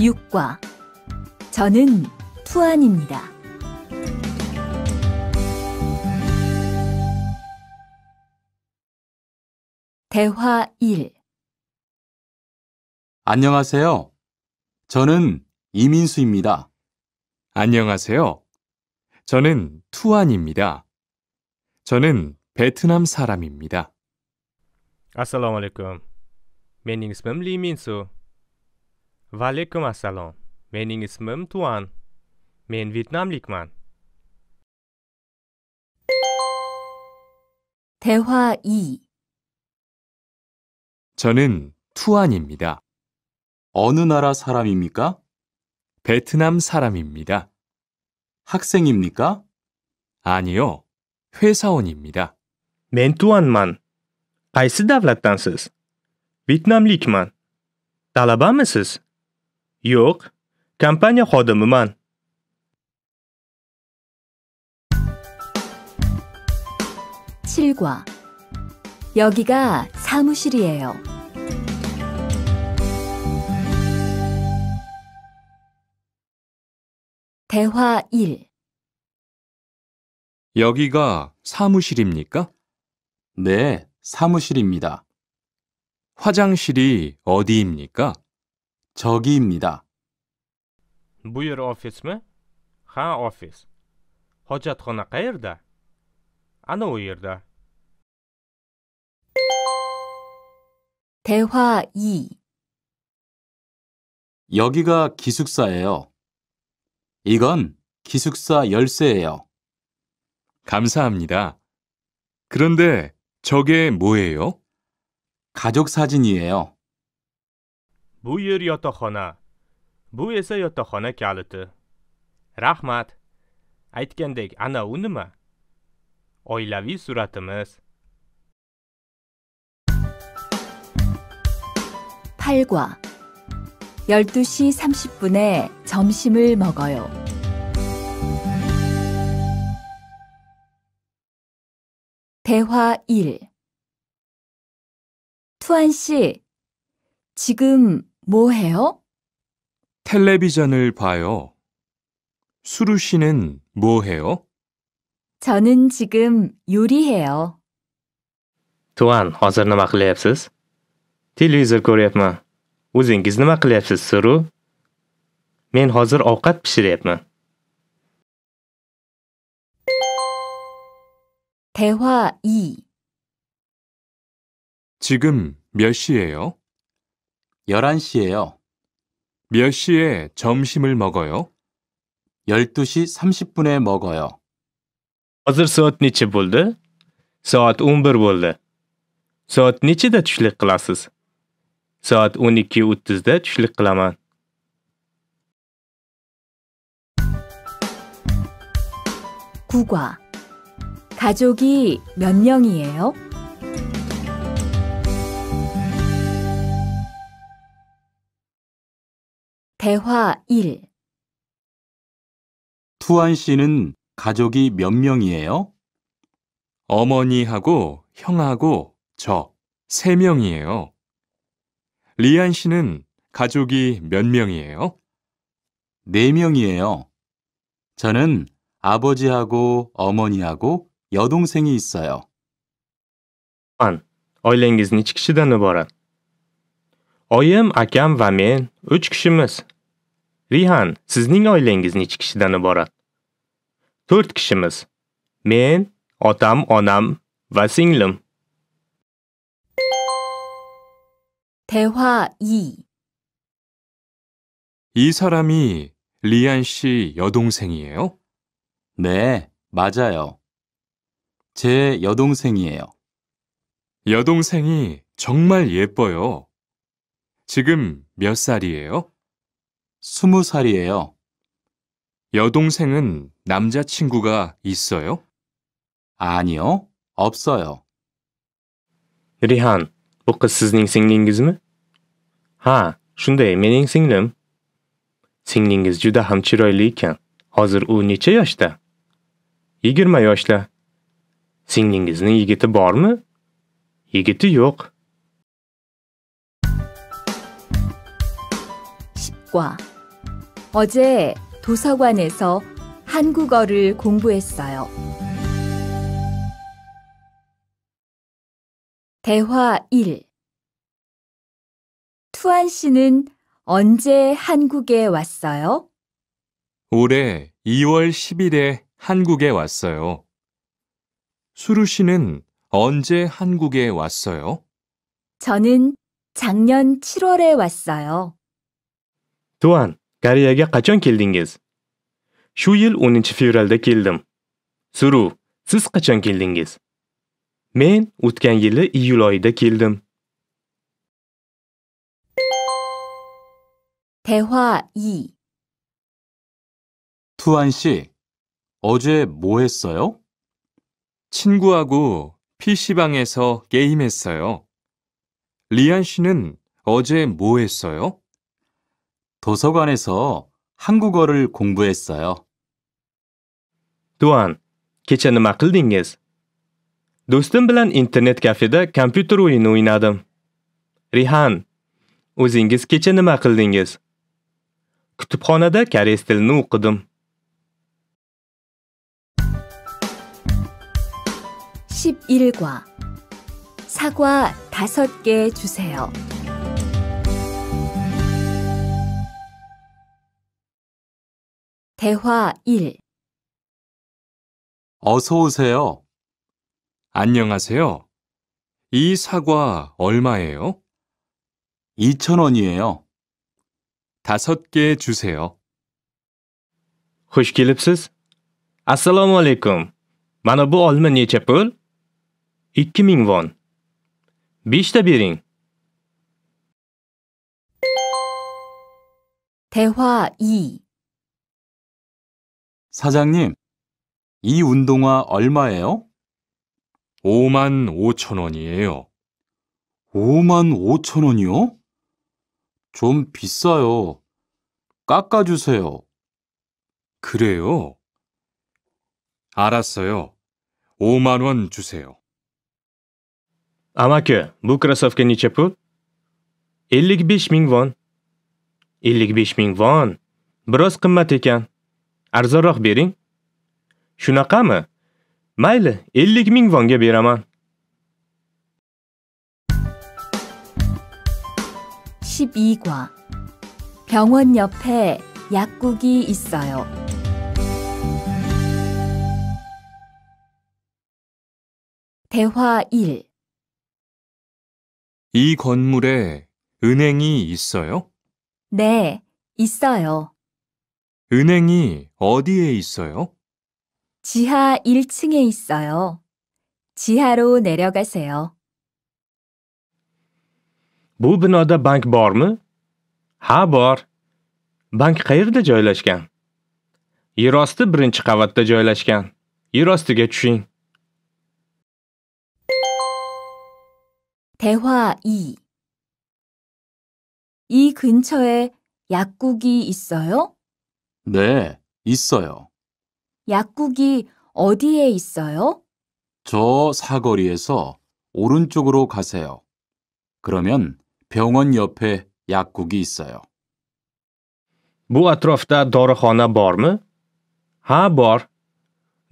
6과 저는 투안입니다. 대화 1 안녕하세요. 저는 이민수입니다. 안녕하세요. 저는 투안입니다. 저는 베트남 사람입니다. 아살라무 알레쿰. 메닝스맴 리민수. Valekum assalom. Mening ismim Tuan. Men vyetnamlikman. 대화 2 저는 투안입니다. 어느 나라 사람입니까? 베트남 사람입니다. 학생입니까? 아니요. 회사원입니다. Men Tuanman. Qaysi davlatdansiz? Vyetnamlikman. Talaba misiz? Yo'q, kompaniya xodimiman. 실과 여기가 사무실이에요. 대화 1 여기가 사무실입니까? 네, 사무실입니다. 화장실이 어디입니까? 저기입니다. Bu yer ofismi? Ha, ofis. Hojatxona qayerda? Ana u yerda. 대화 2 여기가 기숙사예요. 이건 기숙사 열쇠예요. 감사합니다. 그런데 저게 뭐예요? 가족 사진이에요. bu yer yotoqxona bu esa yotoqxona kaliti rahmat aytgandek ana u nima oilaviy suratimiz 8과 12시 30분에 점심을 먹어요. 대화 1 투안 씨, 지금 뭐 해요? 텔레비전을 봐요. 수루 씨는 뭐 해요? 저는 지금 요리해요. Туған, hozir nima qilyapsiz? Televizor ko'ryapman. O'zingiz nima qilyapsiz, Suru? Men hozir ovqat pishiryapman. 대화 2 지금 몇 시예요? 11시예요. 몇 시에 점심을 먹어요? 12시 30분에 먹어요. Hazır soat necha bo'ldi? Soat 11 bo'ldi. Soat nechada tushlik qilasiz? Soat 12:30 da tushlik qilaman. 구과 가족이 몇 명이에요? 대화 1 투안 씨는 가족이 몇 명이에요? 어머니하고 형하고 저 세 명이에요. 리안 씨는 가족이 몇 명이에요? 네 명이에요. 저는 아버지하고 어머니하고 여동생이 있어요. An, oilangizni kişiden iborat. o y i Rihan, sizning oilangiz necha kishidan iborat? 4 kishimiz. Men, otam, onam va singlim. 대화 2 이 사람이 리안 씨 여동생이에요? 네, 맞아요. 제 여동생이에요. 여동생이 정말 예뻐요. 지금 몇 살이에요? 스무 살이에요. 여동생은 남자친구가 있어요? 아니요, 없어요. Rihan, o kız sizin singliniz mi? Ha, shunday, mening singlim. Singlingiz juda ham chiroyli ekan. Hozir u necha yoshda? 20 yoshda. Singlingizning yigiti bormi? Yigiti yo'q. 10과 어제 도서관에서 한국어를 공부했어요. 대화 1 투안 씨는 언제 한국에 왔어요? 올해 2월 10일에 한국에 왔어요. 수루 씨는 언제 한국에 왔어요? 저는 작년 7월에 왔어요. 도안, Koreyaga qachon keldingiz? Shu yil 10-fevralda keldim. Suruv, siz qachon keldingiz? Men o'tgan yili iyul oyida keldim. 대화 2 투안 씨, 어제 뭐 했어요? 친구하고 PC방에서 게임했어요. 리안 씨는 어제 뭐 했어요? 도서관에서 한국어를 공부했어요. 또한 kechani nima qildingiz? Do'stim bilan internet kafeda kompyuter o'yini o'ynadim. Rihan, o'zingiz kecha nima qildingiz? Kutubxonada koreys tilini o'qidim. 11과 사과 5개 주세요. 대화 1 어서 오세요. 안녕하세요. 이 사과 얼마예요? 2,000원이에요. 다섯 개 주세요. Hoş gelipsiz. Assalomu alaykum. Mana bu olma necha pul? 2000 won. 5 ta bering. 대화 2 사장님, 이 운동화 얼마예요? 5만 5천 원이에요. 5만 5천 원이요? 좀 비싸요. 깎아주세요. 그래요? 알았어요. 5만 원 주세요. Amaki, bu krasavka necha pul? 55 ming von. 55 ming von. Biroz qimmat ekan. arzonroq bering. Shunaqami? Mayli, 50 ming vonga beraman. 12과 병원 옆에 약국이 있어요. 대화 1. 이 건물에 은행이 있어요? 네, 있어요. 은행이 어디에 있어요? 지하 1층에 있어요. 지하로 내려가세요. Bu binoda bank bormi? Ha, bor. Bank qayerda joylashgan? Yerosti 1-qavatda joylashgan. Yerostiga tushing. 대화 2. 이 근처에 약국이 있어요? 네, 있어요. 약국이 어디에 있어요? 저 사거리에서 오른쪽으로 가세요. 그러면 병원 옆에 약국이 있어요. Bu atrofda dorixona bormi? Ha, bor.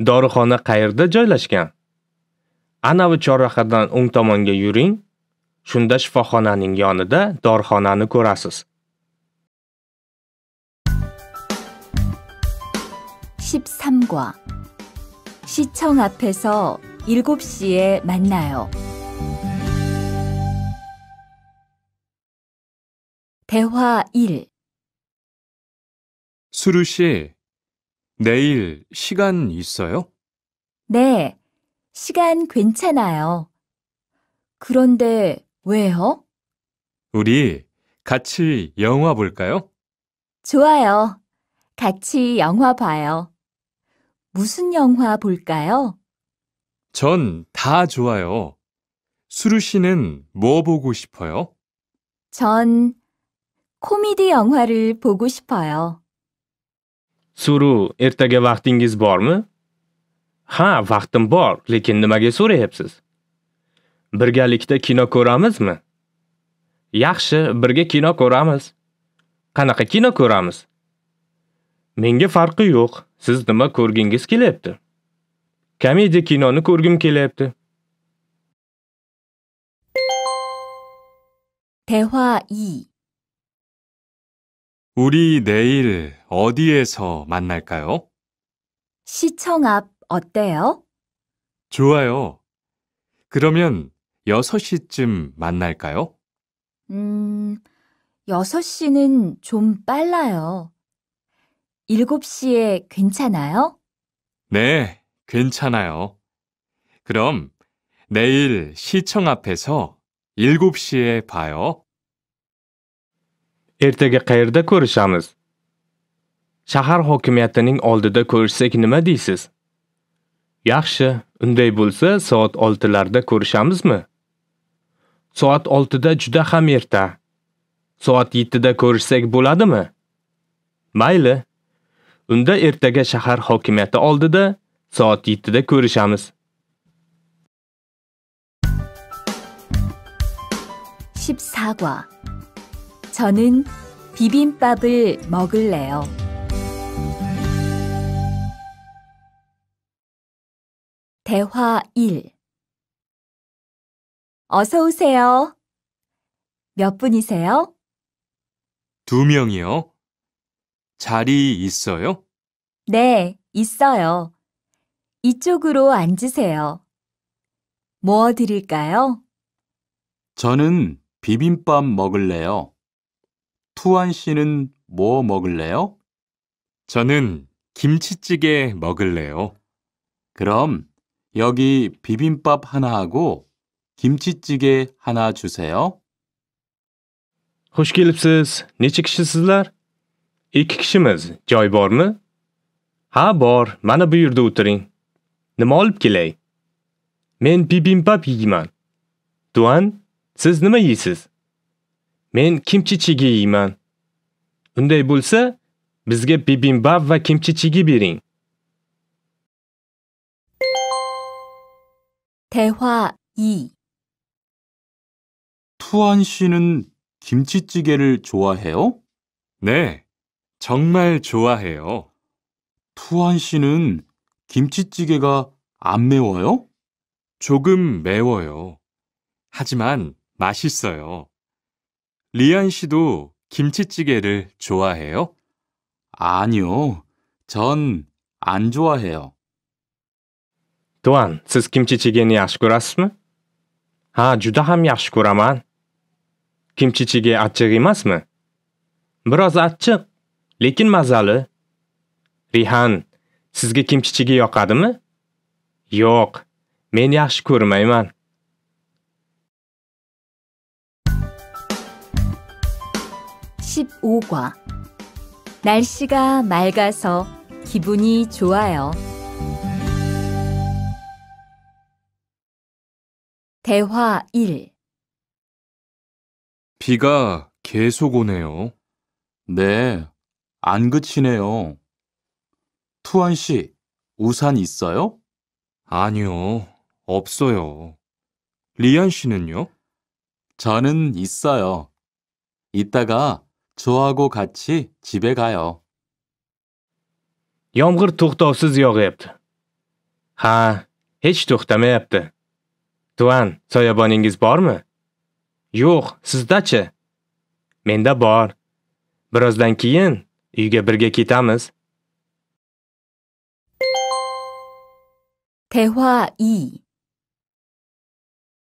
Dorixona qayerda joylashgan? Anavi chorrahadan o'ng tomonga yuring. Shunda shifoxonaning yonida dorixonani ko'rasiz. 13과 시청 앞에서 7시에 만나요. 대화 1 수루 씨, 내일 시간 있어요? 네, 시간 괜찮아요. 그런데 왜요? 우리 같이 영화 볼까요? 좋아요. 같이 영화 봐요. 무슨 영화 볼까요? 전 다 좋아요. 수루 씨는 뭐 보고 싶어요? 전 코미디 영화를 보고 싶어요. Suru, ertaga vaqtingiz bormi? Ha, vaqtim bor, lekin nimaga so'rayapsiz? Birgalikda kino ko'ramizmi? Yaxshi, birga kino ko'ramiz. Qanaqa kino ko'ramiz? Menga farqi yo'q. Siz nima ko'rgingiz kelyapti? Komediya kinoni ko'rgim kelyapti. 대화 2 우리 내일 어디에서 만날까요? 시청 앞 어때요? 좋아요. 그러면 6시쯤 만날까요? 음, 6시는 좀 빨라요. 7시에 괜찮아요? 네, 괜찮아요. 그럼 내일 시청 앞에서 7시에 봐요. Ertaga qayerda ko'rishamiz? Shahar hokimiyatining oldida ko'rishsak nima deysiz? Yaxshi, unday bo'lsa soat 6larda ko'rishamizmi? Soat 6da juda ham erta. Soat 7da ko'rishsak bo'ladimi? Mayli. Unda ertaga shahar hokimiyati oldida soat 7 da ko'rishamiz. (14과) 저는 비빔밥을 먹을래요. 대화 1 어서 오세요. 몇 분이세요? 두 명이요. 자리 있어요? 네, 있어요. 이쪽으로 앉으세요. 뭐 드릴까요? 저는 비빔밥 먹을래요. 투안 씨는 뭐 먹을래요? 저는 김치찌개 먹을래요. 그럼 여기 비빔밥 하나 하고 김치찌개 하나 주세요. 호시 ş g e 스 i 치 s i z n Ikki kishimiz, joy bormi? Ha, bor. Mana bu yerda o'tiring. Nima olib kelay? Men bibimbap yeyman. Duan, siz nima yeysiz? Men kimchi chigi yeyman. Unday bo'lsa, bizga bibimbap va kimchi chigi bering. 대화 2 투안 씨는 김치찌개를 좋아해요? 네. 정말 좋아해요. 투한 씨는 김치찌개가 안 매워요? 조금 매워요. 하지만 맛있어요. 리안 씨도 김치찌개를 좋아해요? 아니요. 전 안 좋아해요. 또한 siz kimchichigeni yaxshi ko'rasizmi? Ha, juda ham yaxshi ko'raman. Kimchichige achchiq emasmi? Biroz achchiq, lekin mazali. Rihan, sizga kimchichigi yoqadimi? Yo'q, men yaxshi ko'rmayman. (15과) 날씨가 맑아서 기분이 좋아요. 대화 1 비가 계속 오네요. 네, 안 그치네요. 투안 씨, 우산 있어요? 아니요, 없어요. 리안 씨는요? 저는 있어요. 이따가 저하고 같이 집에 가요. Yomg'ir to'xtovsiz yog'yapti. Ha, hech to'xtamayapti. Tuan, soyaboningiz bormi? Yo'q, sizdachi? Menda bor. Birozdan keyin Үйге бірге кетамыз. 대화 2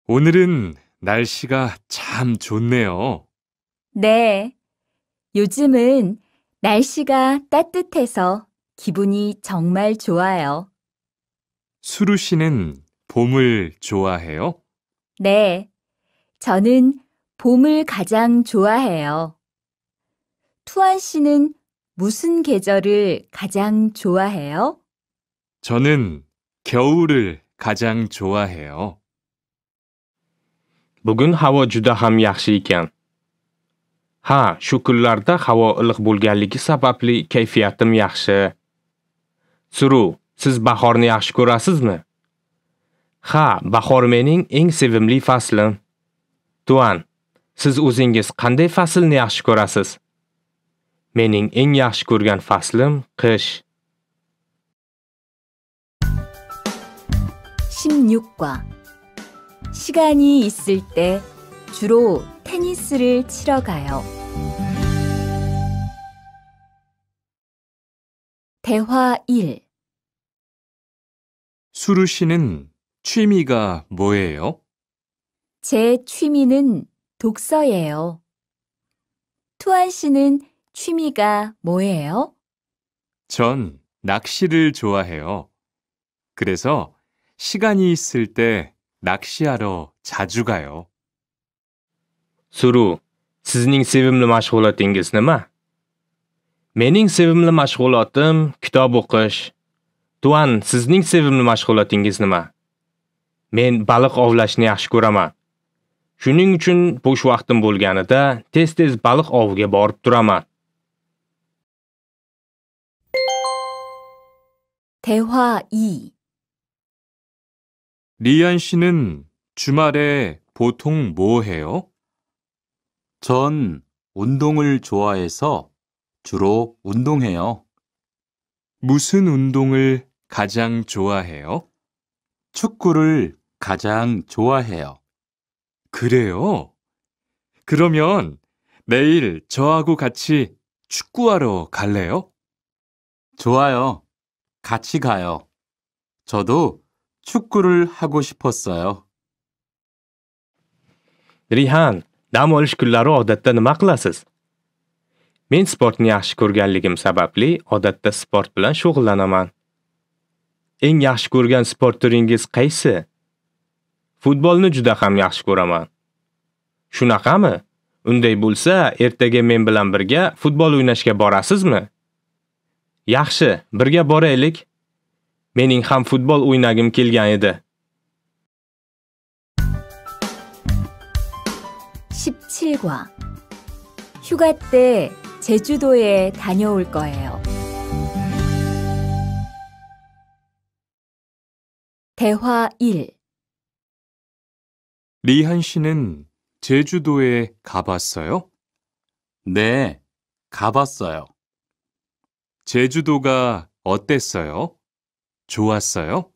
오늘은 날씨가 참 좋네요. 네. 요즘은 날씨가 따뜻해서 기분이 정말 좋아요. 수루 씨는 봄을 좋아해요? 네. 저는 봄을 가장 좋아해요. 투안 씨는 무슨 계절을 가장 좋아해요? 저는 겨울을 가장 좋아해요. Bugun 하와 주다 함 yaxshi ekan. 하, shu kunlarda havo iliq bo'lganligi sababli kayfiyatim yaxshi. Suruv, siz bahorni yaxshi ko'rasizmi? Ha, bahor mening eng sevimli faslim. Tuan, siz o'zingiz qanday faslni yaxshi ko'rasiz? Mening eng yaxshi ko'rgan faslim qish. 16과 시간이 있을 때 주로 테니스를 치러 가요. 대화 1 수루 씨는 취미가 뭐예요? 제 취미는 독서예요. 투안 씨는 취미가 뭐예요? 전 낚시를 좋아해요. 그래서 시간이 있을 때 낚시하러 자주 가요. Soru, sizning sevimli mashg'ulotingiz nima? Mening sevimli mashg'ulotim kitob o'qish. Tuan, sizning sevimli mashg'ulotingiz nima? Men baliq ovlashni yaxshi ko'raman. Shuning uchun bo'sh vaqtim bo'lganida tez-tez baliq oviga borib turaman. 대화 2 리안 씨는 주말에 보통 뭐 해요? 전 운동을 좋아해서 주로 운동해요. 무슨 운동을 가장 좋아해요? 축구를 가장 좋아해요. 그래요? 그러면 내일 저하고 같이 축구하러 갈래요? 좋아요. 같이 가요. 저도 축구를 하고 싶었어요. Rihan, dam olish kunlari odatda nima qilasiz? Men sportni yaxshi ko'rganligim sababli odatda sport bilan shug'ullanaman. Eng yaxshi ko'rgan sport turingiz qaysi? Futbolni juda ham yaxshi ko'raman. Shunaqami? Unday bo'lsa, ertaga men bilan birga futbol o'ynashga borasizmi? Yaxshi, birga boraylik. Mening ham futbol o'ynagim kelgan edi. 17과 휴가 때 제주도에 다녀올 거예요. 대화 1 리한 씨는 제주도에 가봤어요? 네, 가봤어요. 제주도가 어땠어요? 좋았어요?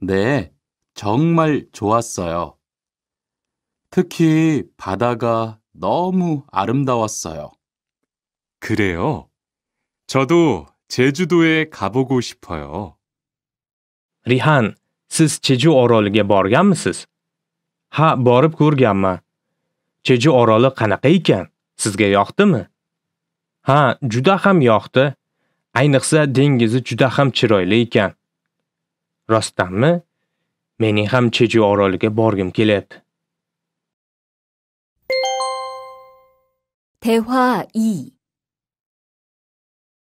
네, 정말 좋았어요. 특히 바다가 너무 아름다웠어요. 그래요? 저도 제주도에 가보고 싶어요. 리한, siz Cheju oroliga borganmisiz? Ha, borib ko'rganman. Cheju oroli qanaqa ekan? Sizga yoqdimi? Ha, juda ham yoqdi. ayniqsa dengizi juda ham chiroyli ekan rostdanmi mening ham chechi oroliga borgim kelyapti 대화 2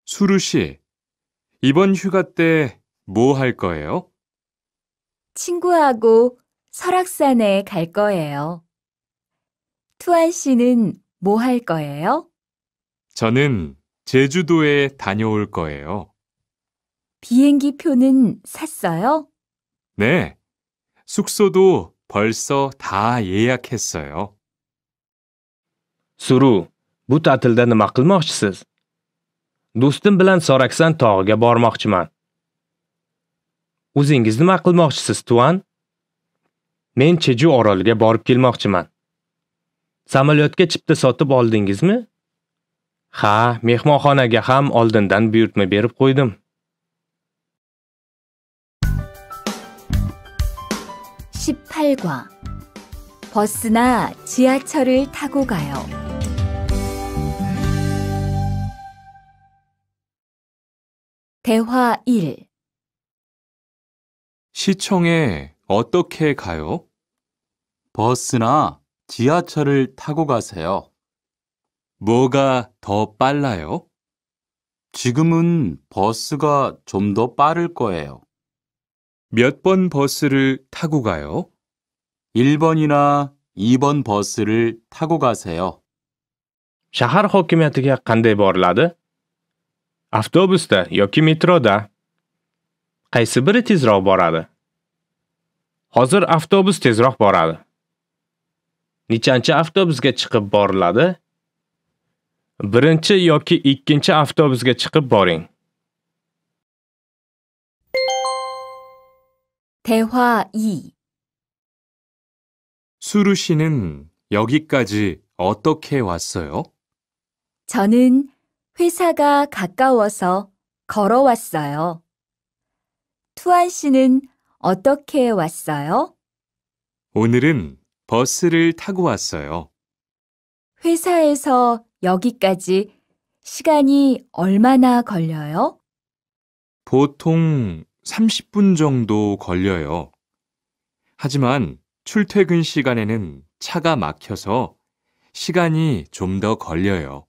수루 씨, 이번 휴가 때 뭐 할 거예요? 친구하고 설악산에 갈 거예요. 투안 씨는 뭐 할 거예요? 저는 제주도에 다녀올 거예요. 비행기 표는 샀어요? 네. 숙소도 벌써 다 예약했어요. suruv bu ta'tilda nima qilmoqchisiz do'stim bilan soraksan tog'iga bormoqchiman o'zingiz nima qilmoqchisiz tuan men cheju oroliga borib kelmoqchiman samolyotga chipta sotib oldingizmi Ha, mehmonxonaga ham oldindan buyurtma berib qo'ydim. (18과) 버스나 지하철을 타고 가요. 대화 1 시청에 어떻게 가요? 버스나 지하철을 타고 가세요. 뭐가 더 빨라요? 지금은 버스가 좀 더 빠를 거예요. 몇 번 버스를 타고 가요? 1번이나 2번 버스를 타고 가세요. shahar hokimiyatiga qanday boriladi? Avtobusda yoki metroda? Qaysi biri tezroq boradi? Hozir avtobus tezroq boradi. Nechanchi avtobusga chiqib boriladi? birinchi yoki ikkinchi avtobusga chiqib boring. 대화 2 수루 씨는 여기까지 어떻게 왔어요? 저는 회사가 가까워서 걸어왔어요. 투안 씨는 어떻게 왔어요? 오늘은 버스를 타고 왔어요. 회사에서 여기까지 시간이 얼마나 걸려요? 보통 30분 정도 걸려요. 하지만 출퇴근 시간에는 차가 막혀서 시간이 좀 더 걸려요.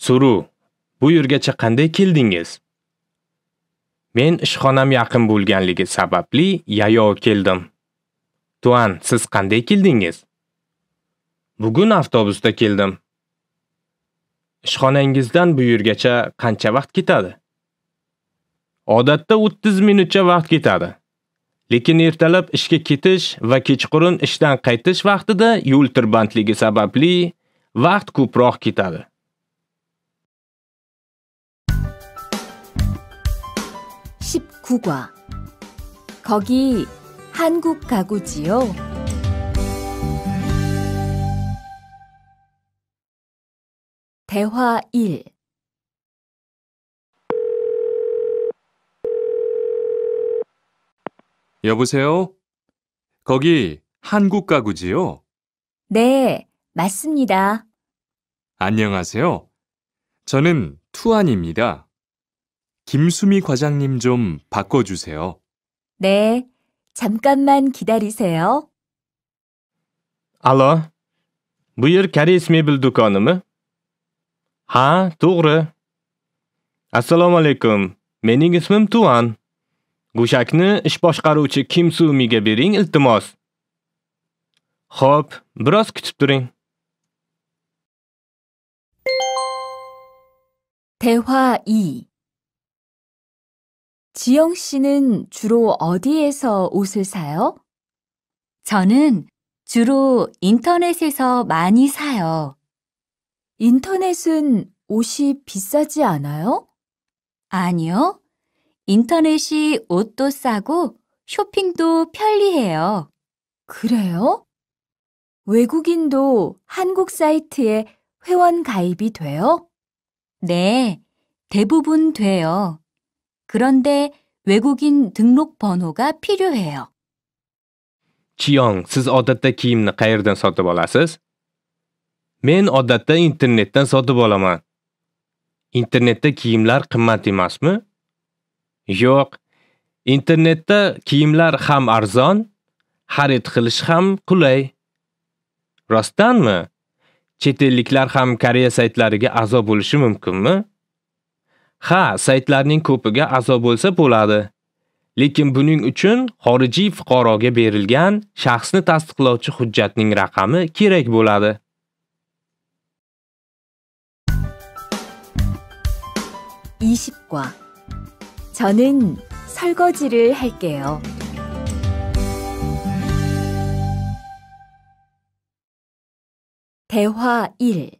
Soru: Bu yergacha qanday keldingiz? Men ishxonam yaqin bo'lganligi sababli yayov keldim. Tuan, siz qanday keldingiz? Bugun avtobusda keldim. Ishxonangizdan bu yergacha qancha vaqt ketadi? Odatda 30 minutcha vaqt ketadi. Lekin ertalab ishga ketish va kechqurun ishdan qaytish vaqtida yo'l tirbandligi sababli vaqt ko'proq ketadi. 거기 한국 가구지요. 대화 1 여보세요? 거기 한국 가구지요? 네, 맞습니다. 안녕하세요. 저는 투안입니다. 김수미 과장님 좀 바꿔주세요. 네, 잠깐만 기다리세요. 알 l o b u y 리스미 a 드 e 는 s Ha, to'g'ri. Assalomu alaykum. Mening ismim Tuan. Go'shakni ish boshqaruvchi Kim Sumiga bering, iltimos. Xo'p, biroz kutib turing. 대화 2 지영 씨는 주로 어디에서 옷을 사요? 저는 주로 인터넷에서 많이 사요. 인터넷은 옷이 비싸지 않아요? 아니요. 인터넷이 옷도 싸고 쇼핑도 편리해요. 그래요? 외국인도 한국 사이트에 회원 가입이 돼요? 네, 대부분 돼요. 그런데 외국인 등록 번호가 필요해요. Chiyong, siz odatda k i Men odatda internetdan sotib olaman. Internetda kiyimlar qimmat emasmi? Yo'q. Internetda kiyimlar ham arzon, xarid qilish ham qulay. Rostdanmi? Chet elliklar ham Koreya saytlariga a'zo bo'lishi mumkinmi? Ha, saytlarning ko'piga a'zo bo'lsa bo'ladi. Lekin buning uchun xorijiy fuqaroga berilgan shaxsni tasdiqlovchi hujjatning raqami kerak bo'ladi. 20과 저는 설거지를 할게요. 대화 1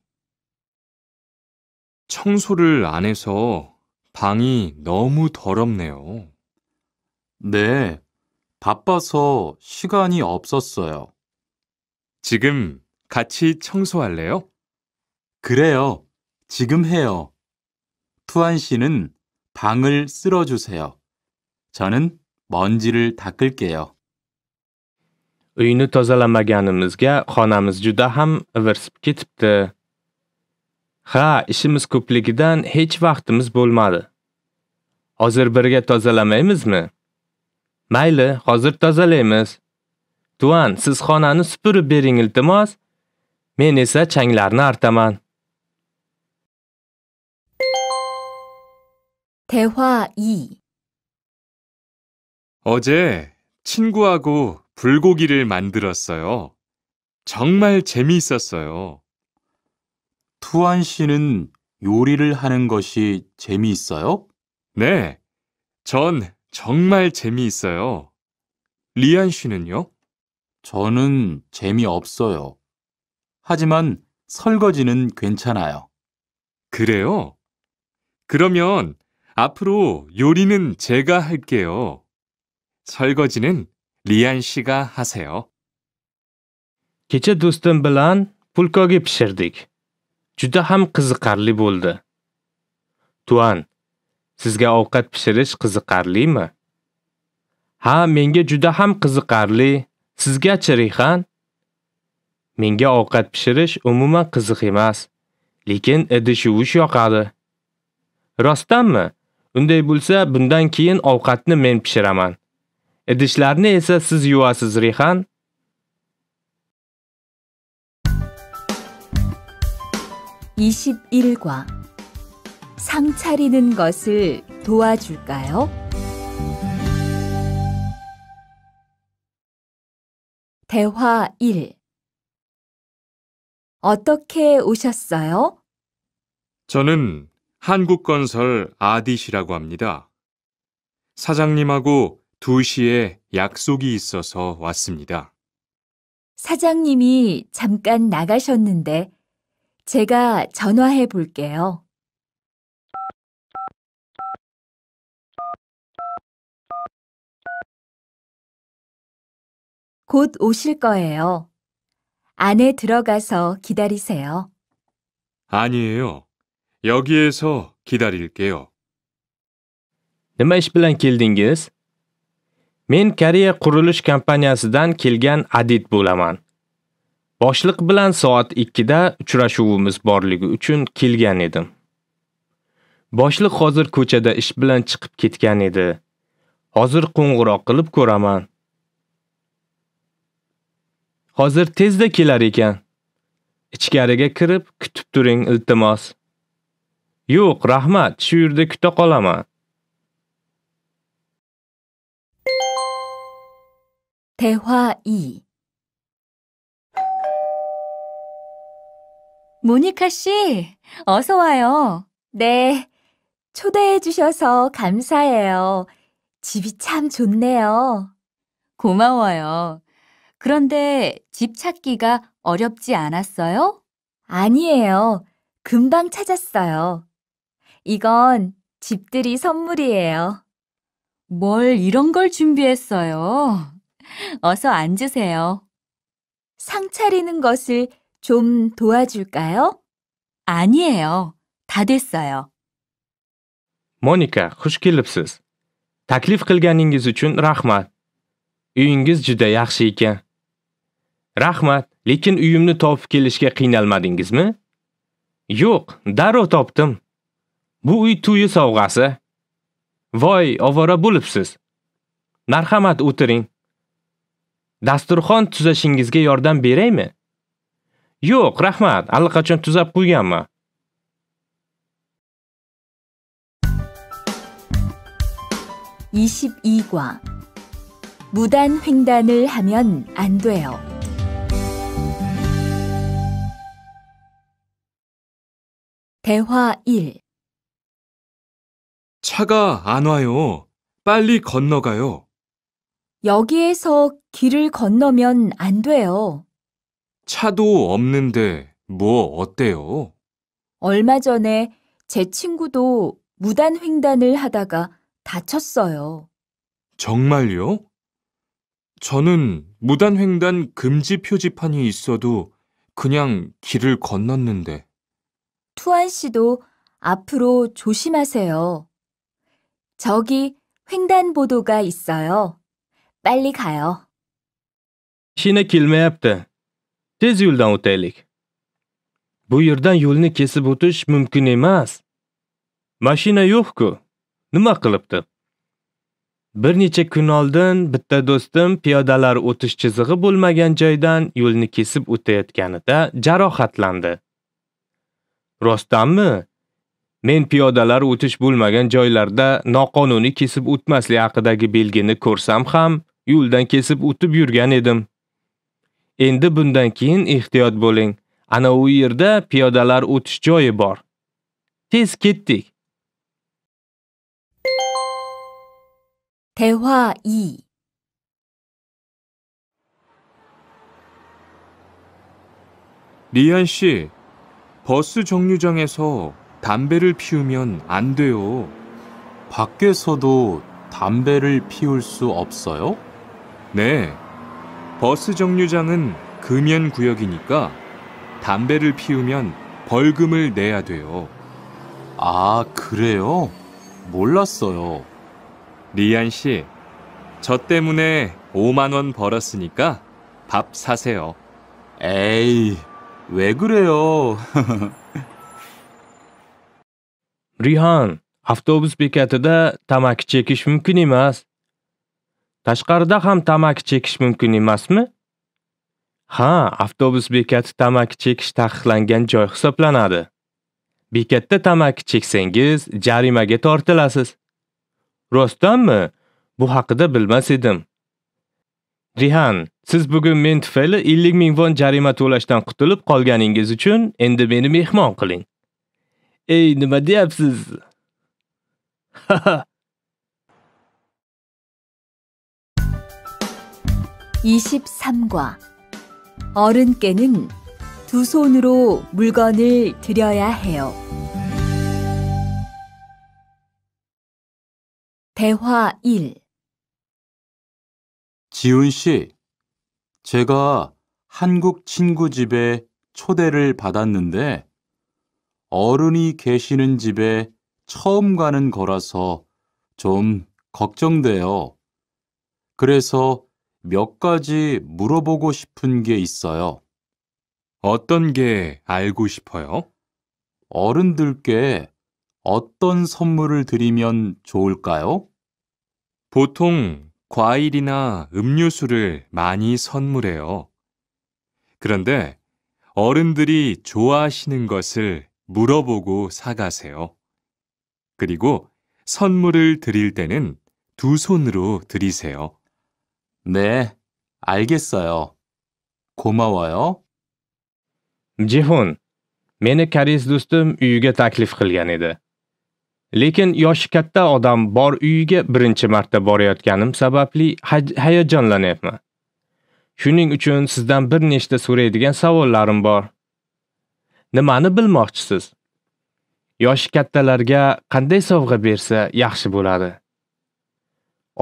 청소를 안 해서 방이 너무 더럽네요. 네, 바빠서 시간이 없었어요. 지금 같이 청소할래요? 그래요, 지금 해요. 투안 씨는 방을 쓸어주세요. 저는 먼지를 닦을게요. uyni tozalamaganimizga xonamiz juda ham ivirsib ketibdi. Ha, ishimiz ko'pligidan hech vaqtimiz bo'lmadi. Hozir birga tozalamaymizmi? Mayli, hozir tozalaymiz. Tuan, siz xonani supurib bering iltimos. Men esa changlarni 대화 2 어제 친구하고 불고기를 만들었어요. 정말 재미있었어요. 투안 씨는 요리를 하는 것이 재미있어요? 네, 전 정말 재미있어요. 리안 씨는요? 저는 재미없어요. 하지만 설거지는 괜찮아요. 그래요? 그러면 앞으로 요리는 제가 할게요. 설거지는 리안 씨가 하세요. Kecha do'stim bilan pulkogi pishirdik. Juda ham qiziqarli bo'ldi. Tuan, sizga ovqat pishirish qiziqarlimi? Ha, menga juda ham qiziqarli. Sizgachi Rixan? Menga ovqat pishirish umuman qiziq 리켄 lekin idish yuvish 로스탄 Rostdanmi? Unday bo'lsa, bundan keyin ovqatni men pishiraman. Idishlarni esa siz yuvasiz, Rixan. (21과) 상 차리는 것을 도와줄까요? 대화 1 어떻게 오셨어요? 저는 한국건설 아디시라고 합니다. 사장님하고 2시에 약속이 있어서 왔습니다. 사장님이 잠깐 나가셨는데 제가 전화해 볼게요. 곧 오실 거예요. 안에 들어가서 기다리세요. 아니에요. 여기에서 기다릴게요. 네마이시 ish 길딩기스. 민 Men Koreya 캠파니아스단 kompaniyasidan 아딧 Adit bo'laman. Boshliq bilan 2 da uchrashuvimiz borligi uchun kelgan edim. Boshliq hozir ko'chada ish bilan chiqib ketgan edi. Hozir qo'ng'iroq qilib ko'raman. Hozir tezda kelar ekan. Ichkariga kirib kutib turing, Yo'q, rahmat, shu yerda kuta qolaman. 대화 2 모니카 씨, 어서 와요. 네. 초대해 주셔서 감사해요. 집이 참 좋네요. 고마워요. 그런데 집 찾기가 어렵지 않았어요? 아니에요. 금방 찾았어요. 이건 집들이 선물이에요. 뭘 이런 걸 준비했어요? 어서 앉으세요. 상 차리는 것을 좀 도와줄까요? 아니에요. 다 됐어요. Monika, xush kelibsiz. Taklif qilganingiz uchun rahmat. Uyingiz juda yaxshi ekan. Rahmat, lekin uyimni topib kelishga qiynalmadingizmi? Yo'q, darrov topdim. Bu uy to'yi sovg'asi. Voy, ovora bo'libsiz. Marhamat o'tiring. Dasturxon tuzashingizga yordam beraymi? Yo'q, rahmat. Allaqachon tuzab qo'yganman. (22과) 무단 횡단을 하면 안 돼요. 대화 1 차가 안 와요. 빨리 건너가요. 여기에서 길을 건너면 안 돼요. 차도 없는데 뭐 어때요? 얼마 전에 제 친구도 무단 횡단을 하다가 다쳤어요. 정말요? 저는 무단횡단 금지 표지판이 있어도 그냥 길을 건넜는데. 투안 씨도 앞으로 조심하세요. 저기 횡단보도가 있어요. 빨리 가요. 시내 kelmayapti. Tez yo'ldan o'taylik. Bu yerdan yo'lni kesib o'tish mumkin emas. Mashina yo'q-ku. Nima qilibdi? Bir necha kun oldin bitta do'stim piyodalar o'tish chizig'i bo'lmagan joydan yo'lni kesib o'tayotganida jarohatlandi. Rostdanmi? men piyodalar o'tish bo'lmagan joylarda noqonuniy kesib o'tmaslik haqidagi belgini ko'rsam ham yo'ldan kesib o'tib yurgan edim. Endi bundan keyin ehtiyot bo'ling. Ana u yerda piyodalar o'tish joyi bor. Tez ketdik. 대화 2 리안 씨, 버스 정류장에서 담배를 피우면 안 돼요. 밖에서도 담배를 피울 수 없어요? 네. 버스 정류장은 금연 구역이니까 담배를 피우면 벌금을 내야 돼요. 아, 그래요? 몰랐어요. 리안 씨, 저 때문에 5만원 벌었으니까 밥 사세요. 에이, 왜 그래요? Rihan, avtobus bekatida tamaki chekish mumkin emas. Tashqarida ham tamaki chekish mumkin emasmi? Ha, avtobus bekati tamaki chekish taqiqlangan joy hisoblanadi. Bekatda tamaki cheksangiz, jarimaga tortilasiz. Rostdanmi? Bu haqida bilmas edim. Rihan, siz bugun men tufayli 50 ming von jarima to'lashdan qutulib qolganingiz uchun endi meni mehmon qiling. 에이 놈아 내 앞서서 하하 (23과) 어른께는 두 손으로 물건을 드려야 해요. 대화 1 지훈 씨, 제가 한국 친구 집에 초대를 받았는데 어른이 계시는 집에 처음 가는 거라서 좀 걱정돼요. 그래서 몇 가지 물어보고 싶은 게 있어요. 어떤 게 알고 싶어요? 어른들께 어떤 선물을 드리면 좋을까요? 보통 과일이나 음료수를 많이 선물해요. 그런데 어른들이 좋아하시는 것을 물어보고 사가세요. 그리고 선물을 드릴 때는 두 손으로 드리세요. 네, 알겠어요. 고마워요. Jihun, meni koreys do'stim uyiga taklif qilgan edi. Lekin yoshi katta odam bor uyiga birinchi marta borayotganim sababli hayajonlanyapman. Shuning uchun sizdan bir nechta so'raydigan savollarim bor. nimani bilmoqchisiz? Yoshi kattalarga qanday sovg'a bersa yaxshi bo'ladi?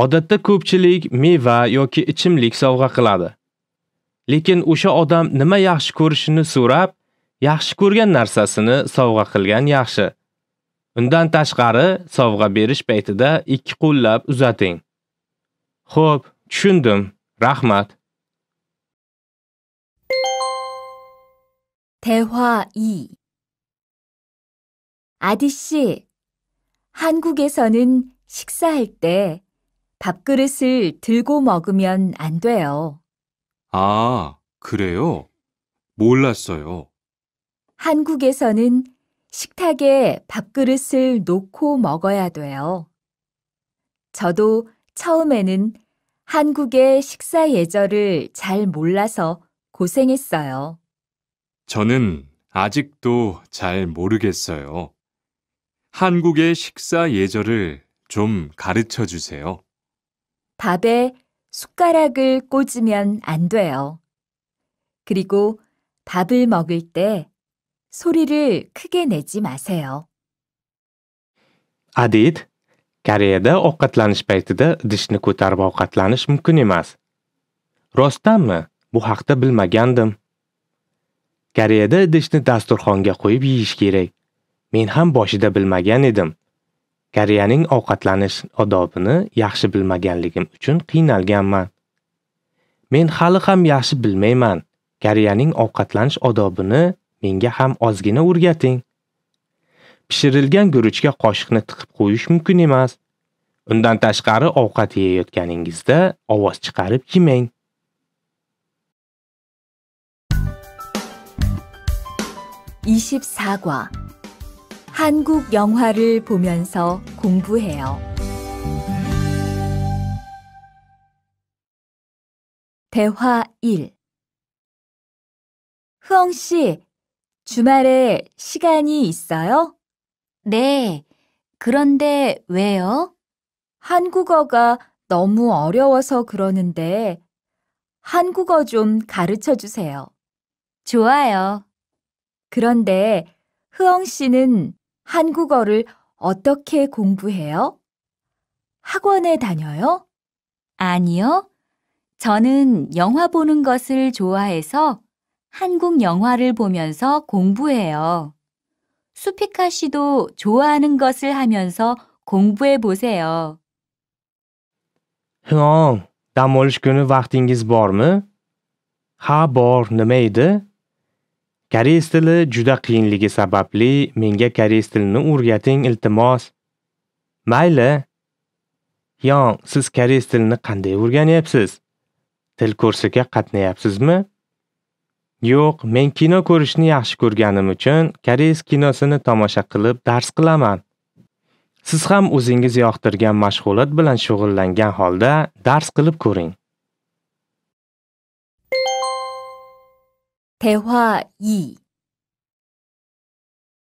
Odatda ko'pchilik meva yoki ichimlik sovg'a qiladi. Lekin o'sha odam nima yaxshi ko'rishini so'rab, yaxshi ko'rgan narsasini sovg'a qilgan yaxshi. Undan tashqari, sovg'a berish paytida ikki qo'llab uzating. Xo'p, tushundim. Rahmat. 대화 2 아디씨, 한국에서는 식사할 때 밥그릇을 들고 먹으면 안 돼요. 아, 그래요? 몰랐어요. 한국에서는 식탁에 밥그릇을 놓고 먹어야 돼요. 저도 처음에는 한국의 식사 예절을 잘 몰라서 고생했어요. 저는 아직도 잘 모르겠어요. 한국의 식사 예절을 좀 가르쳐 주세요. 밥에 숟가락을 꽂으면 안 돼요. 그리고 밥을 먹을 때 소리를 크게 내지 mase요. Adit, Koreyada ovqatlanish paytida idishni ko'tarib ovqatlanish mumkin emas. Rostdanmi? Bu haqda bilmagandim. Koreyada idishni dasturxonga qo'yib yeyish kerak. Men ham boshida bilmagan edim. Koreyaning ovqatlanish odobini yaxshi bilmaganligim uchun qiynalganman. Men hali ham yaxshi bilmayman. Koreyaning ovqatlanish odobini menga ham ozgina o'rgating. Pishirilgan guruchga qoshiqni tiqib qo'yish mumkin emas. Undan tashqari ovqat yeyayotganingizda ovoz chiqarib yemang. 24과 한국 영화를 보면서 공부해요. 대화 1 흐엉 씨, 주말에 시간이 있어요? 네. 그런데 왜요? 한국어가 너무 어려워서 그러는데 한국어 좀 가르쳐 주세요. 좋아요. 그런데 흐엉 씨는 한국어를 어떻게 공부해요? 학원에 다녀요? 아니요. 저는 영화 보는 것을 좋아해서 한국 영화를 보면서 공부해요. 수피카 씨도 좋아하는 것을 하면서 공부해 보세요. 흥엉, dam olish kuni v a q t i n Koreys tili juda qiyinligi sababli menga koreys tilini o'rgating iltimos. Mayli. Yong, siz koreys tilini qanday o'rganyapsiz? Til kursiga qatnayapsizmi? Yo'q, men kino ko'rishni yaxshi ko'rganim uchun koreys kinosini tomosha qilib dars qilaman. Siz ham o'zingiz yoqtirgan mashg'ulot bilan shug'ullangan holda dars qilib ko'ring. 대화 2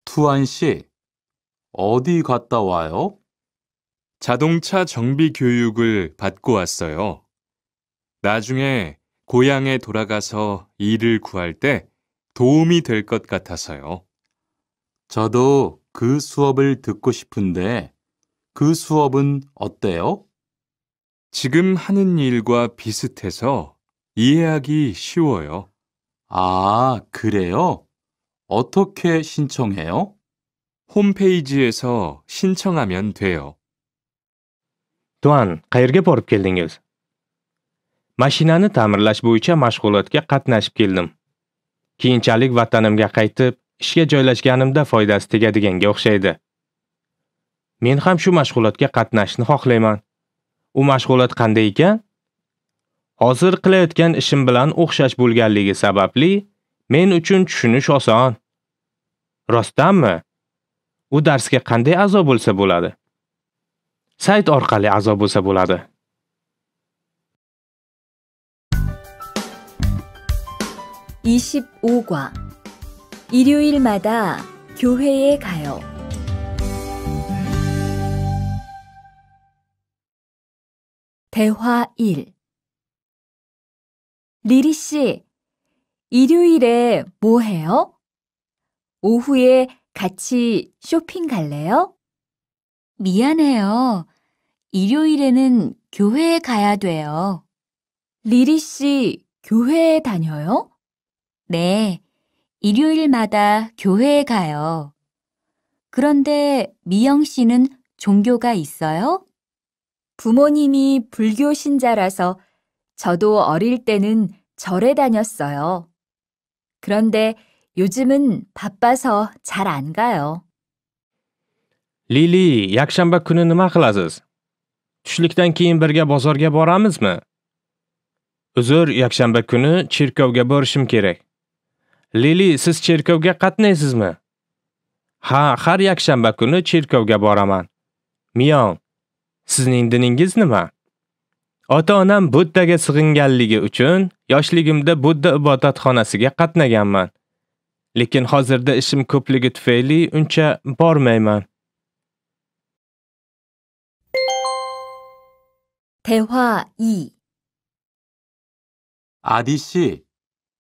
투안 씨, 어디 갔다 와요? 자동차 정비 교육을 받고 왔어요. 나중에 고향에 돌아가서 일을 구할 때 도움이 될 것 같아서요. 저도 그 수업을 듣고 싶은데 그 수업은 어때요? 지금 하는 일과 비슷해서 이해하기 쉬워요. 아, 그래요? 어떻게 신청해요? 홈페이지에서 신청하면 돼요. 또한 qayerga borib keldingiz? Mashinani ta'mirlash bo'yicha mashg'ulotga qatnashib keldim. Keyinchalik vatanimga qaytib, ishga joylashganimda foydasi tegadiganga o'xshaydi. Men ham shu mashg'ulotga qatnashni xohlayman. U mashg'ulot qanday ekan? Hozir qilayotgan ishim bilan o'xshash bo'lganligi sababli men uchun tushunish oson. Rostdanmi? U darsga qanday a'zo bo'lsa bo'ladi? Sayt orqali a'zo bo'lsa bo'ladi. (25과) 일요일마다 교회에 가요. 대화 1 리리 씨, 일요일에 뭐 해요? 오후에 같이 쇼핑 갈래요? 미안해요. 일요일에는 교회에 가야 돼요. 리리 씨, 교회에 다녀요? 네, 일요일마다 교회에 가요. 그런데 미영 씨는 종교가 있어요? 부모님이 불교 신자라서 저도 어릴 때는 절에 다녔어요. 그런데 요즘은 바빠서 잘 안 가요. Lili, yakshanba kuni nima qilasiz? Tushlikdan keyin birga bozorga boramizmi? Uzr, yakshanba kuni cherkovga borishim kerak. Lili, siz cherkovga qatnaysizmi? Ha, har yakshanba kuni cherkovga boraman. Miyon, sizning diningiz nima? ota onam buddaga sig'inganligi uchun yoshligimda budda ibodatxonasiga qatnaganman lekin hozirda ishim ko'pligi tufayli uncha bormayman 대화 2 아디 씨,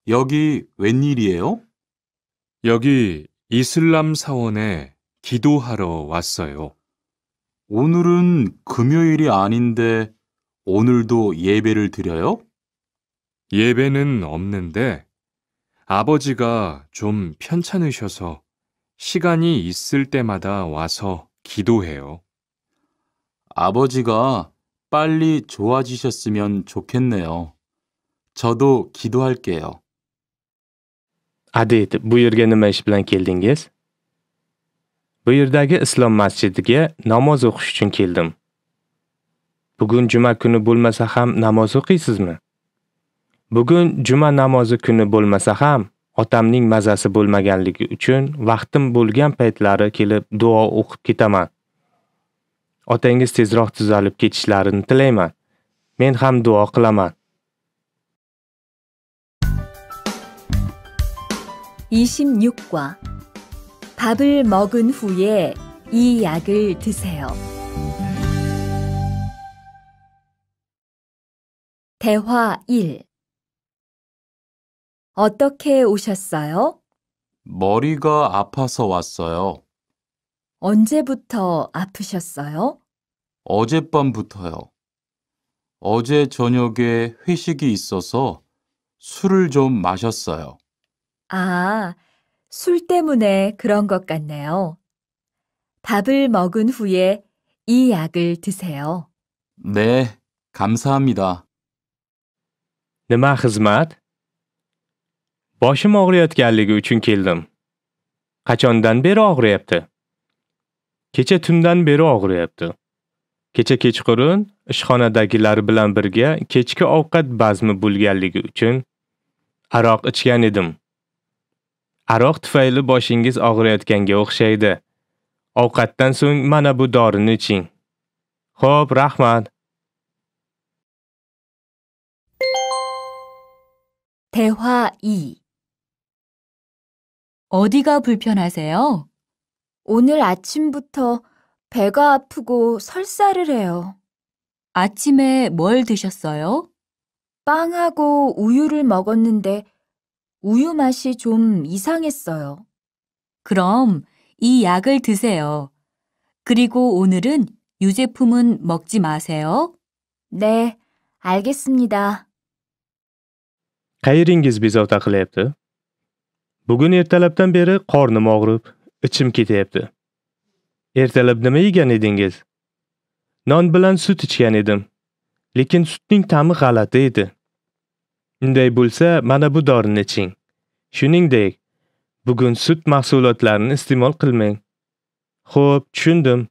여기 웬일이에요? 여기 이슬람 사원에 기도하러 왔어요. 오늘은 금요일이 아닌데 오늘도 예배를 드려요? 예배는 없는데 아버지가 좀 편찮으셔서 시간이 있을 때마다 와서 기도해요. 아버지가 빨리 좋아지셨으면 좋겠네요. 저도 기도할게요. adid bu yerga nima ish bilan keldingiz bu yerdagi islom masjidiga namoz o'qish uchun keldim Bugun juma kuni bo'lmasa ham namoz o'qiysizmi? Bugun juma namozi kuni bo'lmasa ham, otamning mazasi bo'lmaganligi uchun vaqtim bo'lgan paytlari kelib duo o'qib ketaman. Otangiz tezroq tuzalib ketishlarini tilayman. Men ham duo qilaman. 26과 밥을 먹은 후에 이 약을 드세요. 대화 1 어떻게 오셨어요? 머리가 아파서 왔어요. 언제부터 아프셨어요? 어젯밤부터요. 어제 저녁에 회식이 있어서 술을 좀 마셨어요. 아, 술 때문에 그런 것 같네요. 밥을 먹은 후에 이 약을 드세요. 네, 감사합니다. Nima xizmat? Boshim og'riyotganligi uchun keldim. Qachondan beri og'riyapti? Kecha tundan beri og'riyapti. Kecha kechqurun ishxonadagilar bilan birga kechki ovqat bazmi bo'lganligi uchun aroq ichgan edim. Aroq tufayli boshingiz og'riyotganga o'xshaydi. Ovqatdan so'ng mana bu dorini iching. Xo'p, rahmat. 대화 2 어디가 불편하세요? 오늘 아침부터 배가 아프고 설사를 해요. 아침에 뭘 드셨어요? 빵하고 우유를 먹었는데 우유 맛이 좀 이상했어요. 그럼 이 약을 드세요. 그리고 오늘은 유제품은 먹지 마세요. 네, 알겠습니다. Qayeringiz bezovta qilyapti? Bugun ertalabdan beri qornim og'rib, ichim ketyapti. Ertalab nima yegan edingiz? Non bilan sut ichgan edim. Lekin sutning ta'mi g'alati edi. Unday bo'lsa, mana bu dorini iching. Shuningdek, bugun sut mahsulotlarini iste'mol qilmang. Xo'p, tushundim.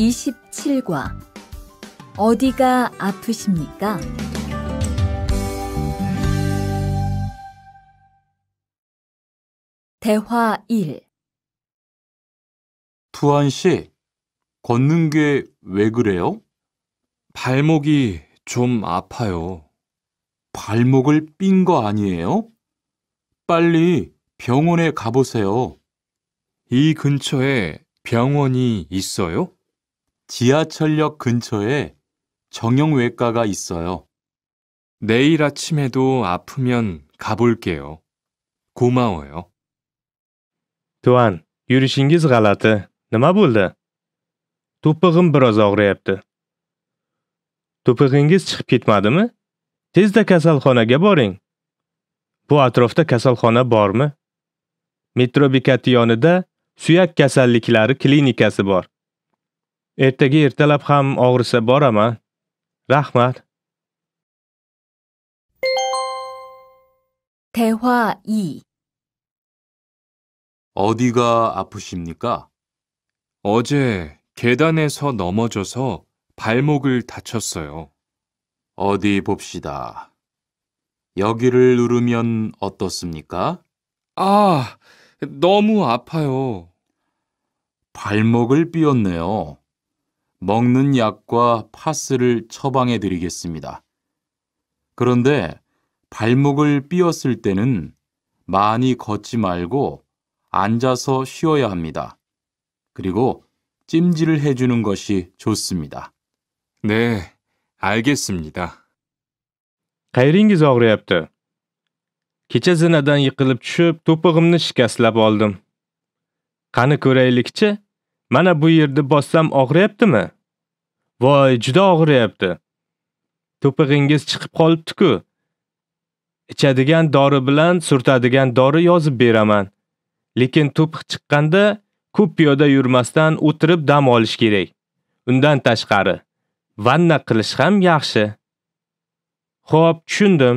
27 어디가 아프십니까? 대화 1 투한 씨, 걷는 게 왜 그래요? 발목이 좀 아파요. 발목을 삔거 아니에요? 빨리 병원에 가보세요. 이 근처에 병원이 있어요? 지하철역 근처에 정형외과가 있어요. 내일 아침에도 아프면 가볼게요. 고마워요. Tuan, 유리신기스 갈라트 Nima bo'ldi? To'pig'im biroz og'riyapti. To'pig'ingiz chiqib ketmadimi? Tezda kasalxonaga boring. Bu atrofda kasalxona bormi? Metro bekati suyak kasalliklari klinikasi bor. Ertaga ertalab ham og'risa boraman. 라흐맛 대화 2 어디가 아프십니까? 어제 계단에서 넘어져서 발목을 다쳤어요. 어디 봅시다. 여기를 누르면 어떻습니까? 아, 너무 아파요. 발목을 삐었네요. 먹는 약과 파스를 처방해 드리겠습니다. 그런데 발목을 삐었을 때는 많이 걷지 말고 앉아서 쉬어야 합니다. 그리고 찜질을 해주는 것이 좋습니다. 네, al겠습니다. Qayeringiz og'riyapti? Kecha zinadan yiqilib tushib, to'pig'imni shikastlab oldim. Qani ko'raylikchi? Mana bu yerda bossam og'riyaptimi? Voy, juda og'riyapti. To'pig'ingiz chiqib qolibdi-ku. Ichadigan dori bilan surtadigan dori yozib beraman. Lekin to'piq chiqqanda ko'p piyoda yurmasdan o'tirib dam olish kerak. Undan tashqari, vanna qilish ham yaxshi. Xo'p, tushundim.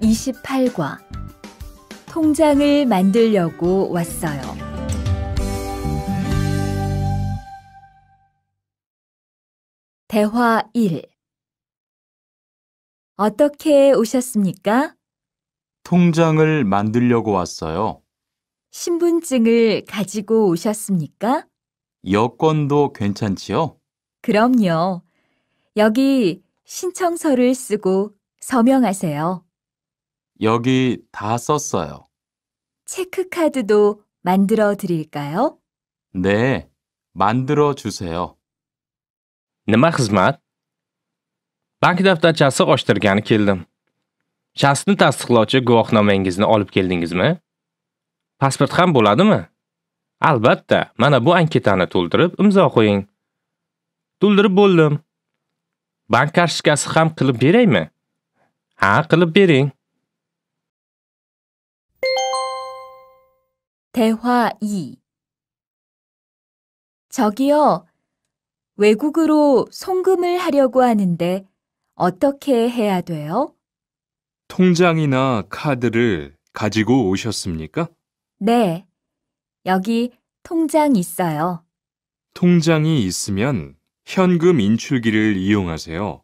28 통장을 만들려고 왔어요. 대화 1 어떻게 오셨습니까? 통장을 만들려고 왔어요. 신분증을 가지고 오셨습니까? 여권도 괜찮지요? 그럼요. 여기 신청서를 쓰고 서명하세요. 여기 다 썼어요. 체크카드도 만들어 드릴까요? 네, 만들어 주세요. Nima хизмат? Bank daftarchasi ochtirgani keldim. Shaxsni tasdiqlovchi guvohnomangizni olib keldingizmi? Pasport ham bo'ladimi? Albatta, mana bu anketani to'ldirib, imzo qo'ying. To'ldirib bo'ldim. Bank kartochkasi ham qilib beraymi? Ha, qilib bering. 대화 2 저기요, 외국으로 송금을 하려고 하는데 어떻게 해야 돼요? 통장이나 카드를 가지고 오셨습니까? 네, 여기 통장 있어요. 통장이 있으면 현금 인출기를 이용하세요.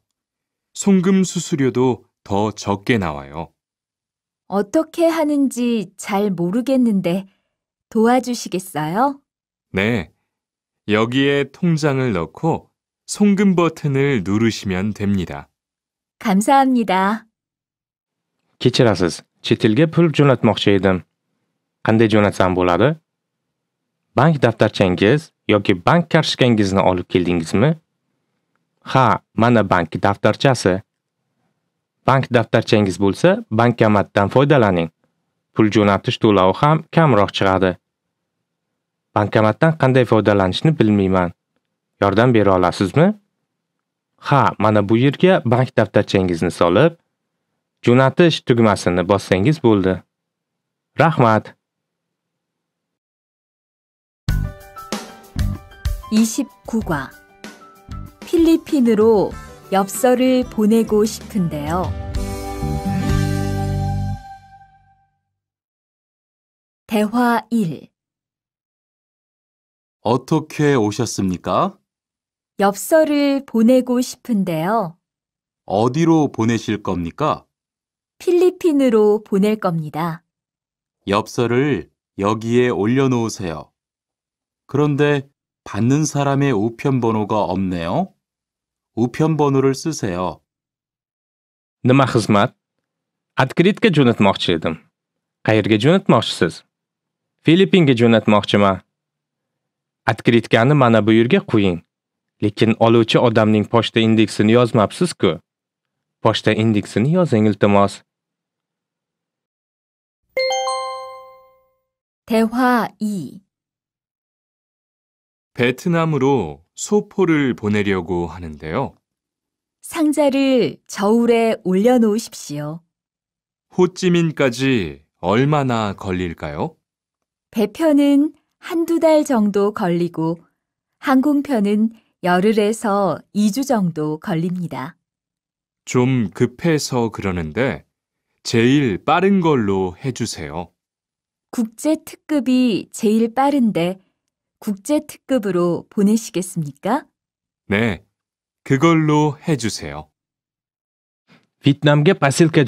송금 수수료도 더 적게 나와요. 어떻게 하는지 잘 모르겠는데 도와주시겠어요? 네. 여기에 통장을 넣고 송금 버튼을 누르시면 됩니다. 감사합니다. Kechirasiz, chet elga pul jo'natmoqchi edim. Qanday jo'natsam bo'ladi? Bank daftarchangiz yoki bank kartochkangizni olib keldingizmi? Ha, mana bank daftarchasi. Bank daftarchangiz bo'lsa, bankomatdan foydalaning. Pul jo'natish to'lovi ham kamroq chiqadi. Bankomatdan qanday foydalanishni bilmayman. Yordam bera olasizmi? Ha, mana bu yerga bank daftarchangizni solib, jo'natish tugmasini bossangiz bo'ldi. Rahmat. 29과 필리핀으로 엽서를 보내고 싶은데요. 대화 1 어떻게 오셨습니까? 엽서를 보내고 싶은데요. 어디로 보내실 겁니까? 필리핀으로 보낼 겁니다. 엽서를 여기에 올려놓으세요. 그런데 받는 사람의 우편번호가 없네요. 우편번호를 쓰세요. nima xizmat откритка jo'natmoqchi edim qayerga jo'natmoqchisiz filippinga jo'natmoqchiman Откриtkani mana bu yerga qo'ying. Lekin oluvchi odamning pochta indeksini yozmabsiz-ku. Pochta indeksini yozing iltimos. 대화 2 베트남으로 소포를 보내려고 하는데요. 상자를 저울에 올려놓으십시오. 호찌민까지 얼마나 걸릴까요? 배편은 한두 달 정도 걸리고 항공편은 열흘에서 2주 정도 걸립니다. 좀 급해서 그러는데 제일 빠른 걸로 해주세요. 국제 특급이 제일 빠른데 국제 특급으로 보내시겠습니까? 네, 그걸로 해주세요. Vyetnamga posilka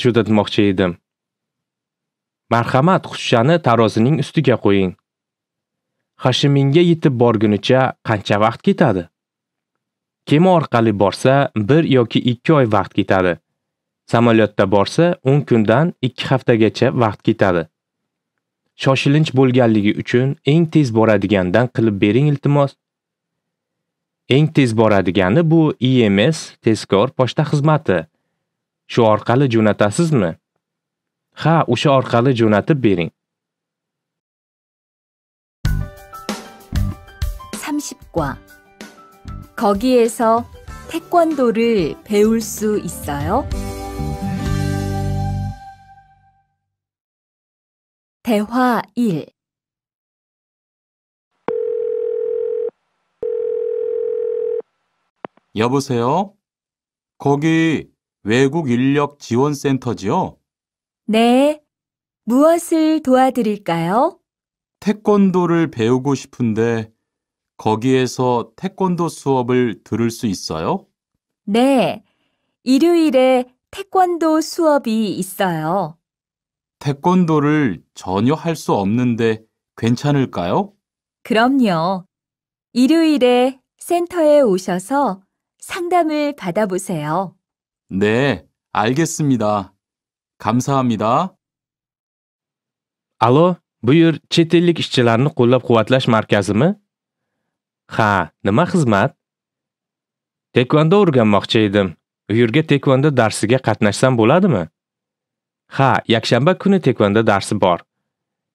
마 o n a t m 로스닝 h i edim. s t a g u s t Hashiminga yetib borgunicha qancha vaqt ketadi? Kema orqali borsa 1 yoki 2 oy vaqt ketadi. Samolyotda borsa 10 kundan 2 haftagacha vaqt ketadi. Shoshilinch bo'lganligi uchun eng tez boradigandan qilib bering iltimos. Eng tez boradigani bu EMS tezkor pochta xizmati. Shu orqali jo'natasizmi? Ha, o'sha orqali jo'natib bering. 학과 거기에서 태권도를 배울 수 있어요? 대화 1 여보세요? 거기 외국 인력 지원센터지요? 네. 무엇을 도와드릴까요? 태권도를 배우고 싶은데 거기에서 태권도 수업을 들을 수 있어요? 네. 일요일에 태권도 수업이 있어요. 태권도를 전혀 할 수 없는데 괜찮을까요? 그럼요. 일요일에 센터에 오셔서 상담을 받아보세요. 네, 알겠습니다. 감사합니다. Alo, bu e t ellik i s h i l a r n i qo'llab-quvvatlash markazimi? Ha, nima xizmat? Taekwondo o'rganmoqchi edim. U yerga taekwondo darsiga qatnashsam bo'ladimi? Ha, yakshanba kuni taekwondo darsi bor.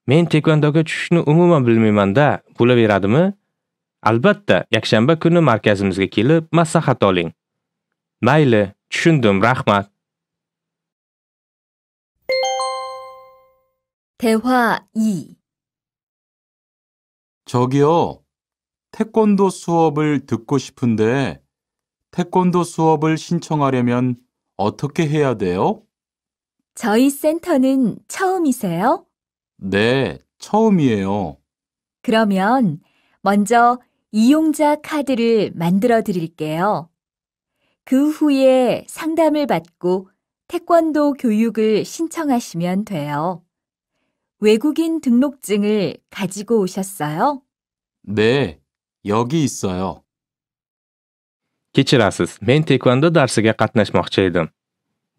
Men taekwondoga tushishni umuman bilmayman-da, bo'laveradimi? Albatta, yakshanba kuni markazimizga kelib maslahat oling. Mayli, tushundim, rahmat. Tehwa 2 저기요. 태권도 수업을 듣고 싶은데 태권도 수업을 신청하려면 어떻게 해야 돼요? 저희 센터는 처음이세요? 네, 처음이에요. 그러면 먼저 이용자 카드를 만들어 드릴게요. 그 후에 상담을 받고 태권도 교육을 신청하시면 돼요. 외국인 등록증을 가지고 오셨어요? 네, 여기 있어요. Kechirasiz, 맨 태권도 darsiga qatnashmoqchi edim.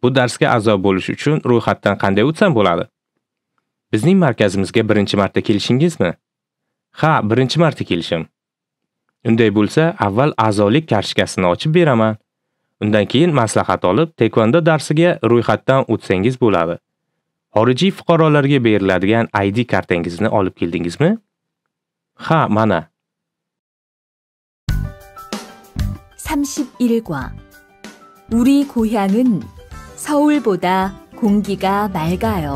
부 darsga 아자 bo'lish uchun ro'yxatdan qanday o'tsam bo'ladi? 비즈니 markazimizga 브린치 marta kelishingizmi? Ha, birinchi marta kelishim. Unday bo'lsa, avval a'zolik kartochkasini ochib beraman. Undan keyin maslahat olib, taekwondo darsiga ro'yxatdan o'tsangiz bo'ladi. Xorijiy fuqarolarga beriladigan ID kartangizni olib keldingizmi? Ha, mana, 31과 우리 고향은 서울보다 공기가 맑아요.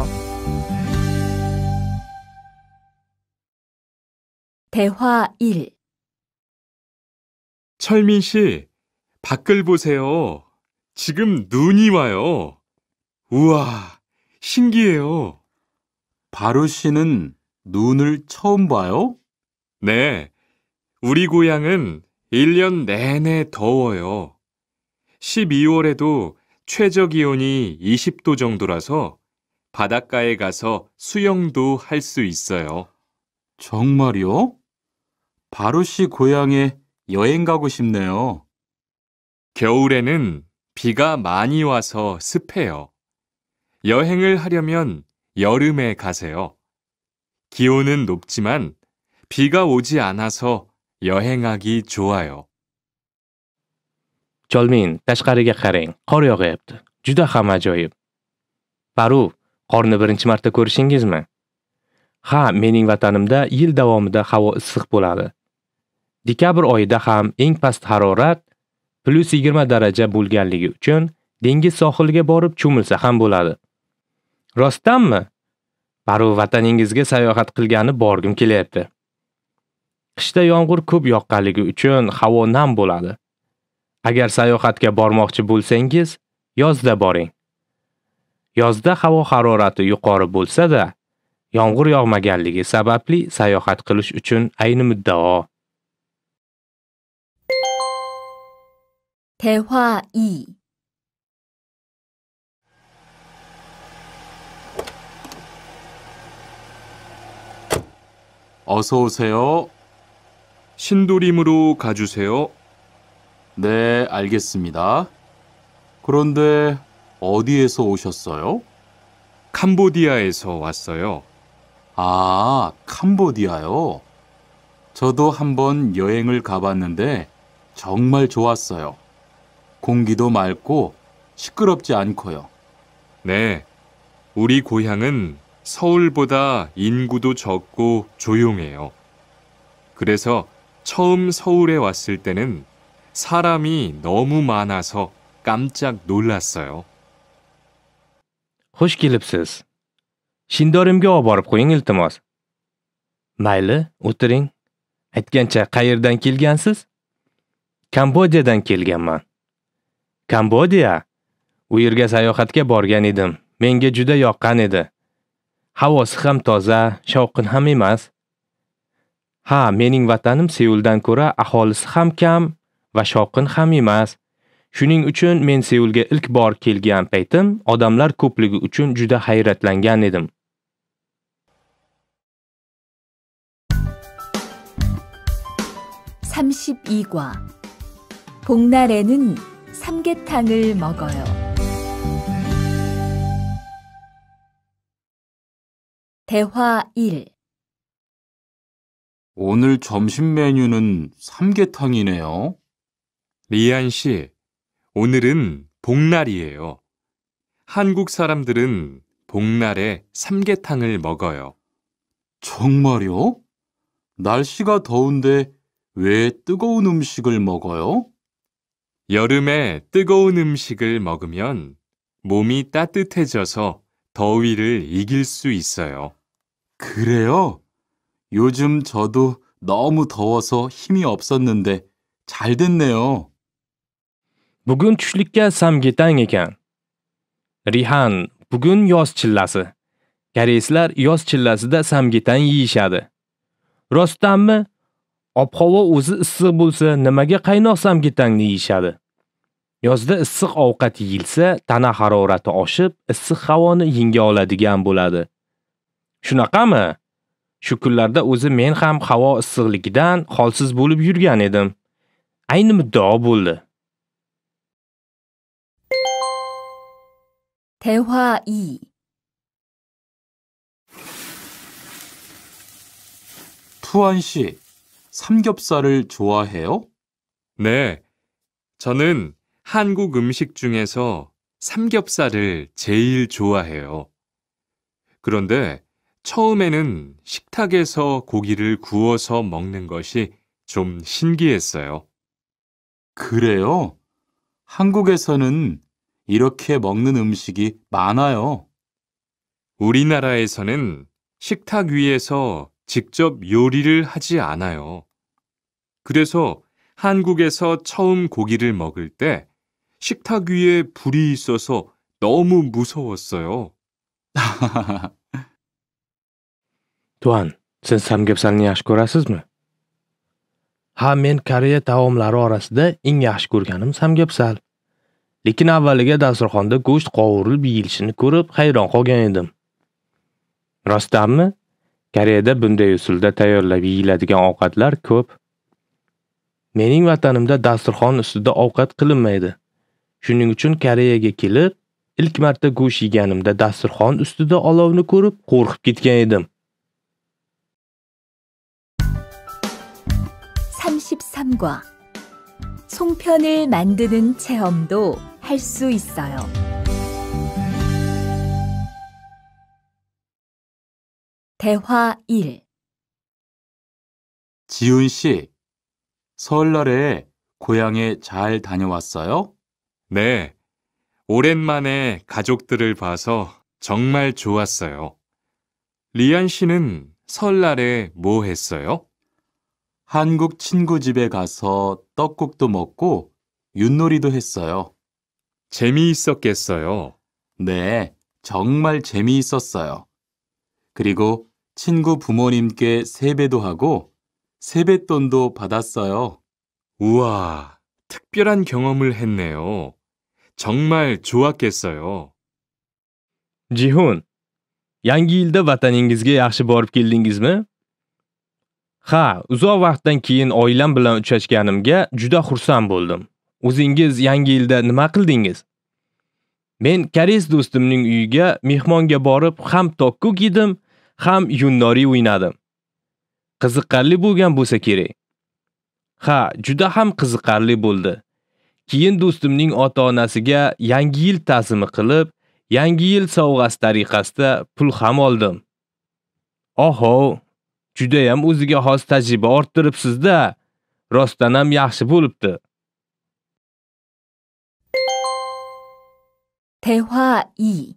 대화 1 철민 씨, 밖을 보세요. 지금 눈이 와요. 우와, 신기해요. 바로 씨는 눈을 처음 봐요? 네. 우리 고향은 1년 내내 더워요. 12월에도 최저 기온이 20도 정도라서 바닷가에 가서 수영도 할 수 있어요. 정말요? 바로 씨 고향에 여행 가고 싶네요. 겨울에는 비가 많이 와서 습해요. 여행을 하려면 여름에 가세요. 기온은 높지만 비가 오지 않아서 여행하기 좋아요. 졸민, tashqariga qarang, qor yog'yapti. Juda ham ajoyib. Paru, qorni birinchi marta ko'rishingizmi? Ha, mening vatanimda yil davomida havo issiq bo'ladi. Dekabr oyida ham eng past harorat 20 daraja bo'lganligi uchun dengiz sohiliga borib cho'milsa ham bo'ladi. Rostdanmi? Paru vataningizga sayohat qilgani borgim kelyapti. Qishda yomg'ir ko'p yoqqanligi uchun havo nam bo'ladi. Agar sayohatga bormoqchi bo'lsangiz, yozda boring. Yozda havo harorati yuqori bo'lsa-da, yomg'ir yog'maganligi sababli sayohat qilish uchun ayni muddao. 대화 2 어서 오세요. 신도림으로 가주세요. 네, 알겠습니다. 그런데 어디에서 오셨어요? 캄보디아에서 왔어요. 아, 캄보디아요? 저도 한번 여행을 가봤는데 정말 좋았어요. 공기도 맑고 시끄럽지 않고요. 네, 우리 고향은 서울보다 인구도 적고 조용해요. 그래서 처음 서울에 왔을 때는 사람이 너무 많아서 깜짝 놀랐어요. Xush kelibsiz. Shindorimga olib borib qo'ying, iltimos. Mayli, o'tiring. Aytgancha, qayerdan kelgansiz? Kambodiyadan kelganman. Kambodiya? U yerga sayohatga borgan edim. Menga juda yoqqan Havosi ham toza, shovqin ham emas. Ha, mening vatanim Seuldan ko'ra aholisi ham kam va shovqin ham emas. Shuning uchun men Seulga ilk bor kelgan paytim odamlar ko'pligi uchun juda hayratlangan edim. (32과) 봄날에는 삼계탕을 먹어요. 대화 1 오늘 점심 메뉴는 삼계탕이네요. 리안 씨, 오늘은 복날이에요. 한국 사람들은 복날에 삼계탕을 먹어요. 정말요? 날씨가 더운데 왜 뜨거운 음식을 먹어요? 여름에 뜨거운 음식을 먹으면 몸이 따뜻해져서 더위를 이길 수 있어요. 그래요? 요즘 저도 너무 더워서 힘이 없었는데 잘 됐네요. Bugun tushlikka Samgi tang ekan. Rihan, bugun yoz chillasi. Koreyslar yoz chillasida samgitan yeyishadi. Rostdanmi? Ob-havo o'zi issiq bo'lsa, nimaga qaynoq samgitangni yeyishadi? Yozda issiq ovqat yeyilsa, tana harorati oshib, issiq havoni yenga oladigan bo'ladi. Shunaqami? Shu kunlarda o'zi men ham havo issiqligidan holsiz bo'lib yurgan edim. Ayni muddao bo'ldi. 대화 2 투안 씨, 삼겹살을 좋아해요? 네. 저는 한국 음식 중에서 삼겹살을 제일 좋아해요. 그런데 처음에는 식탁에서 고기를 구워서 먹는 것이 좀 신기했어요. 그래요? 한국에서는 이렇게 먹는 음식이 많아요. 우리나라에서는 식탁 위에서 직접 요리를 하지 않아요. 그래서 한국에서 처음 고기를 먹을 때 식탁 위에 불이 있어서 너무 무서웠어요. Tuan, siz samgepsalni yaxshi ko'rasizmi? Ha, men Koreya taomlari orasida eng yaxshi ko'rganim samgepsal. Lekin avvaliga dasturxonda go'sht qovurilib yeyilishini ko'rib hayron qolgan edim. Rostdanmi? Koreyada bunday usulda tayyorlab yeyiladigan ovqatlar ko'p. Mening vatanimda dasturxon ustida ovqat qilinmaydi. Shuning uchun Koreyaga kelib, ilk marta go'sht yeganimda dasturxon ustida olovni ko'rib qo'rqib ketgan edim. 13과 송편을 만드는 체험도 할 수 있어요. 대화 1 지훈 씨, 설날에 고향에 잘 다녀왔어요? 네, 오랜만에 가족들을 봐서 정말 좋았어요. 리안 씨는 설날에 뭐 했어요? 한국 친구 집에 가서 떡국도 먹고 윷놀이도 했어요. 재미있었겠어요. 네, 정말 재미있었어요. 그리고 친구 부모님께 세배도 하고 세뱃돈도 받았어요. 우와, 특별한 경험을 했네요. 정말 좋았겠어요. 지훈, 양기 일 y 봤다 g i yilda v a t a n i Ha, uzoq vaqtdan keyin oilam bilan uchrashganimga juda xursand bo'ldim. O'zingiz yangi yilda nima qildingiz? Men koreys do'stimning uyiga mehmonga borib, ham tokku yedim, ham yunnori o'ynadim. Qiziqarli bo'lgan bo'lsa kerak. Ha, juda ham qiziqarli bo'ldi. Keyin do'stimning ota-onasiga yangi yil ta'zimi qilib, yangi yil sovg'asi tariqasida pul ham oldim. Oho, judayam o'ziga xos tajriba orttiribsiz-da. Rostdan ham yaxshi bo'libdi. 대화 2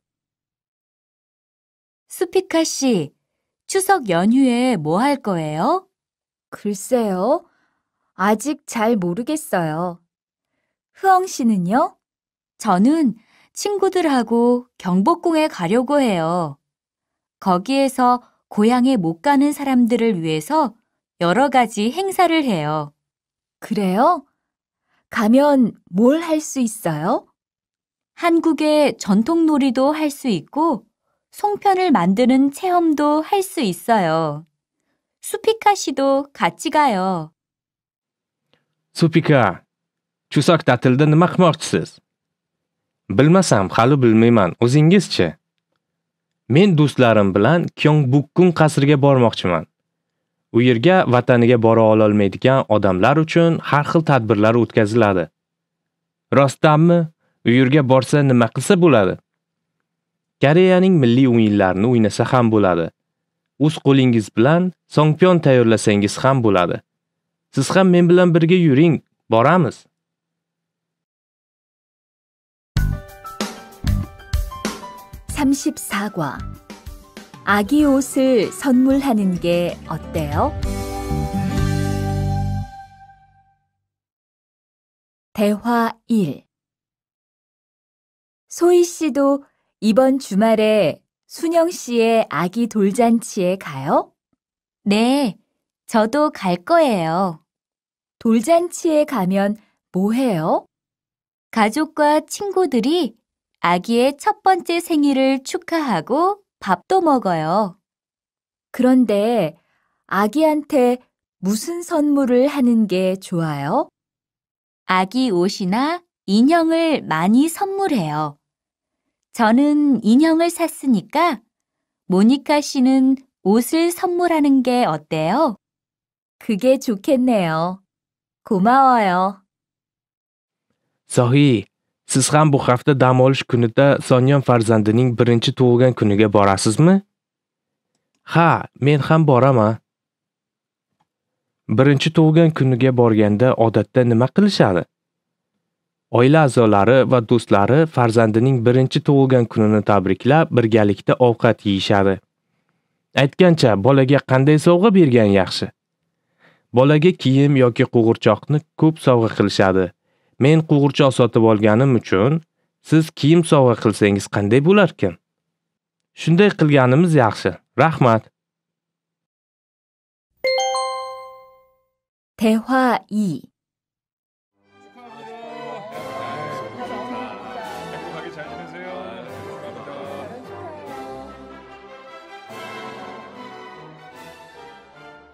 수피카 씨, 추석 연휴에 뭐 할 거예요? 글쎄요. 아직 잘 모르겠어요. 흐엉 씨는요? 저는 친구들하고 경복궁에 가려고 해요. 거기에서 고향에 못 가는 사람들을 위해서 여러 가지 행사를 해요. 그래요? 가면 뭘 할 수 있어요? 한국의 전통놀이도 할 수 있고 송편을 만드는 체험도 할 수 있어요. 수피카 씨도 같이 가요. Supika, chusoq ta'tilda nima q Men do'stlarim bilan Kyongbukkun qasriga bormoqchiman. U yerga vataniga bora ololmaydigan odamlar uchun har xil tadbirlar o'tkaziladi. Rostdanmi? U yerga borsa nima qilsa bo'ladi? Koreyaning milliy o'yinlarini o'ynasa ham bo'ladi. O'z qo'lingiz bilan songpyon tayyorlasangiz ham bo'ladi. Siz ham men bilan birga yuring, boramiz. 34과 아기 옷을 선물하는 게 어때요? 대화 1 소희 씨도 이번 주말에 순영 씨의 아기 돌잔치에 가요? 네, 저도 갈 거예요. 돌잔치에 가면 뭐 해요? 가족과 친구들이 아기의 첫 번째 생일을 축하하고 밥도 먹어요. 그런데 아기한테 무슨 선물을 하는 게 좋아요? 아기 옷이나 인형을 많이 선물해요. 저는 인형을 샀으니까 모니카 씨는 옷을 선물하는 게 어때요? 그게 좋겠네요. 고마워요. z o Siz ham bu hafta dam olish kunida Sonyon farzandining birinchi tug'ilgan kuniga borasizmi? Ha, men ham boraman. Birinchi tug'ilgan kuniga borganda odatda nima qilishadi? Oila a'zolari va do'stlari farzandining birinchi tug'ilgan kunini tabriklab, birgalikda ovqat yeyishadi. Aytgancha, bolaga qanday sovg'a bergan yaxshi? Bolaga kiyim yoki qo'g'irchoqni ko'p sovg'a qilishadi. Men qo'g'irchoq sotib olganim uchun siz kiyim sovg'a qilsangiz qanday bo'larkan Shunday qilganimiz yaxshi. Rahmat. 대화 2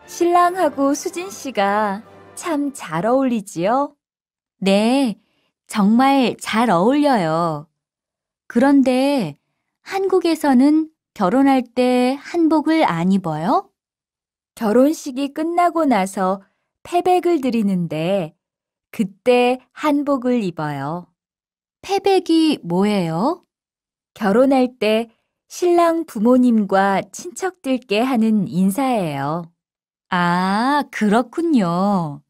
신랑하고 수진 씨가 참잘 어울리지요? 네, 정말 잘 어울려요. 그런데 한국에서는 결혼할 때 한복을 안 입어요? 결혼식이 끝나고 나서 패백을 드리는데 그때 한복을 입어요. 패백이 뭐예요? 결혼할 때 신랑 부모님과 친척들께 하는 인사예요. 아, 그렇군요.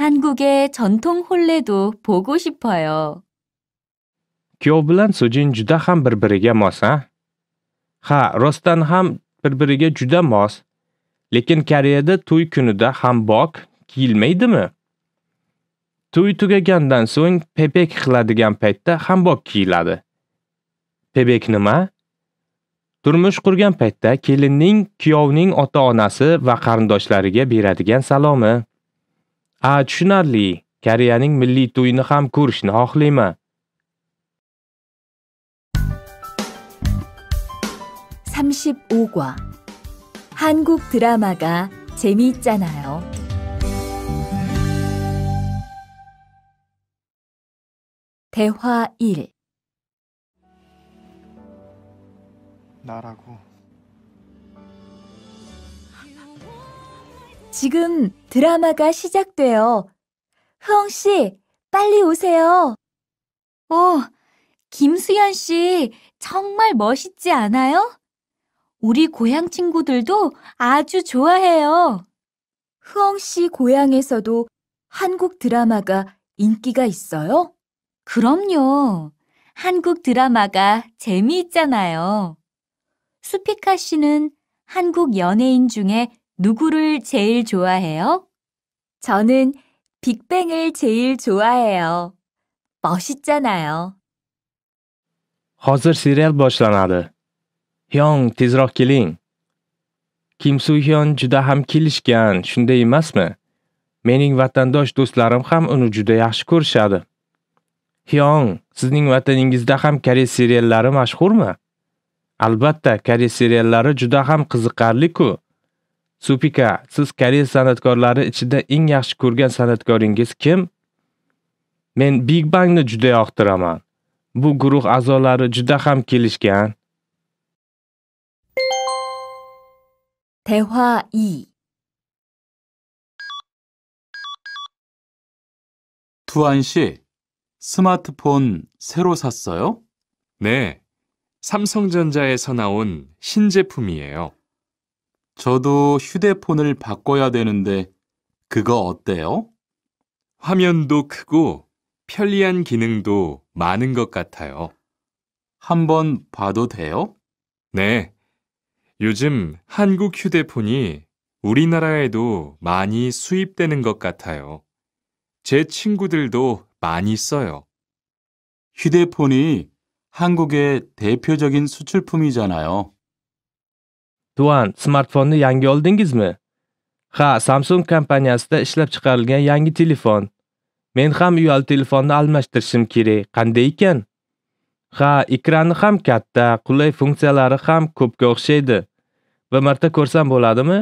한국의 전통 홀레도 보고 싶어요. Kuyov bilan sujin juda ham bir-biriga mos, ha? Ha, rostdan ham bir-biriga juda mos. Lekin Koreyada to'y kunida hambok kiyilmaydimi? To'y tugagandan so'ng pepek qiladigan paytda hambok kiyiladi. Pepek nima? Turmush qurgan paytda kelinning kuyovning ota-onasi va qarindoshlariga beradigan salomi. A tushunarli. Koreyaning milliy to'yini ham ko'rishni xohlayman. (35과) 한국 드라마가 재미있잖아요. 대화 1 나라고 지금 드라마가 시작돼요. 흐엉 씨, 빨리 오세요. 오, 어, 김수현 씨, 정말 멋있지 않아요? 우리 고향 친구들도 아주 좋아해요. 흐엉 씨 고향에서도 한국 드라마가 인기가 있어요? 그럼요. 한국 드라마가 재미있잖아요. 수피카 씨는 한국 연예인 중에 누구를 제일 좋아해요? 저는 빅뱅을 제일 좋아해요. 멋있잖아요. Hozir serial boshlanadi. 형, tezroq keling. Kim Su Hyun juda ham kelishgan, shunday emasmi? Mening vatandosh do'stlarim ham uni juda yaxshi ko'rishadi. Hyong, sizning vataningizda ham koreys seriallari mashhurmi? Albatta, koreys seriallari juda ham qiziqarli-ku. Supika, siz koreys san'atkorlari ichida eng yaxshi ko'rgan san'atkoringiz kim? Men Big Bangni juda yoqtiraman. Bu guruh a'zolari juda ham kelishgan. 대화 2 투안 씨, 스마트폰 새로 샀어요? 네, 삼성전자에서 나온 신제품이에요. 저도 휴대폰을 바꿔야 되는데 그거 어때요? 화면도 크고 편리한 기능도 많은 것 같아요. 한번 봐도 돼요? 네. 요즘 한국 휴대폰이 우리나라에도 많이 수입되는 것 같아요. 제 친구들도 많이 써요. 휴대폰이 한국의 대표적인 수출품이잖아요. Tuan, smartfonni yangi oldingizmi? Ha, Samsung kompaniyasida ishlab chiqarilgan yangi telefon. Men ham uyali telefonni almashtirishim kerak. Qanday ekan? Ha, ekrani ham katta, qulay funksiyalari ham ko'pga o'xshaydi. Va marta ko'rsam bo'ladimi?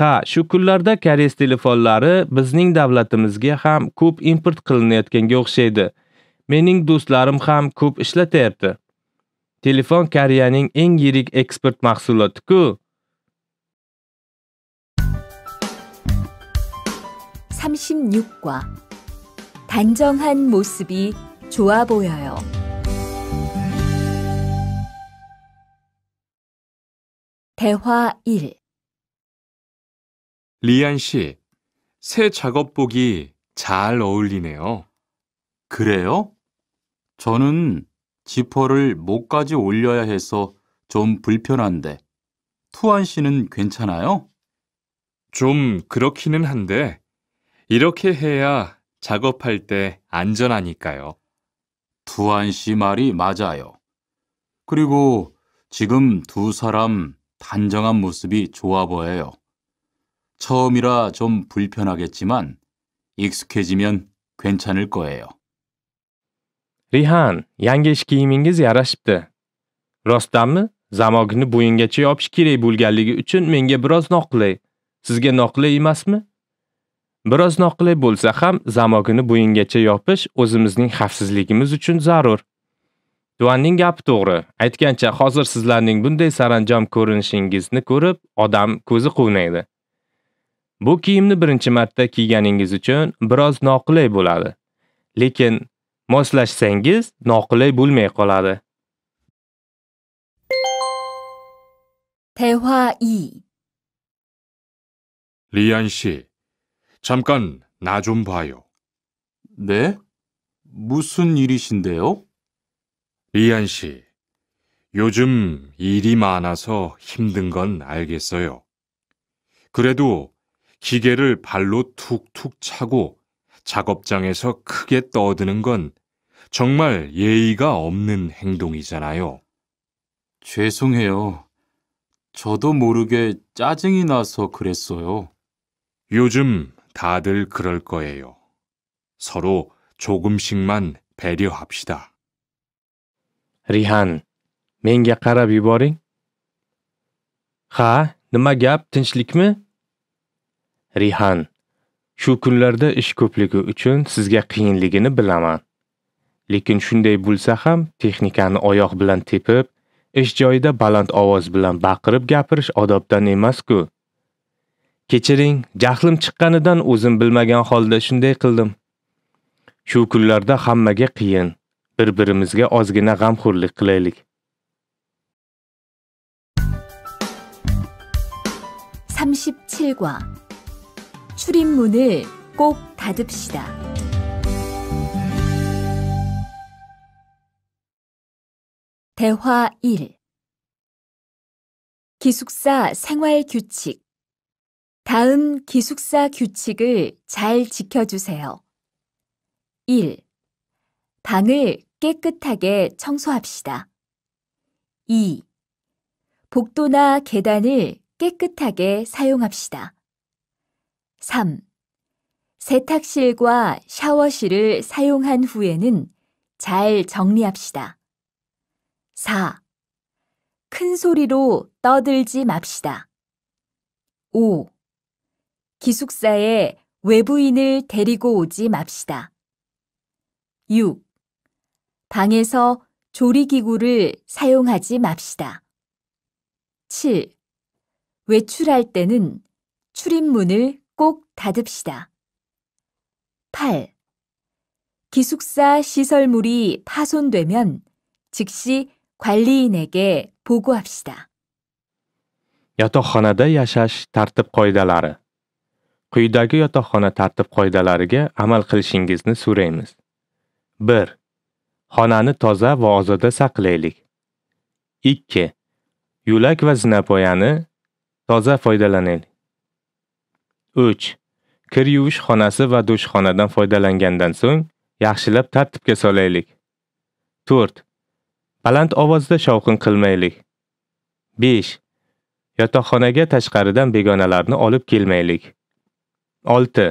Ha, shu kunlarda koreys telefonlari bizning davlatimizga ham ko'p import qilinayotganga o'xshaydi. Mening do'stlarim ham ko'p ishlatyapti. Telefon Koreyaning eng yirik eksport mahsulotiku. 36과 단정한 모습이 좋아 보여요. 대화 1 리안 씨, 새 작업복이 잘 어울리네요. 그래요? 저는 지퍼를 목까지 올려야 해서 좀 불편한데 투안 씨는 괜찮아요? 좀 그렇기는 한데 이렇게 해야 작업할 때 안전하니까요. 투안 씨 말이 맞아요. 그리고 지금 두 사람 단정한 모습이 좋아 보여요. 처음이라 좀 불편하겠지만 익숙해지면 괜찮을 거예요. Rihan, yangi ish kiyimingiz yarashibdi. Rostdanmi? Zamogini bo'yingacha yopish kerak bo'lganligi uchun menga biroz noqulay. Sizga noqulay emasmi? Biroz noqulay bo'lsa ham zamogini bo'yingacha yopish o'zimizning xavfsizligimiz uchun zarur. Duanning gapi to'g'ri. Aytgancha, hozir sizlarning bunday saranjom ko'rinishingizni ko'rib, odam ko'zi quvnaydi. Bu kiyimni birinchi marta kiyganingiz uchun biroz noqulay bo'ladi. Lekin moslashsangiz noqulay bo'lmay qoladi. 대화 2 리안 씨, 잠깐 나 좀 봐요. 네? 무슨 일이신데요? 리안 씨, 요즘 일이 많아서 힘든 건 알겠어요. 그래도 기계를 발로 툭툭 차고 작업장에서 크게 떠드는 건 정말 예의가 없는 행동이잖아요. 죄송해요. 저도 모르게 짜증이 나서 그랬어요. 요즘 다들 그럴 거예요. 서로 조금씩만 배려합시다. Rihan, menga qarab y u b o Shu kunlarda ish ko'pligi uchun sizga qiyinligini bilaman. Lekin shunday bo'lsa ham, texnikani oyoq bilan tepib, ish joyida baland ovoz bilan baqirib gapirish odobdan emas-ku. Kechiring, jahlim chiqqanidan o'zim bilmagan holda shunday qildim. Shu kunlarda hammaga qiyin, bir-birimizga ozgina g'amxo'rlik qilaylik. samshib 과 출입문을 꼭 닫읍시다. 대화 1 기숙사 생활 규칙 다음 기숙사 규칙을 잘 지켜주세요. 1. 방을 깨끗하게 청소합시다. 2. 복도나 계단을 깨끗하게 사용합시다. 3. 세탁실과 샤워실을 사용한 후에는 잘 정리합시다. 4. 큰 소리로 떠들지 맙시다. 5. 기숙사에 외부인을 데리고 오지 맙시다. 6. 방에서 조리기구를 사용하지 맙시다. 7. 외출할 때는 출입문을 닫읍시다. 8. 기숙사 시설물이 파손되면 즉시 관리인에게 보고합시다. yotoqxonada 야샤시 tartib qoidalari quyidagi yotoqxona tartib qoidalariga amal qilishingizni so'raymiz 1. xonani toza va ozoda saqlaylik 2. yo'lak va zinapoyani toza foydalanaylik 3. Kir yuvish xonasi va dushxonadan foydalangandan so'ng yaxshilab tartibga solaylik. 4. Baland ovozda shovqin qilmaylik. 5. Yotoqxonaga tashqaridan begonalarni olib kelmaylik. 6.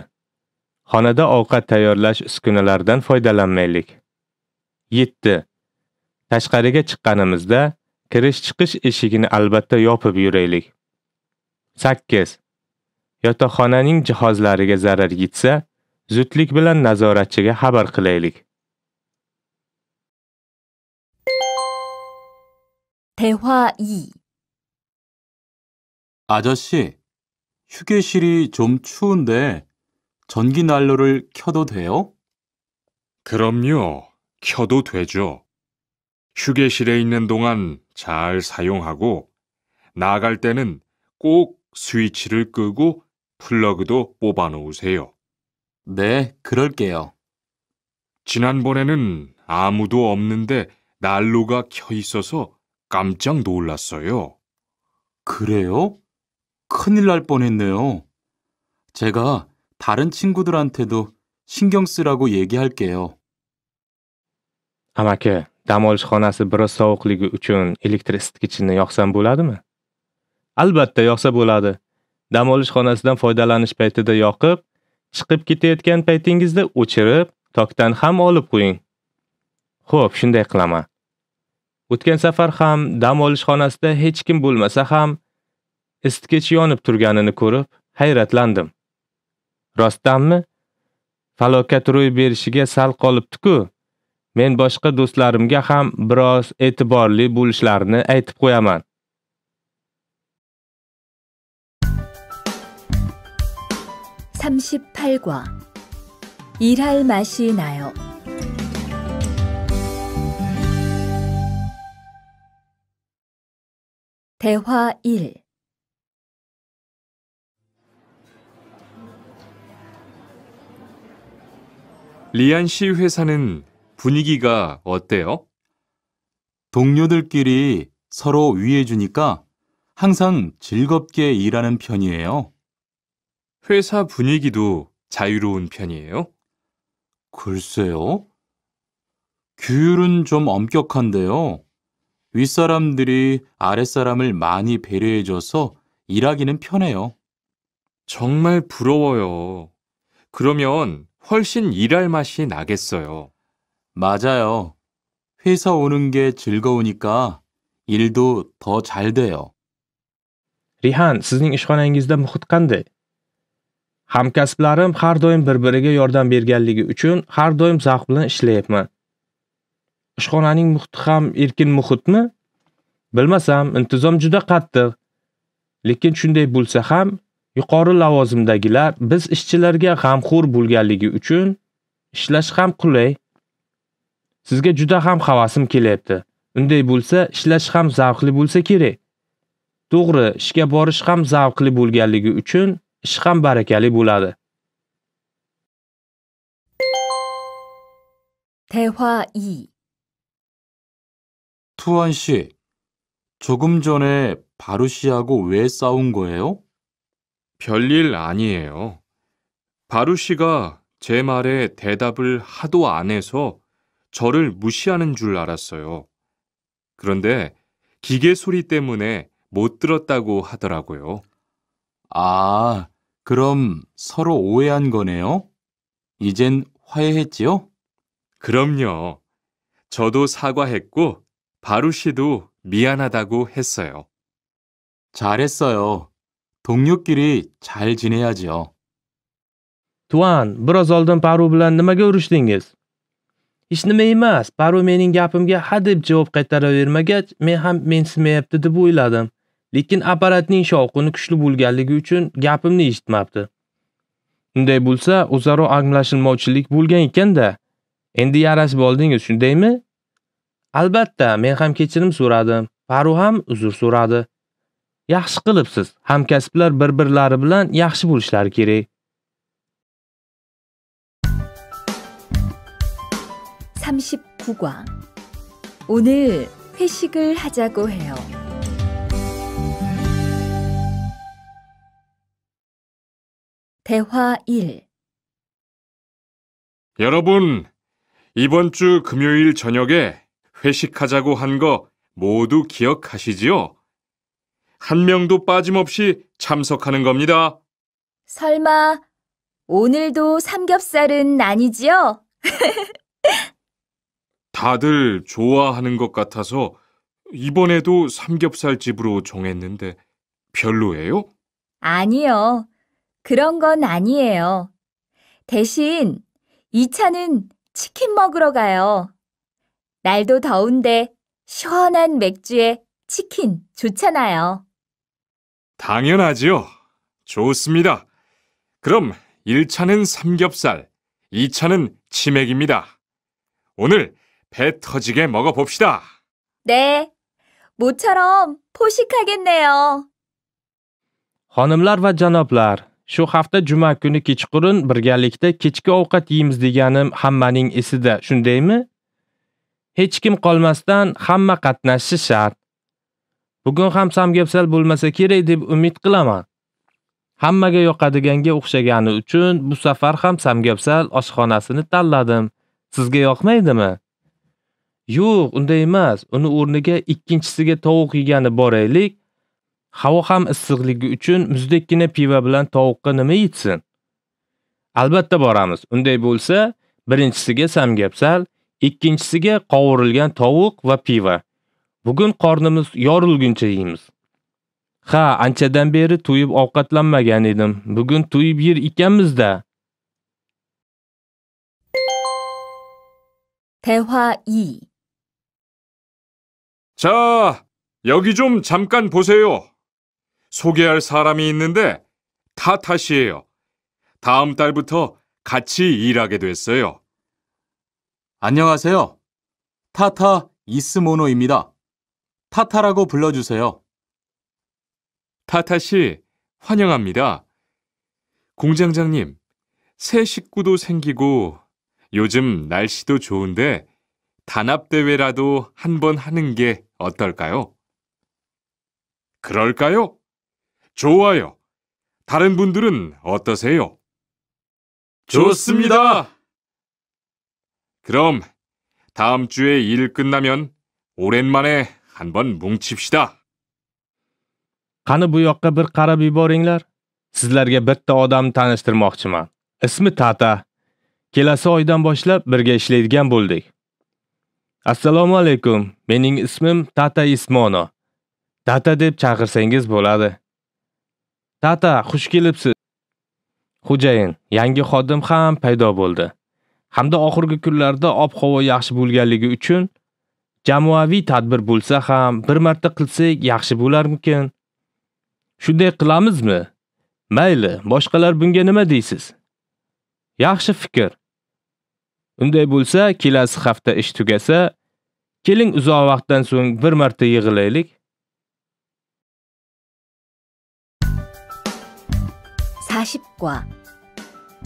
Xonada ovqat tayyorlash uskunalaridan foydalanmaylik. 7. Tashqariga chiqqanimizda kirish-chiqish eshigini albatta yopib yuraylik. 8. yotoqxonaning jihozlariga zarar yetsa, zudlik bilan nazoratchiga xabar qilaylik. 대화 2 아저씨, 휴게실이 좀 추운데 전기 난로를 켜도 돼요? 그럼요. 켜도 되죠. 휴게실에 있는 동안 잘 사용하고 나갈 때는 꼭 스위치를 끄고 플러그도 뽑아 놓으세요. 네, 그럴게요. 지난번에는 아무도 없는데 난로가 켜 있어서 깜짝 놀랐어요. 그래요? 큰일 날 뻔했네요. 제가 다른 친구들한테도 신경 쓰라고 얘기할게요. Amaki, dam olish xonasi biroz sovuqligi uchun elektr isitgichini yoqsam bo'ladimi? Albatta, yoqsa bo'ladi. dam olish xonasidan foydalanish paytida yoqib, chiqib ketayotgan paytingizda o'chirib, tokdan ham olib qo'ying. Xo'p, shunday qilaman. O'tgan safar ham dam olish xonasida hech kim bo'lmasa ham isitgich yonib turganini ko'rib hayratlandim. Rostdanmi? Falokat ro'y berishiga sal qolibdi-ku. Men boshqa do'stlarimga ham biroz e'tiborli bo'lishlarini aytib qo'yaman. 38과 일할 맛이 나요. 대화 1 리안 씨 회사는 분위기가 어때요? 동료들끼리 서로 위해주니까 항상 즐겁게 일하는 편이에요. 회사 분위기도 자유로운 편이에요? 글쎄요. 규율은 좀 엄격한데요. 윗사람들이 아랫사람을 많이 배려해줘서 일하기는 편해요. 정말 부러워요. 그러면 훨씬 일할 맛이 나겠어요. 맞아요. 회사 오는 게 즐거우니까 일도 더 잘 돼요. 리한, sizning i s h x o n a Hamkasblarim har doim bir-biriga yordam berganligi uchun har doim zavq bilan ishlayapman. Ishxonaning muhiti ham erkin muhitmi? Bilmasam, intizom juda qattiq. Lekin shunday bo'lsa ham, yuqori lavozimdagilar biz ishchilarga g'amxo'r bo'lganligi uchun ishlash ham qulay. Sizga juda ham havasim kelyapti. Unday bo'lsa, ishlash ham zavqli bo'lsa kerak. To'g'ri, ishga borish ham zavqli bo'lganligi uchun ish ham barakali bo'ladi. 대화 2 투원 씨, 조금 전에 바루 씨하고 왜 싸운 거예요? 별일 아니에요. 바루 씨가 제 말에 대답을 하도 안 해서 저를 무시하는 줄 알았어요. 그런데 기계 소리 때문에 못 들었다고 하더라고요. 아, 그럼 서로 오해한 거네요? 이젠 화해했지요? 그럼요. 저도 사과했고, 바루 씨도 미안하다고 했어요. 잘했어요. 동료끼리 잘 지내야지요. tuan biroz oldin paru bilan nimaga urushdingiz hech nima emas paru mening gapimga hadeb javob qaytaravermagach men ham mensimayapti deb o'yladim lekin apparatning shovqini kuchli bo'lganligi uchun gapimni eshitmabdi unday bo'lsa o'zaro anglashilmovchilik bo'lgan ekanda endi yarashib oldingiz shundaymi albatta men ham kechirim so'radim paru ham uzr so'radi yaxshi qilibsiz hamkasblar bir birlari bilan yaxshi bo'lishlari kerak (39과) 오늘 회식을 하자고 해요. 대화 1 여러분, 이번 주 금요일 저녁에 회식하자고 한 거 모두 기억하시지요? 한 명도 빠짐없이 참석하는 겁니다. 설마 오늘도 삼겹살은 아니지요? 다들 좋아하는 것 같아서 이번에도 삼겹살 집으로 정했는데 별로예요? 아니요. 그런 건 아니에요. 대신 2 차는 치킨 먹으러 가요. 날도 더운데 시원한 맥주에 치킨 좋잖아요. 당연하지요. 좋습니다. 그럼 1차는 삼겹살, 2차는 치맥입니다. 오늘 배 터지게 먹어봅시다. 네, 모처럼 포식하겠네요. h a n ı m l a Shu hafta juma kuni kechqurun birgalikda kechki ovqat yeymiz deganim hammaning esida, shundaymi? Hech kim qolmasdan hamma qatnashishi shart. Bugun ham samgapsal bo'lmasa kerak deb umid qilaman. Hammaga yoqadiganga o'xshagani uchun bu safar ham samgapsal oshxonasini tanladim. Sizga yoqmaydimi? Yo'q, unday emas. Uni o'rniga ikkinchisiga tovuq yegani boraylik. Havo ham issiqligi uchun muzdekkina piva bilan tovuqqa nima yetsin? Albatta boramiz. Unday bo'lsa, birinchisiga samgapsal, ikkinchisiga qovurilgan tovuq va piva. Bugun qornimiz yorilguncha yeymiz. Ha, anchadan beri to'yib ovqatlanmagan edim. Bugun to'yib yer ekanmiz-da. 대화 2 자, 여기 좀 잠깐 보세요. 소개할 사람이 있는데 다 탓이에요. 다음 달부터 같이 일하게 됐어요. 안녕하세요. 타타 이스모노입니다. 타타라고 불러주세요. 타타 씨, 환영합니다. 공장장님, 새 식구도 생기고 요즘 날씨도 좋은데 단합대회라도 한 번 하는 게 어떨까요? 그럴까요? 좋아요. 다른 분들은 어떠세요? 좋습니다. 그럼 다음 주에 일 끝나면 오랜만에 한번 뭉칩시다. qani bu yoqqa bir qarab yuboringlar sizlarga bitta odam tanishtirmoqchiman ismi tata kelasi oydan boshlab birga ishlaydigan bo'ldik assalomu alaykum mening ismim tata ismono tata deb chaqirsangiz bo'ladi tata xush kelibsiz xo'jayin yangi xodim ham paydo bo'ldi hamda oxirgi kunlarda ob havo yaxshi bo'lganligi uchun jamoaviy tadbir bo'lsa ham bir marta qilsak yaxshi bo'larmikin shunday qilamizmi mayli boshqalar bunga nima deysiz yaxshi fikr unday bo'lsa kelasi hafta ish tugasa keling uzoq vaqtdan so'ng bir marta yig'ilaylik 40과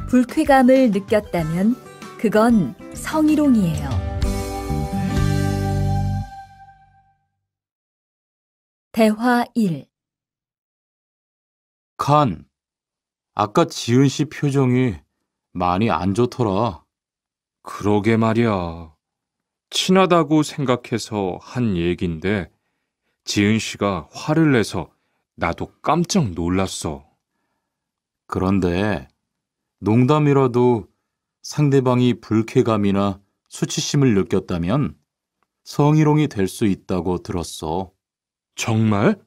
불쾌감을 느꼈다면 그건 성희롱이에요. 대화 1 칸, 아까 지은 씨 표정이 많이 안 좋더라. 그러게 말이야. 친하다고 생각해서 한 얘긴데 지은 씨가 화를 내서 나도 깜짝 놀랐어. 그런데 농담이라도 상대방이 불쾌감이나 수치심을 느꼈다면 성희롱이 될 수 있다고 들었어. 정말?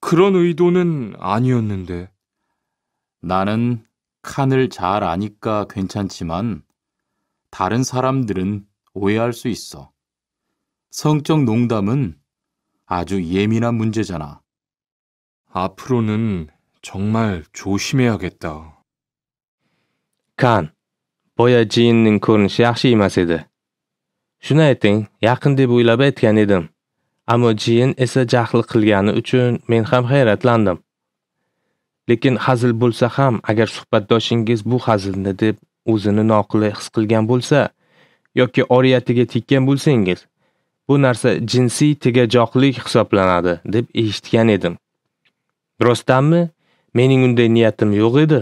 그런 의도는 아니었는데. 나는 칸을 잘 아니까 괜찮지만 다른 사람들은 오해할 수 있어. 성적 농담은 아주 예민한 문제잖아. 앞으로는 정말 조심해야겠다. Kan, 보야 Jean'ning ko'rinishi yaxshi emas edi. Shuni ayting, yaqin deb o'ylab aytgan edim. Ammo Jean esa jahl qilgani uchun men ham hayratlandim. Lekin hazil bo'lsa ham, agar suhbatdoshingiz bu hazilni deb o'zini noqulay his qilgan bo'lsa yoki oriyatiga bo'lsangiz, bu narsa jinsiy tegajoqlik hisoblanadi deb eshitgan edim. Rostdanmi? mening unday niyatim yo'q edi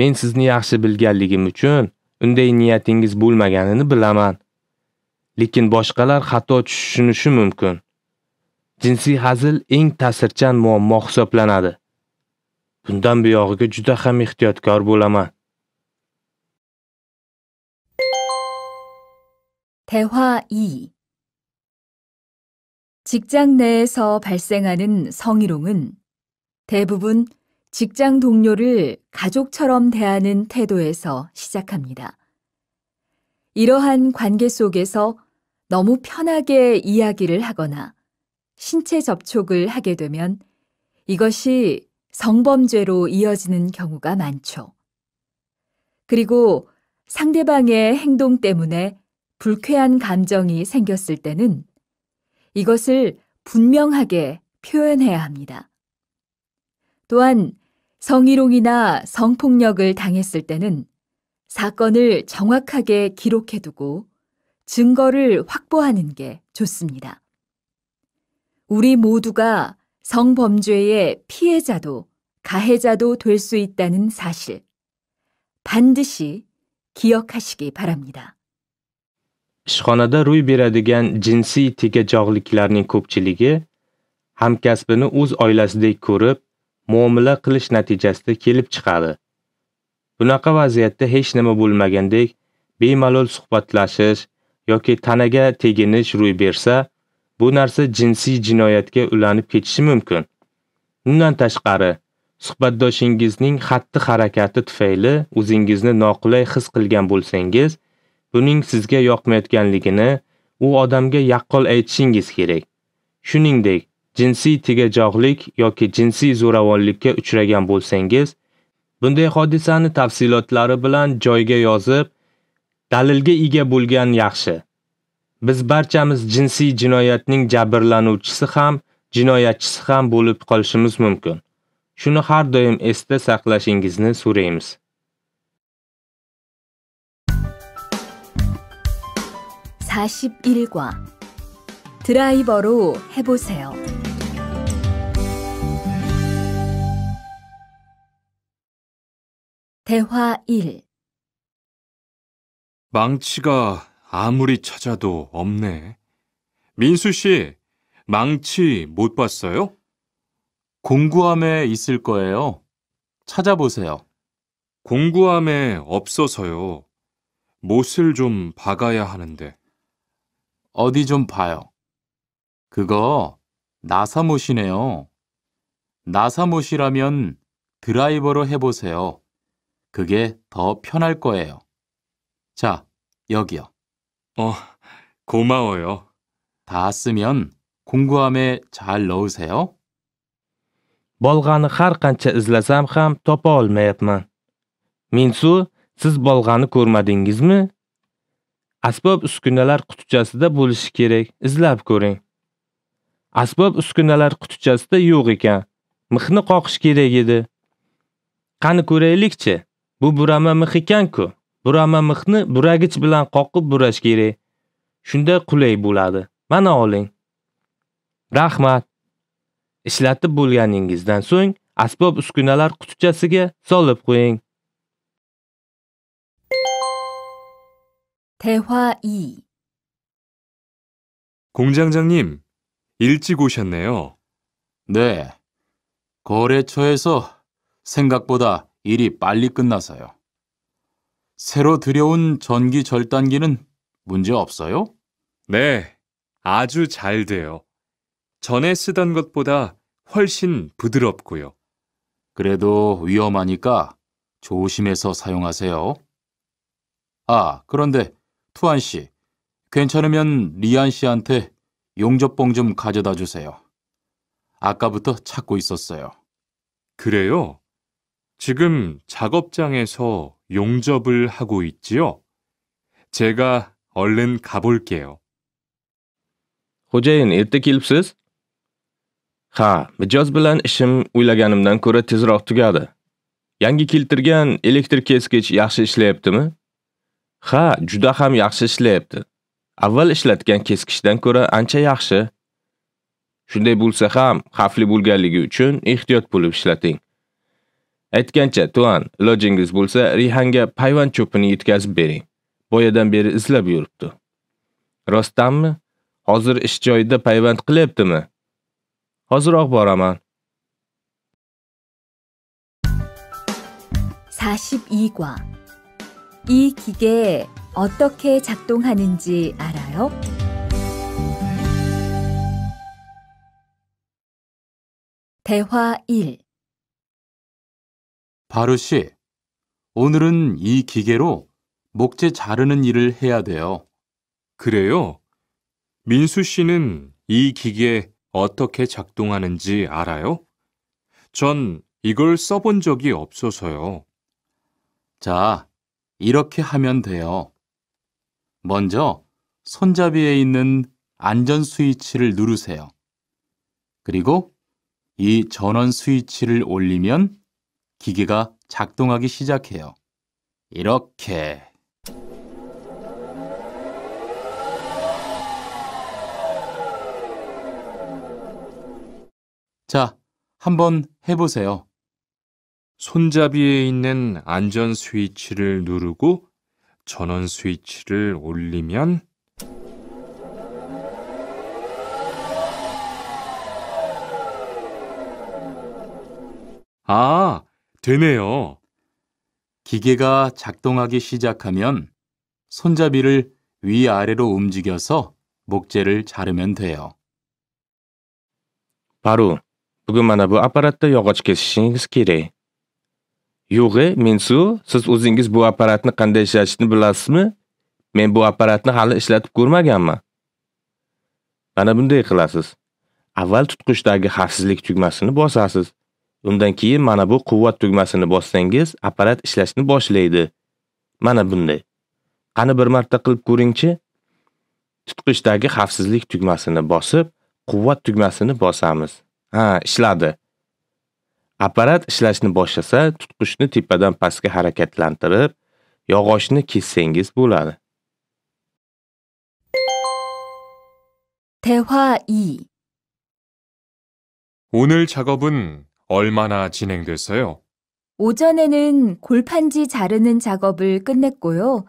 men sizni yaxshi bilganligim uchun unday niyatingiz bo'lmaganini bilaman lekin boshqalar xato tushunishi mumkin jinsiy hazil eng ta'sirchan muammo hisoblanadi bundan buyog'iga juda ham ehtiyotkor bo'laman 대화 2 직장 내에서 발생하는 성희롱은 대부분 직장 동료를 가족처럼 대하는 태도에서 시작합니다. 이러한 관계 속에서 너무 편하게 이야기를 하거나 신체 접촉을 하게 되면 이것이 성범죄로 이어지는 경우가 많죠. 그리고 상대방의 행동 때문에 불쾌한 감정이 생겼을 때는 이것을 분명하게 표현해야 합니다. 또한 성희롱이나 성폭력을 당했을 때는 사건을 정확하게 기록해두고 증거를 확보하는 게 좋습니다. 우리 모두가 성범죄의 피해자도 가해자도 될 수 있다는 사실 반드시 기억하시기 바랍니다. ishxonada ro'y beradigan jinsiy tegajog'liklarning ko'pchiligi hamkasbini o'z oilasidek ko'rib muomala qilish natijasida kelib chiqadi. Bunaqa vaziyatda hech nima bo'lmagandek bemalol suhbatlashish yoki tanaga teginish ro'y bersa, bu narsa jinsiy jinoyatga ulanib ketishi mumkin. Undan tashqari, suhbatdoshingizning xatti-harakati tufayli o'zingizni noqulay his qilgan bo'lsangiz, buning sizga yoqmayotganligini u odamga yaqqol aytishingiz kerak. Shuningdek, jinsiy tegajog'lik yoki jinsiy zo'ravonlikka uchragan bo'lsangiz, bunday hodisani tafsilotlari bilan joyga yozib, dalilga ega bo'lgan yaxshi. Biz barchamiz jinsiy jinoyatning jabrlanuvchisi ham, jinoyatchisi ham bo'lib qolishimiz mumkin. Shuni har doim esda saqlashingizni so'raymiz. 41 드라이버로 해보세요. 대화 1 망치가 아무리 찾아도 없네. 민수 씨, 망치 못 봤어요? 공구함에 있을 거예요. 찾아보세요. 공구함에 없어서요. 못을 좀 박아야 하는데. 어디 좀 봐요. 그거 나사못이네요. 나사못이라면 드라이버로 해보세요. 그게 더 편할 거예요. 자, 여기요. 어, 고마워요. 다 쓰면 공구함에 잘 넣으세요. Bolg'ani har qancha izlasam ham topa olmayapman. Minsu, siz bolg'ani ko'rmadingizmi? Asbob uskunalar qutichasida bo'lishi kerak. Izlab ko'ring. Asbob uskunalar qutichasida yo'q ekan. Mixni qoqish kerak edi. Qani ko'raylikchi. Bu burama mix ekan-ku. Burama mixni buragich bilan qoqib burash kerak. Shunda qulay bo'ladi. Mana oling. Rahmat. Ishlatib bo'lganingizdan so'ng asbob uskunalar qutichasiga solib qo'ying. 대화 2 공장장님, 일찍 오셨네요. 네. 거래처에서 생각보다 일이 빨리 끝나서요. 새로 들여온 전기 절단기는 문제 없어요? 네. 아주 잘 돼요. 전에 쓰던 것보다 훨씬 부드럽고요. 그래도 위험하니까 조심해서 사용하세요. 아, 그런데 투안 씨, 괜찮으면 리안 씨한테 용접봉 좀 가져다 주세요. 아까부터 찾고 있었어요. 그래요? 지금 작업장에서 용접을 하고 있지요? 제가 얼른 가볼게요. xo'jayin erta kelibsiz ha mijoz bilan ishim o'ylaganimdan ko'ra tezroq tugadi yangi keltirgan elektr keskich yaxshi ishlayaptimi ha juda ham yaxshi ishlayapti Avval ishlatgan keskishdan ko'ra ancha yaxshi. Shunday bo'lsa ham, xavfli bo'lganligi uchun ehtiyot bo'lib ishlating. Aytgancha, tuan, lojingiz bo'lsa, rihanga payvand cho'pini yetkazib bering. Boyadan beri izlab yuribdi. Rostdanmi? Hozir ish joyida payvand qilyaptimi? Hoziroq boraman. 42과 이 기계에 어떻게 작동하는지 알아요? 대화 1 바루 씨, 오늘은 이 기계로 목재 자르는 일을 해야 돼요. 그래요? 민수 씨는 이 기계 어떻게 작동하는지 알아요? 전 이걸 써본 적이 없어서요. 자, 이렇게 하면 돼요. 먼저 손잡이에 있는 안전 스위치를 누르세요. 그리고 이 전원 스위치를 올리면 기계가 작동하기 시작해요. 이렇게 자, 한번 해보세요. 손잡이에 있는 안전 스위치를 누르고 전원 스위치를 올리면 아, 되네요. 기계가 작동하기 시작하면 손잡이를 위아래로 움직여서 목재를 자르면 돼요. 바로, 부금만하고아빠라트 여거치켓싱 스키레. men Mensu, siz o'zingiz bu apparatni qanday ishlatishni bilasizmi? Men bu apparatni hali ishlatib ko'rmaganman. Mana bunday qilasiz. Avval tutqichdagi xavfsizlik tugmasini bosasiz. Undan keyin mana bu quvvat tugmasini bossangiz, apparat ishlashni boshlaydi. Mana bunday. Qani bir marta qilib ko'ringchi. Tutqichdagi xavfsizlik tugmasini bosib, quvvat tugmasini bosamiz. Ha, ishladi. apparat ishlashni boshlasa tutqichni tepadan pastga harakatlantirib yog'ochni kessangiz bo'ladi 대화 2 오늘 작업은 얼마나 진행됐어요? 오전에는 골판지 자르는 작업을 끝냈고요.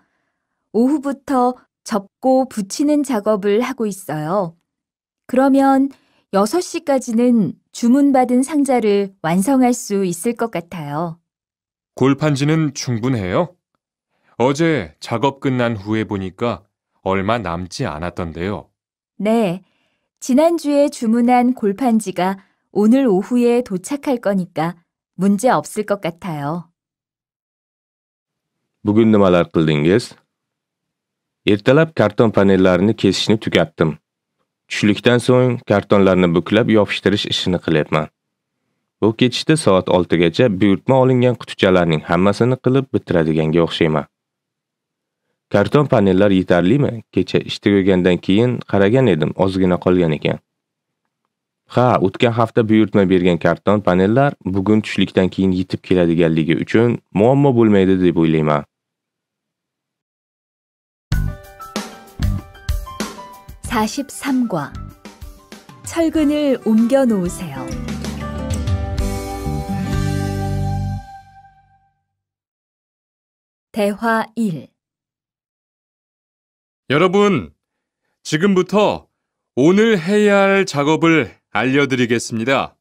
오후부터 접고 붙이는 작업을 하고 있어요. 그러면 6시까지는 주문받은 상자를 완성할 수 있을 것 같아요. 골판지는 충분해요? 어제 작업 끝난 후에 보니까 얼마 남지 않았던데요. 네. 지난주에 주문한 골판지가 오늘 오후에 도착할 거니까 문제 없을 것 같아요. Bugün nemalar qildingiz? Tushlikdan so'ng kartonlarni buklab yopishtirish ishini qilyapman. Bu ketishda soat 6 gacha buyurtma olingan qutichalarning hammasini qilib bitiradiganga o'xshayman. Karton panellar yetarlimi? Kecha ish tugagandan keyin qaragan edim, ozgina qolgan ekan. Ha, o'tgan hafta buyurtma bergan karton panellar bugun tushlikdan keyin yetib keladiganligi uchun muammo bo'lmaydi deb o'ylayman. 43과 철근을 옮겨 놓으세요. 대화 1 여러분, 지금부터 오늘 해야 할 작업을 알려드리겠습니다.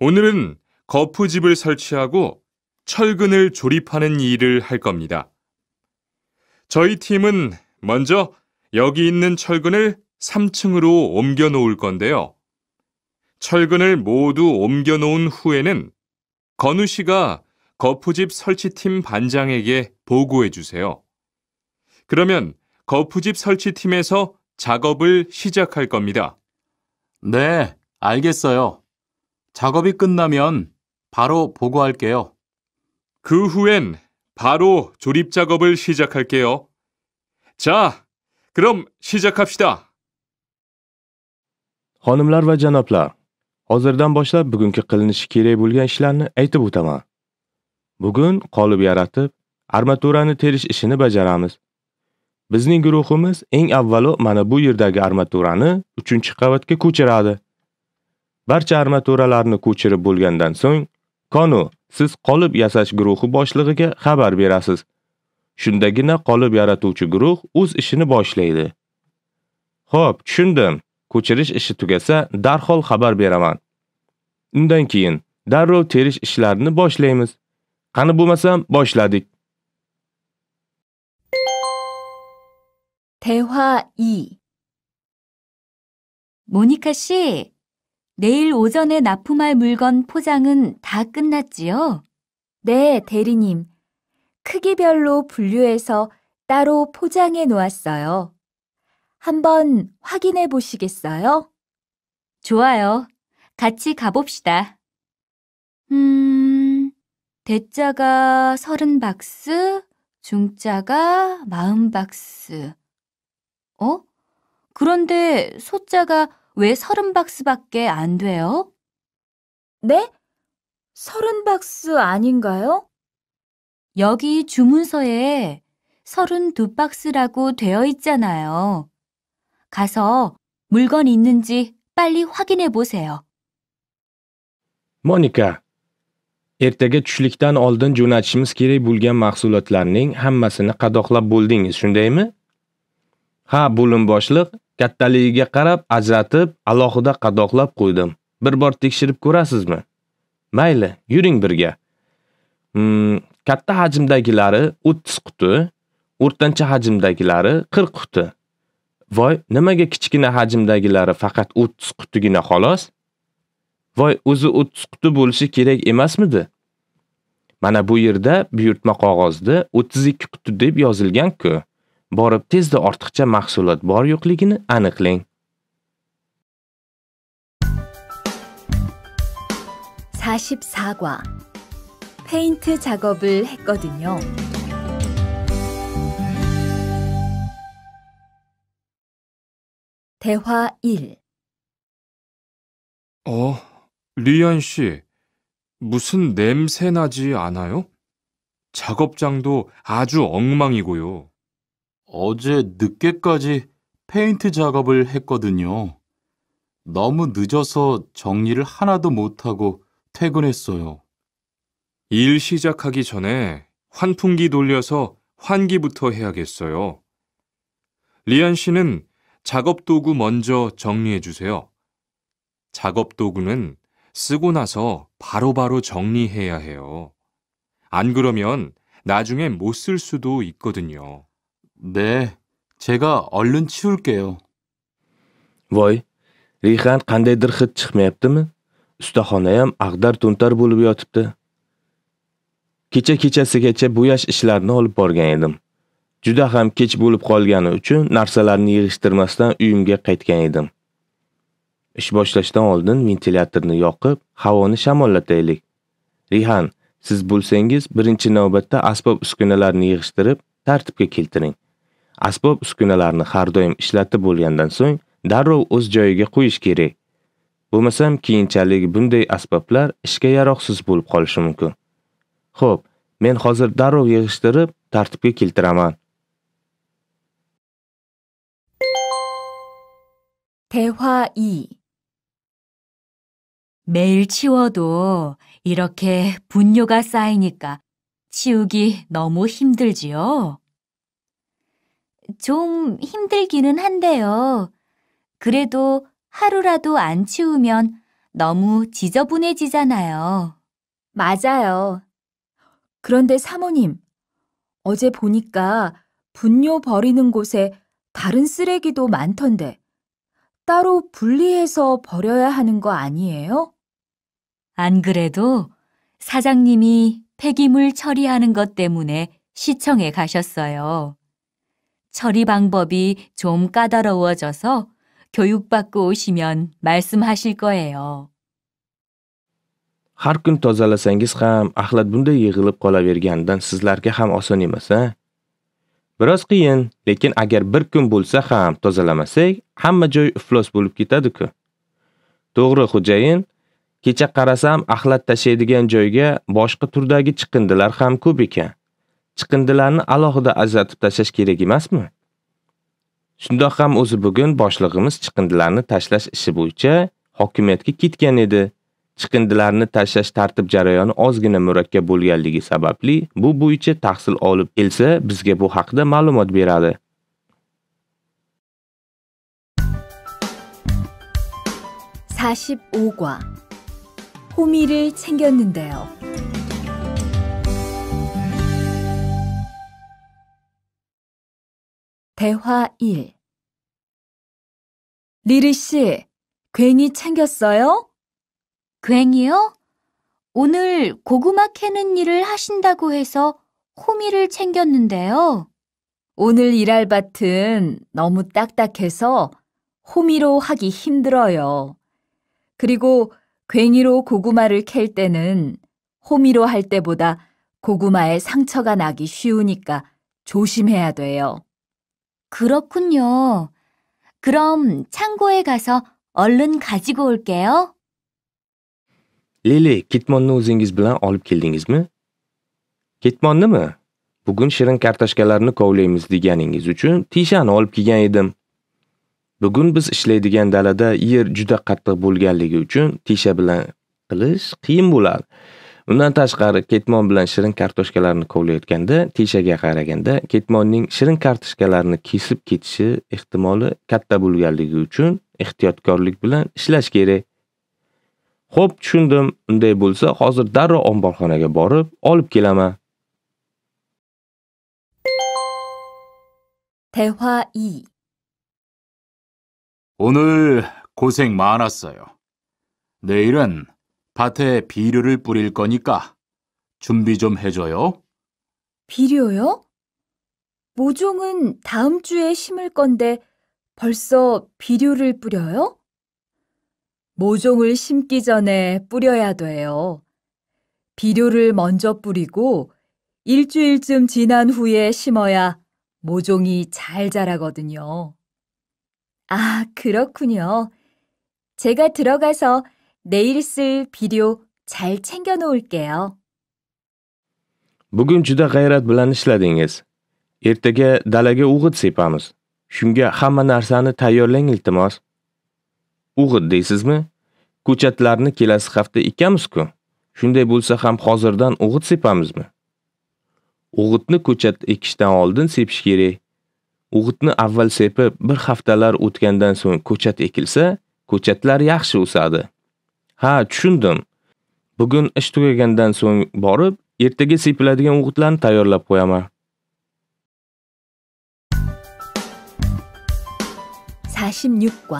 오늘은 거푸집을 설치하고 철근을 조립하는 일을 할 겁니다. 저희 팀은 먼저 여기 있는 철근을 3층으로 옮겨 놓을 건데요. 철근을 모두 옮겨 놓은 후에는 건우 씨가 거푸집 설치팀 반장에게 보고해 주세요. 그러면 거푸집 설치팀에서 작업을 시작할 겁니다. 네, 알겠어요. 작업이 끝나면 바로 보고할게요. 그 후엔 바로 조립 작업을 시작할게요. 자, 그럼 시작합시다. Xonimlar va janoblar, hozirdan boshlab bugungi qilinishi kerak bo'lgan ishlarni aytib o'taman. Bugun qolib yaratib, armaturani terish ishini bajaramiz. Bizning guruhimiz eng avvalo mana bu yerdagi armaturani 3-qavatga ko'chiradi. Barcha armaturalarni ko'chirib bo'lgandan so'ng, Konu, siz qolib yasash guruhi boshlig'iga xabar berasiz. Shundagina qolib yaratuvchi guruh o'z ishini boshlaydi. Xo'p, tushundim. Ko'chirish ishi tugasa, darhol xabar beraman. Undan keyin darrov terish ishlarini boshlaymiz. Qani bo'lmasam boshladik. Dehwa 2 모니카 씨, 내일 오전에 납품할 물건 포장은 다 끝났지요? 네, 대리님. 크기별로 분류해서 따로 포장해 놓았어요. 한번 확인해 보시겠어요? 좋아요. 같이 가봅시다. 음, 대자가 서른 박스, 중자가 마흔 박스. 어? 그런데 소자가 왜 서른 박스밖에 안 돼요? 네? 서른 박스 아닌가요? 여기 주문서에 32박스라고 되어 있잖아요. 가서 물건 있는지 빨리 확인해 보세요. Monika Ertaga tushlikdan oldin jo'natishimiz kerak bo'lgan mahsulotlarning hammasini qadoqlab bo'ldingiz, shundaymi? Ha, bo'lim boshliq kattaligiga qarab ajratib, alohida qadoqlab qo'ydim. Bir bor tekshirib ko'rasizmi? Mayli, yuring birga. Hmm, Katta hajmdagilari 30 quti, o'rtancha hajmdagilari 40 quti. Voy, nimaga kichkina hajmdagilari faqat 30 qutigina xolos? Voy, o'zi 30 quti bo'lishi kerak emasmidi? Mana bu yerda buyurtma qog'ozda 32 quti deb yozilgan-ku. Borib tezda ortiqcha mahsulot bor yo'qligini aniqlang. 사십사과 페인트 작업을 했거든요. 대화 1 어, 리안 씨, 무슨 냄새 나지 않아요? 작업장도 아주 엉망이고요. 어제 늦게까지 페인트 작업을 했거든요. 너무 늦어서 정리를 하나도 못하고 퇴근했어요. 일 시작하기 전에 환풍기 돌려서 환기부터 해야겠어요. 리안 씨는 작업 도구 먼저 정리해 주세요. 작업 도구는 쓰고 나서 바로바로 바로 정리해야 해요. 안 그러면 나중에 못 쓸 수도 있거든요. 네, 제가 얼른 치울게요. voy 간 i x a n d qandaydir hid chiqmayaptimi u s t a x o n a Kecha kechasigacha bo'yash ishlarini olib borgan edim. Juda ham kech bo'lib qolgani uchun narsalarni yig'ishtirmasdan uyimga qaytgan edim. Ish boshlashdan oldin ventilyatorni yoqib, havoni shamollataylik. Rihan, siz bo'lsangiz, birinchi navbatda asbob uskunalarni yig'ishtirib, tartibga keltiring. Asbob uskunalarni har doim ishlatib bo'lgandan so'ng, darrov o'z joyiga qo'yish kerak. Bo'lmasam keyinchalik bunday asboblar ishga yaroqsiz bo'lib qolishi mumkin. Xo'p, men hozir darrov yig'ishtirib, tartibga keltiraman. 대화 2 매일 치워도 이렇게 분뇨가 쌓이니까 치우기 너무 힘들지요? 좀 힘들기는 한데요. 그래도 하루라도 안 치우면 너무 지저분해지잖아요. 맞아요. 그런데 사모님, 어제 보니까 분뇨 버리는 곳에 다른 쓰레기도 많던데 따로 분리해서 버려야 하는 거 아니에요? 안 그래도 사장님이 폐기물 처리하는 것 때문에 시청에 가셨어요. 처리 방법이 좀 까다로워져서 교육받고 오시면 말씀하실 거예요. Har kun tozalasangiz ham, axlat bunday yig'ilib qolavergandan sizlarga ham oson emas, a? Biroz qiyin, lekin agar bir kun bo'lsa ham tozalamasak, hamma joy iflos bo'lib ketadi-ku. To'g'ri, xo'jayin, kecha qarasam axlat tashlaydigan joyga boshqa turdagi chiqindilar ham ko'p ekan. Chiqindilarni alohida ajratib tashlash kerak emasmi? Shundoq ham o'zi bugun boshlig'imiz chiqindilarni tashlash ishi bo'yicha hokimiyatga ketgan edi. chiqindilarni tashlash tartib jarayoni ozgina murakkab bo'lganligi sababli bu bo'yicha tahsil olib kelsa bizga bu haqda ma'lumot beradi. (45과) 호미를 챙겼는데요. 대화 1 리리 씨, 괜히 챙겼어요? 괜히요? 오늘 고구마 캐는 일을 하신다고 해서 호미를 챙겼는데요. 오늘 일할 밭은 너무 딱딱해서 호미로 하기 힘들어요. 그리고 괭이로 고구마를 캘 때는 호미로 할 때보다 고구마에 상처가 나기 쉬우니까 조심해야 돼요. 그렇군요. 그럼 창고에 가서 얼른 가지고 올게요. lili ketmonni o'zingiz bilan olib keldingizmi? Ketmonnimi? Bugun shirin kartoshkalarni kovlaymiz deganingiz uchun tishani olib kelgan edim. Bugun biz ishlaydigan dalada yer juda qattiq bo'lganligi uchun tisha bilan qilish qiyin bo'ladi. Undan tashqari ketmon bilan shirin kartoshkalarni kovlayotganda tishaga qaraganda ketmonning shirin kartoshkalarni kesib ketishi ehtimoli katta bo'lganligi uchun ehtiyotkorlik bilan ishlash kerak. xo'p tushundim unday bo'lsa hozir darrov omborxonaga borib olib kelaman 대화 2 오늘 고생 많았어요. 내일은 밭에 비료를 뿌릴 거니까 준비 좀 해줘요. 비료요? 모종은 다음 주에 심을 건데 벌써 비료를 뿌려요? 모종을 심기 전에 뿌려야 돼요. 비료를 먼저 뿌리고 일주일쯤 지난 후에 심어야 모종이 잘 자라거든요. 아, 그렇군요. 제가 들어가서 내일 쓸 비료 잘 챙겨 놓을게요. Bugun juda g'ayrat bilan ishladingiz. Ertaga dalaga o'g'it sepamiz. Shunga hamma narsani tayyorlang iltimos. O'g'it deysizmi? Ko'chatlarni kelasi hafta ekamiz-ku. Shunday bo'lsa ham hozirdan o'g'it sepamizmi? O'g'itni ko'chat ekishdan oldin sepish kerak. O'g'itni avval sepib, bir haftalar o'tgandan so'ng ko'chat ekilsa, ko'chatlar yaxshi o'sadi. Ha, tushundim. Bugun ish tugagandan so'ng borib, ertaga sepiladigan o'g'itlarni tayyorlab qo'yaman. (46과)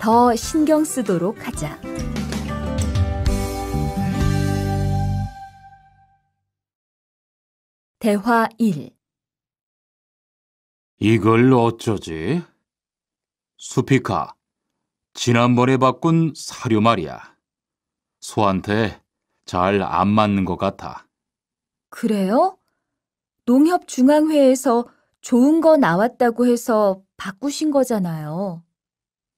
더 신경 쓰도록 하자. 대화 1 이걸 어쩌지? 수피카, 지난번에 바꾼 사료 말이야. 소한테 잘 안 맞는 것 같아. 그래요? 농협중앙회에서 좋은 거 나왔다고 해서 바꾸신 거잖아요.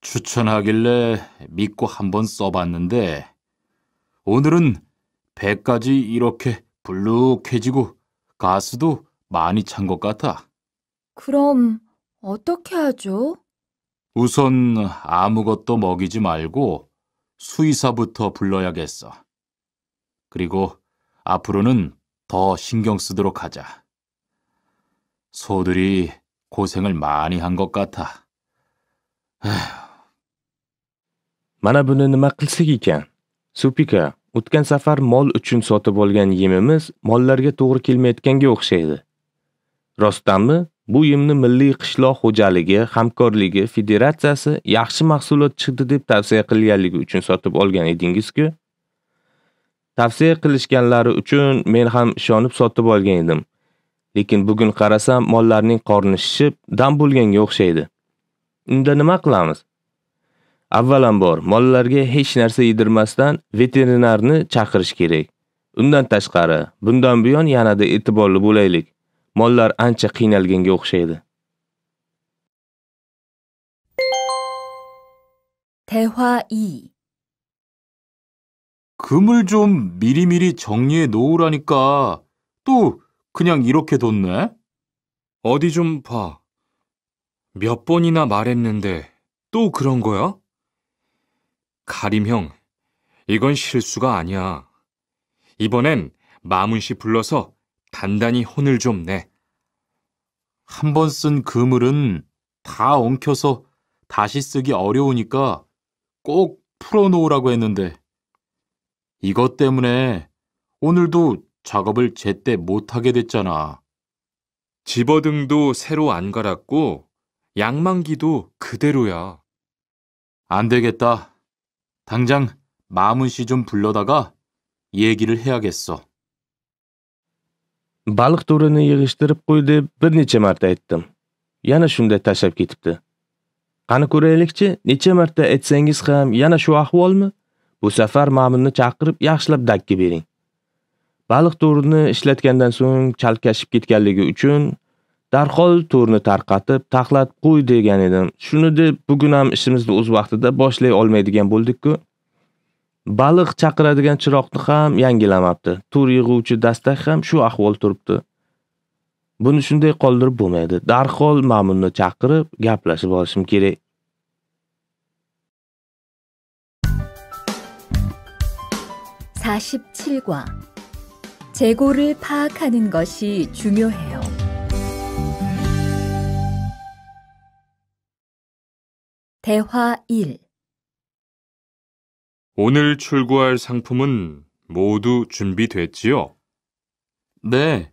추천하길래 믿고 한번 써봤는데 오늘은 배까지 이렇게 불룩해지고 가스도 많이 찬 것 같아. 그럼 어떻게 하죠? 우선 아무것도 먹이지 말고 수의사부터 불러야겠어. 그리고 앞으로는 더 신경 쓰도록 하자. 소들이 고생을 많이 한 것 같아. 에휴. Mana buni nima qilsak ekan? Supika, o'tgan safar mol uchun sotib olgan yemimiz mollarga to'g'ri kelmayotganga o'xshaydi. Rostdanmi? Bu yemni Milliy qishloq xo'jaligi hamkorligi federatsiyasi yaxshi mahsulot chiqdi deb tavsiya qilganligi uchun sotib olgan edingiz-ku? Tavsiya qilishganlari uchun men ham ishonib sotib olgan edim. Lekin bugun qarasam mollarning qorni shishib, dam bo'lganga o'xshaydi. Unda nima qilamiz? avvalambor mollarga hech narsa yedirmasdan veterinarni chaqirish kerak. Undan tashqari, bundan buyon yanada e'tiborli bo'laylik. Mollar ancha qiynalganga o'xshaydi. 대화 2 금을 좀 미리미리 정리해 놓으라니까 또 그냥 이렇게 뒀네? 어디 좀 봐. 몇 번이나 말했는데 또 그런 거야? 가림 형, 이건 실수가 아니야. 이번엔 마문 씨 불러서 단단히 혼을 좀 내. 한 번 쓴 그물은 다 엉켜서 다시 쓰기 어려우니까 꼭 풀어놓으라고 했는데 이것 때문에 오늘도 작업을 제때 못하게 됐잖아. 집어등도 새로 안 갈았고 양만기도 그대로야. 안 되겠다. 당장 마문 씨좀 불러다가 얘기를 해야겠어. balıq turini yig'ishtirib qo'y deb bir necha marta aytdim. Yana shunda tashlab ketibdi. Qani ko'raylikchi, necha marta aytsangiz ham yana shu ahvolmi? Bu safar Ma'munni chaqirib yaxshilab dakki bering. Baliq turini ishlatgandan so'ng chalkashib ketganligi uchun darhol to'rni tarqatib taxlatib qo'y degan edim shuni deb bugun ham ishimizni o'z vaqtida boshlay olmaydigan bo'ldik-ku baliq chaqiradigan chiroqni ham yangilamabdi to'r yig'uvchi dastak ham shu ahvol turibdi buni shunday qoldirib bo'lmaydi darhol ma'munni chaqirib gaplashib olishim kerak (47과) 재고를 파악하는 jumyo 중요해요. 대화 1 오늘 출고할 상품은 모두 준비됐지요? 네.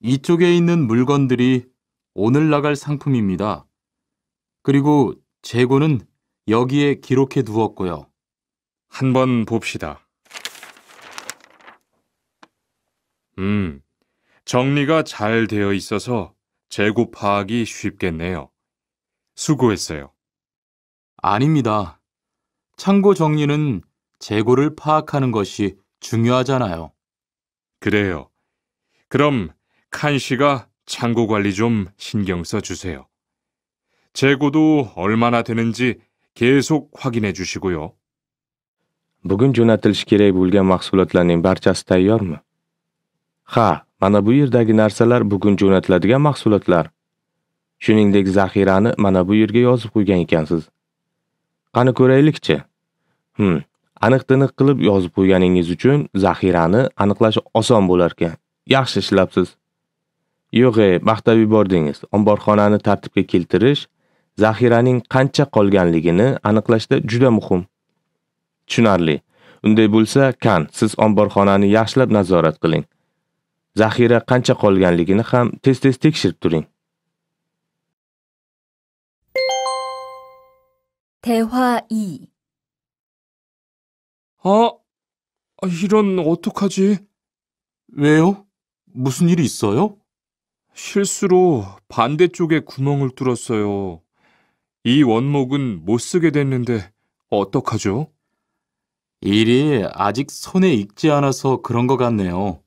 이쪽에 있는 물건들이 오늘 나갈 상품입니다. 그리고 재고는 여기에 기록해 두었고요. 한번 봅시다. 음, 정리가 잘 되어 있어서 재고 파악이 쉽겠네요. 수고했어요. 아닙니다. 창고 정리는 재고를 파악하는 것이 중요하잖아요. 그래요. 그럼 칸 씨가 창고 관리 좀 신경 써 주세요. 재고도 얼마나 되는지 계속 확인해 jushiguyo. Bugun jo'natilishi kerak bo'lgan mahsulotlarning barchasi tayyormi? Ha, mana bu yerdagi narsalar bugun jo'natiladigan mahsulotlar. Shuningdek, zaxirani mana bu yerga yozib qo'ygan ekansiz. Qani ko'raylikchi hmm. Hm, aniq-tiniq qilib yozib qo'yganingiz uchun zaxirani aniqlash oson bo'larkan. Yaxshi ishlabsiz. Yo'q, e, maqtab yubordingiz. Omborxonani tartibga keltirish zaxiraning qancha qolganligini aniqlashda juda muhim. Tushunarli. Unday bo'lsa, kan, siz omborxonani yaxshilab nazorat qiling. Zaxira qancha qolganligini ham tez-tez tekshirib turing. 대화 2 아, 아, 이런 어떡하지? 왜요? 무슨 일이 있어요? 실수로 반대쪽에 구멍을 뚫었어요. 이 원목은 못 쓰게 됐는데 어떡하죠? 일이 아직 손에 익지 않아서 그런 것 같네요.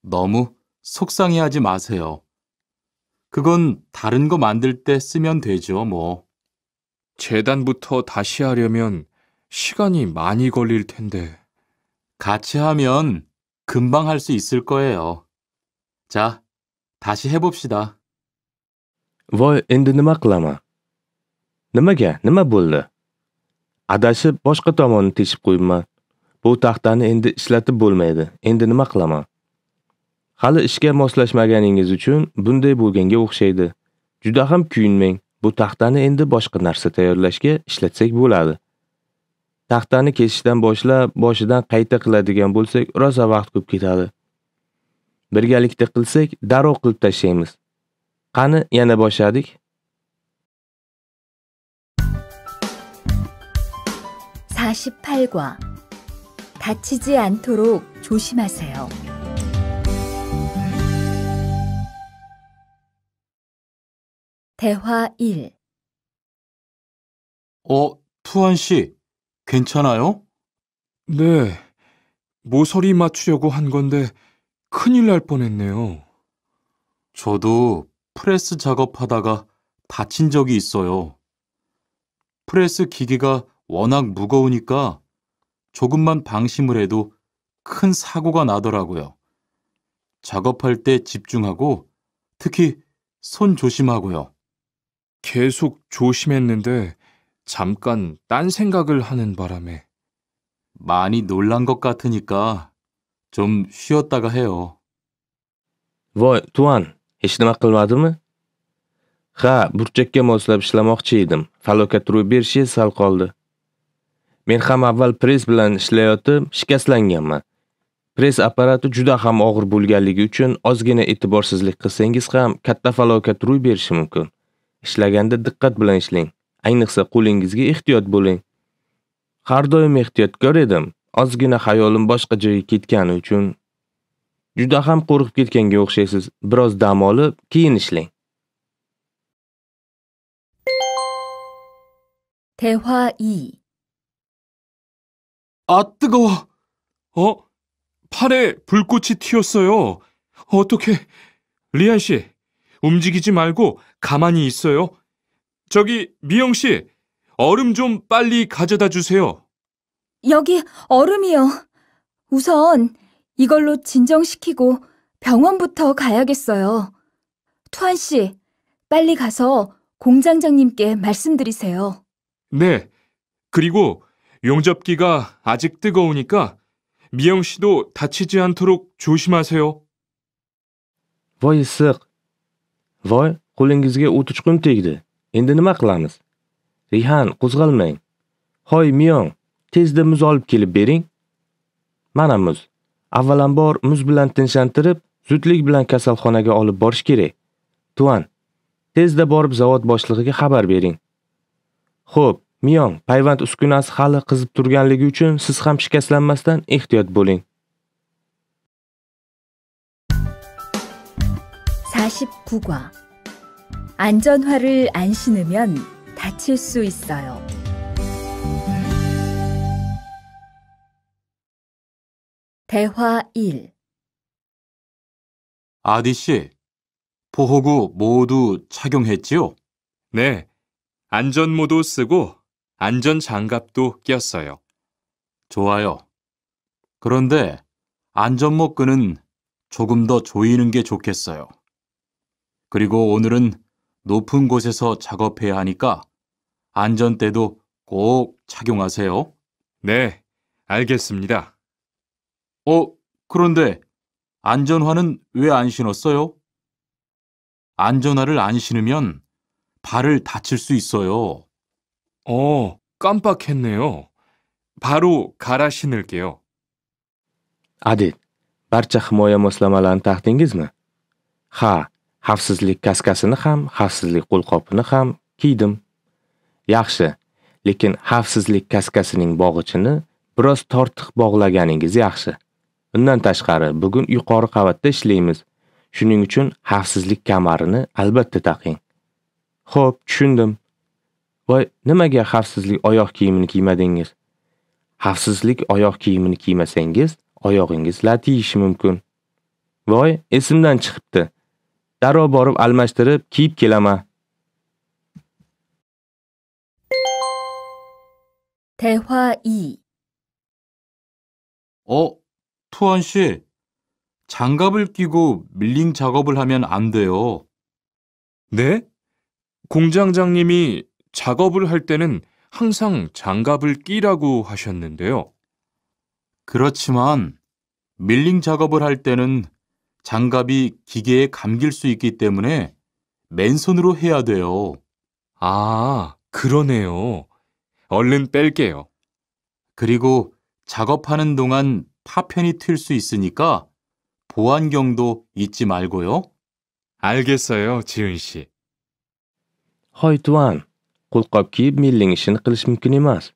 너무 속상해하지 마세요. 그건 다른 거 만들 때 쓰면 되죠, 뭐. 재단부터 다시 하려면 시간이 많이 걸릴 텐데. 같이 하면 금방 할 수 있을 거예요. 자, 다시 해봅시다. voy endi nima qilaman nimaga nima bo'ldi adashib boshqa tomonni teshib qo'yibman bu taxtani endi ishlatib bo'lmaydi endi nima qilaman hali ishga moslashmaganingiz uchun bunday bo'lganga o'xshaydi juda ham kuyinmang Bu taxtani endi boshqa narsa tayyorlashga ishlatsak bo'ladi. Taxtani kesishdan boshlab, boshidan qayta qiladigan bo'lsak, rosa vaqt ko'p ketadi. Birgalikda qilsak, darrov qilib tashlaymiz. Qani yana boshladik. (48과) Tachiji antorok, 조심하세요. 대화 1 어, 투한 씨, 괜찮아요? 네, 모서리 맞추려고 한 건데 큰일 날 뻔했네요. 저도 프레스 작업하다가 다친 적이 있어요. 프레스 기계가 워낙 무거우니까 조금만 방심을 해도 큰 사고가 나더라고요. 작업할 때 집중하고 특히 손 조심하고요. 계속 조심했는데 잠깐 딴 생각을 하는 바람에 많이 놀란 것 같으니까 좀 쉬었다가 해요. voy tuan hech nima qilmadimi ha burchakka moslab ishlamoqchi edim falokat ro'y berishi sal qoldi men ham avval press bilan ishlayotib shikastlanganman press apparati juda ham og'ir bo'lganligi uchun ozgina e'tiborsizlik qilsangiz ham katta falokat ro'y berishi mumkin Ishlaganda diqqat bilan ishlang. Ayniqsa qo'lingizga ehtiyot bo'ling. Har doim ehtiyotkor edim. Ozgina xayolim boshqa joyga ketgani uchun juda ham qo'rqib ketganga o'xshaysiz. Biroz dam olib, keyin ishlang. 대화 2 아, 뜨거워. 어? 팔에 불꽃이 튀었어요. 어떻게? 리안 씨, 움직이지 가만히 있어요. 저기 미영 씨, 얼음 좀 빨리 가져다 주세요. 여기 얼음이요. 우선 이걸로 진정시키고 병원부터 가야겠어요. 투한 씨, 빨리 가서 공장장님께 말씀드리세요. 네. 그리고 용접기가 아직 뜨거우니까 미영 씨도 다치지 않도록 조심하세요. 뭐 있어? 뭘? z Qo'lingizga o't uchqun tegdi. Endi nima qilamiz? Rihan, qo'zg'almang. Hoy miyong, tezda muz olib kelib bering. Mana muz. Avvalambor muz bilan tinchlantirib, zudlik bilan kasalxonaga olib borish kerak. Tuan, tezda borib zavod boshlig'iga xabar bering. Xo'p, miyong, payvand uskunasi hali qizib turganligi uchun siz ham shikastlanmasdan ehtiyot bo'ling. 49과 안전화를 안 신으면 다칠 수 있어요. 대화 1 아디 씨, 보호구 모두 착용했지요? 네, 안전모도 쓰고 안전장갑도 꼈어요. 좋아요. 그런데 안전모 끈은 조금 더 조이는 게 좋겠어요. 그리고 오늘은 높은 곳에서 작업해야 하니까 안전대도 꼭 착용하세요. 네, 알겠습니다. 어, 그런데 안전화는 왜 안 신었어요? 안전화를 안 신으면 발을 다칠 수 있어요. 어, 깜빡했네요. 바로 갈아 신을게요. 아 d i 짝 barcha h i m o 기 a 마 하, s Xavfsizlik kaskasini ham, xavfsizlik qo'lqopini ham kiydim. Yaxshi, lekin xavfsizlik kaskasining bog'ichini biroz tortiq bog'laganingiz yaxshi. Undan tashqari, bugun yuqori qavatda ishlaymiz. Shuning uchun xavfsizlik kamarini albatta taqing. Xo'p, tushundim. Voy, nimaga xavfsizlik oyoq kiyimini kiymadingiz? Xavfsizlik oyoq kiyimini kiymasangiz, oyog'ingiz lat yeyishi mumkin. Voy, esimdan chiqibdi. darrov borib almashtirib kiyib kelaman 대화 2 어, 투원 씨. 장갑을 끼고 밀링 작업을 하면 안 돼요. 네? 공장장님이 작업을 할 때는 항상 장갑을 끼라고 하셨는데요. 그렇지만 밀링 작업을 할 때는 장갑이 기계에 감길 수 있기 때문에 맨손으로 해야 돼요. 아, 그러네요. 얼른 뺄게요. 그리고 작업하는 동안 파편이 튈 수 있으니까 보안경도 잊지 말고요. 알겠어요, 지은 씨. 허이 또한 qo'lqop kiyib milling ishini qilish mumkin emas.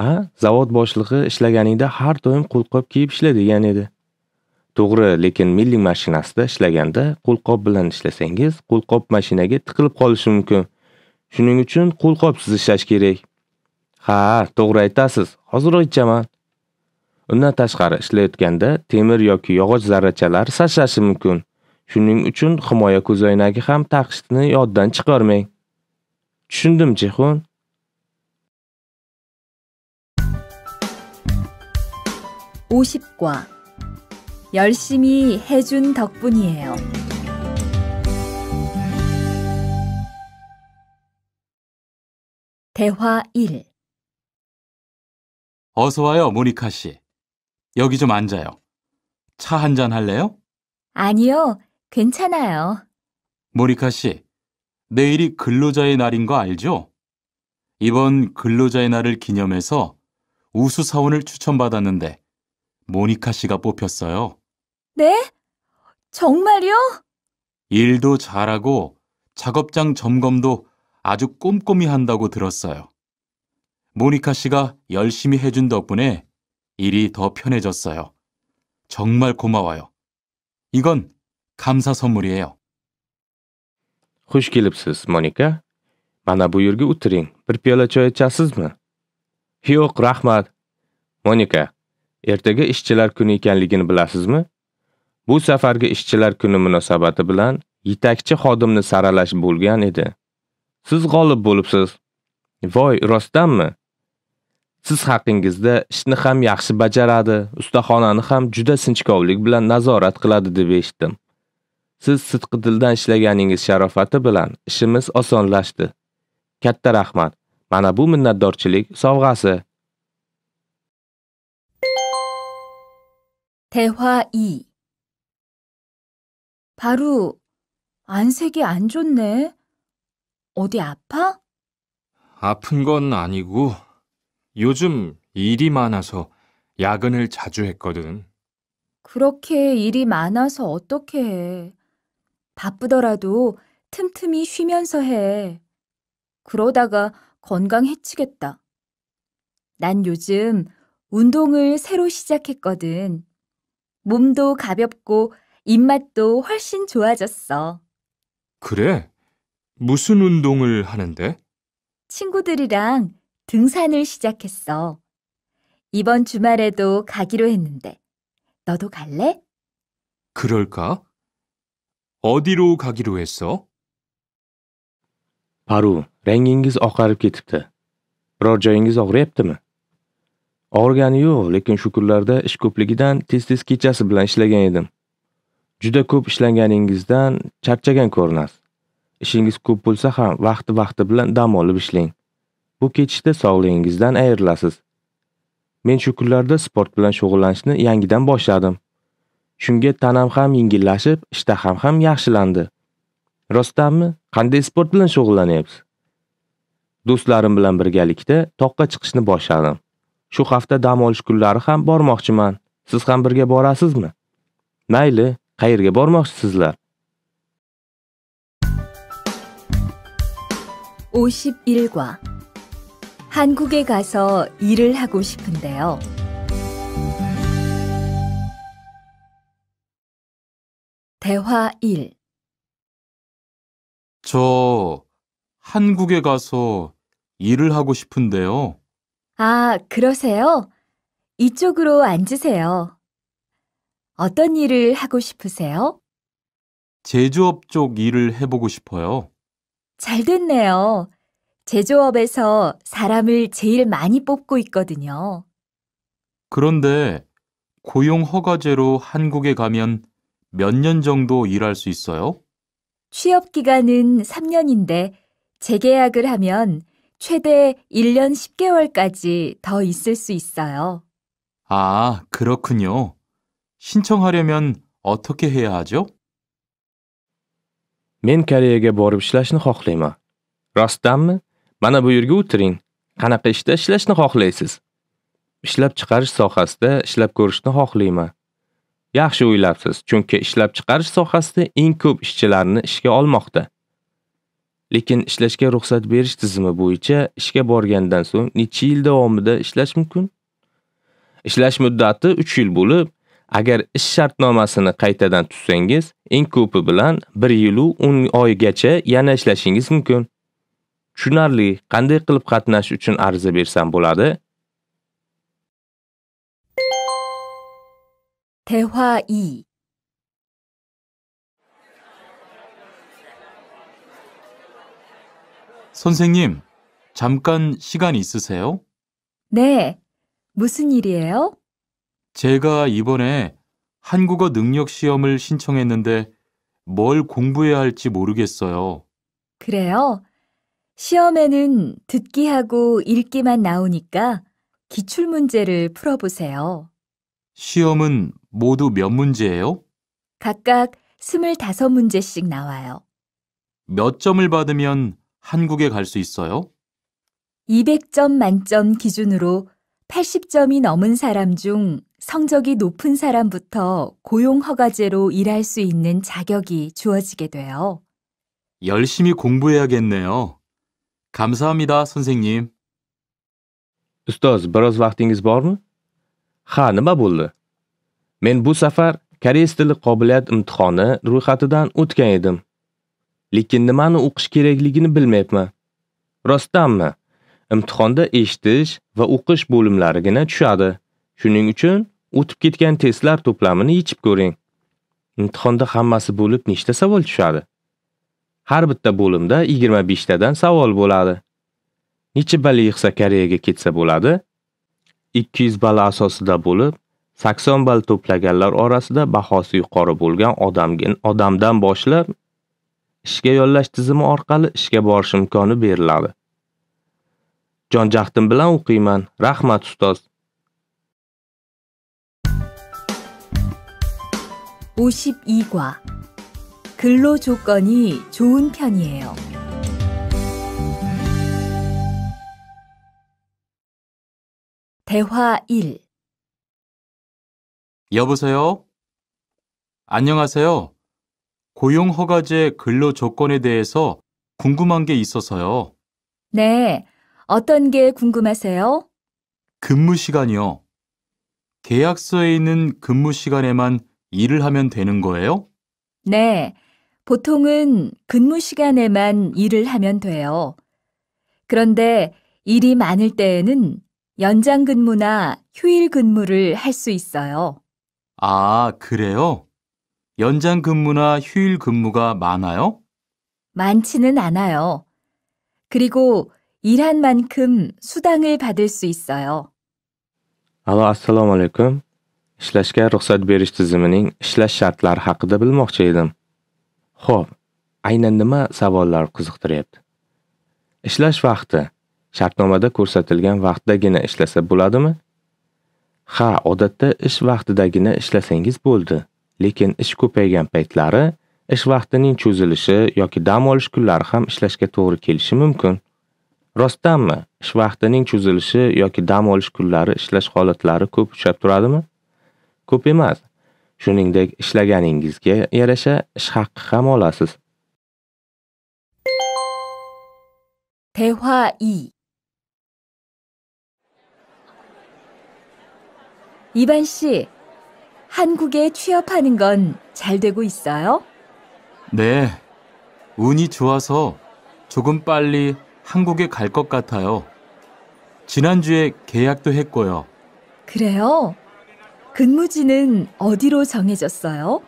A, zavod boshlig'i ishlaganingda har doim qo'lqop kiyib ishla degan edi. To'g'ri, lekin milling mashinasida ishlaganda qo'lqop bilan ishlasangiz, qo'lqop mashinaga tiqilib qolishi mumkin. Shuning uchun qo'lqopsiz ishlash kerak. Ha, to'g'ri aytasiz. Hozir aytaman. Undan tashqari ishlayotganda temir yoki yog'och zarrachalari sashlashi mumkin. Shuning uchun himoya ko'zoynagi ham taqishni yoddan chiqarmang. Tushundim, jehun 오십과 열심히 해준 덕분이에요. 대화 1 어서 와요, 모니카 씨. 여기 좀 앉아요. 차 한 잔 할래요? 아니요, 괜찮아요. 모니카 씨, 내일이 근로자의 날인 거 알죠? 이번 근로자의 날을 기념해서 우수 사원을 추천받았는데 모니카 씨가 뽑혔어요. 네? 정말요? 일도 잘하고 작업장 점검도 아주 꼼꼼히 한다고 들었어요. 모니카 씨가 열심히 해준 덕분에 일이 더 편해졌어요. 정말 고마워요. 이건 감사 선물이에요. Xush kelibsiz, Monika. Mana bu yerga o'tiring. Bir piyola choy ichasizmi? Yo'q, rahmat. Monika, ertaga ishchilar kuni ekanligini bilasizmi? Bu safargi ishchilar kuni munosabati bilan yetakchi xodimni saralash bo'lgan edi. Siz g'olib bo'libsiz. Voy, rostdanmi? Siz haqingizda ishni ham yaxshi bajaradi, ustaxonani ham juda sinchkovlik bilan nazorat qiladi deb eshitdim. Siz sidqi dildan ishlaganingiz sharofati bilan ishimiz osonlashdi. Katta rahmat. Mana bu minnatdorchilik sovg'asi. 대화 2 바로 안색이 안 좋네. 어디 아파? 아픈 건 아니고 요즘 일이 많아서 야근을 자주 했거든. 그렇게 일이 많아서 어떻게 해. 바쁘더라도 틈틈이 쉬면서 해. 그러다가 건강 해치겠다. 난 요즘 운동을 새로 시작했거든. 몸도 가볍고 입맛도 훨씬 좋아졌어. 그래? 무슨 운동을 하는데? 친구들이랑 등산을 시작했어. 이번 주말에도 가기로 했는데, 너도 갈래? 그럴까? 어디로 가기로 했어? Paru, rangingiz oqarib ketibdi. Biror joyingiz og'riyaptimi? Og'rigani yo'q, lekin shu kunlarda ish ko'pligidan tez-tez kechasi bilan ishlagan edim. Juda ko'p ishlanganingizdan charchagan ko'rinasiz. Ishingiz ko'p bo'lsa ham vaqti-vaqti bilan dam olib ishlang. Bu ketishda sog'lig'ingizdan ayrilasiz. Men shu kunlarda sport bilan shug'ullanishni yangidan boshladim. Shunga tanam ham yengillashib, ishtaham ham yaxshilandi. Rostdanmi? Qanday sport bilan shug'ullanyapsiz? Do'stlarim bilan birgalikda toqqa chiqishni boshladim. Shu hafta dam olish kunlari ham bormoqchiman. Siz ham birga borasizmi? Mayli, qayerga bormoqchisizlar 51과 한국에 가서 일을 하고 싶은데요. 대화 1. 저 한국에 가서 일을 하고 싶은데요. 아, 그러세요? 이쪽으로 앉으세요. 어떤 일을 하고 싶으세요? 제조업 쪽 일을 해보고 싶어요. 잘 됐네요. 제조업에서 사람을 제일 많이 뽑고 있거든요. 그런데 고용 허가제로 한국에 가면 몇 년 정도 일할 수 있어요? 취업 기간은 3년인데 재계약을 하면 최대 1년 10개월까지 더 있을 수 있어요. 아, 그렇군요. 신청하려면 어떻게 해야 하죠? Men Koreyaga borib ishlashni xohlayman. Rostdanmi? Mana bu yerga o'tiring. Qanaqa ishda ishlashni xohlaysiz? Ishlab chiqarish sohasida ishlab ko'rishni xohlayman. Yaxshi o'ylabsiz, chunki ishlab chiqarish sohasida eng ko'p ishchilarni ishga olmoqda. Lekin ishlashga ruxsat berish tizimi bo'yicha ishga borgandan so'ng necha yil davomida ishlash mumkin? Ishlash muddati 3 yil bo'lib, Agar ish shartnomasini qaytadan tuzsangiz, eng ko'pi bilan 1 yil 10 oygacha yana ishlashingiz mumkin. Tushunarli, qanday qilib qatnash uchun ariza bersam bo'ladi? 대화 2 선생님, 잠깐 시간 있으세요? 네. 무슨 일이에요? 제가 이번에 한국어 능력 시험을 신청했는데 뭘 공부해야 할지 모르겠어요. 그래요? 시험에는 듣기하고 읽기만 나오니까 기출 문제를 풀어보세요. 시험은 모두 몇 문제예요? 각각 25문제씩 나와요. 몇 점을 받으면 한국에 갈 수 있어요? 200점 만점 기준으로 80점이 넘은 사람 중 성적이 높은 사람부터 고용 허가제로 일할 수 있는 자격이 주어지게 돼요. 열심히 공부해야겠네요. 감사합니다, 선생님. Ustoz, biroz vaqtingiz bormi? Ha, nima bo'ldi? Men bu safar koreys tili qobiliyat imtihoni ro'yxatidan o'tgan edim. Lekin nimani o'qish kerakligini bilmayapman. Rostdanmi? Imtihonda eshitish va o'qish bo'limlarigina tushadi. Shuning uchun o'tib ketgan testlar to'plamini yechib ko'ring. Imtihonda hammasi bo'lib nechta savol tushadi? Har bitta bo'limda 25 tadan savol bo'ladi. Necha ball yig'sa Koreyaga ketsa bo'ladi? 200 ball asosida bo'lib, 80 ball to'plaganlar orasida bahosi yuqori bo'lgan odamgin odamdan boshlab ishga yollash tizimi orqali ishga borish imkoni beriladi. Jon jahdim bilan o'qiyman. Rahmat ustoz. 52과 근로 조건이 좋은 편이에요. 대화 1 여보세요? 안녕하세요. 고용 허가제 근로 조건에 대해서 궁금한 게 있어서요. 네. 어떤 게 궁금하세요? 근무 시간이요. 계약서에 있는 근무 시간에만 일을 하면 되는 거예요? 네. 보통은 근무 시간에만 일을 하면 돼요. 그런데 일이 많을 때에는 연장 근무나 휴일 근무를 할 수 있어요. 아, 그래요? 연장 근무나 휴일 근무가 많아요? 많지는 않아요. 그리고 일한 만큼 수당을 받을 수 있어요. 아, 로 아슬람 알레이쿰. Ishlashga ruxsat berish tizimining ishlash shartlari haqida bilmoqchi edim. Xo'p, aynan nima savollar qiziqtiryapti? Ishlash vaqti shartnomada ko'rsatilgan vaqtdagina ishlasa bo'ladimi? Ha, odatda ish vaqtidagina ishlasangiz bo'ldi, lekin ish ko'paygan paytlari ish vaqtining cho'zilishi yoki dam olish kunlari ham ishlashga to'g'ri kelishi mumkin. Rostdanmi, ish vaqtining cho'zilishi yoki dam olish kunlari ishlash holatlari ko'p uchrab turadimi? ko'p emas. Shuningdek, ishlaganingizga yarasha ish haqqi ham olasiz. 대화 2 이반 씨, 한국에 취업하는 건 잘 되고 있어요? 네. 운이 좋아서 조금 빨리 한국에 갈 것 같아요. 지난주에 계약도 했고요. 그래요? 근무지는 어디로 정해졌어요?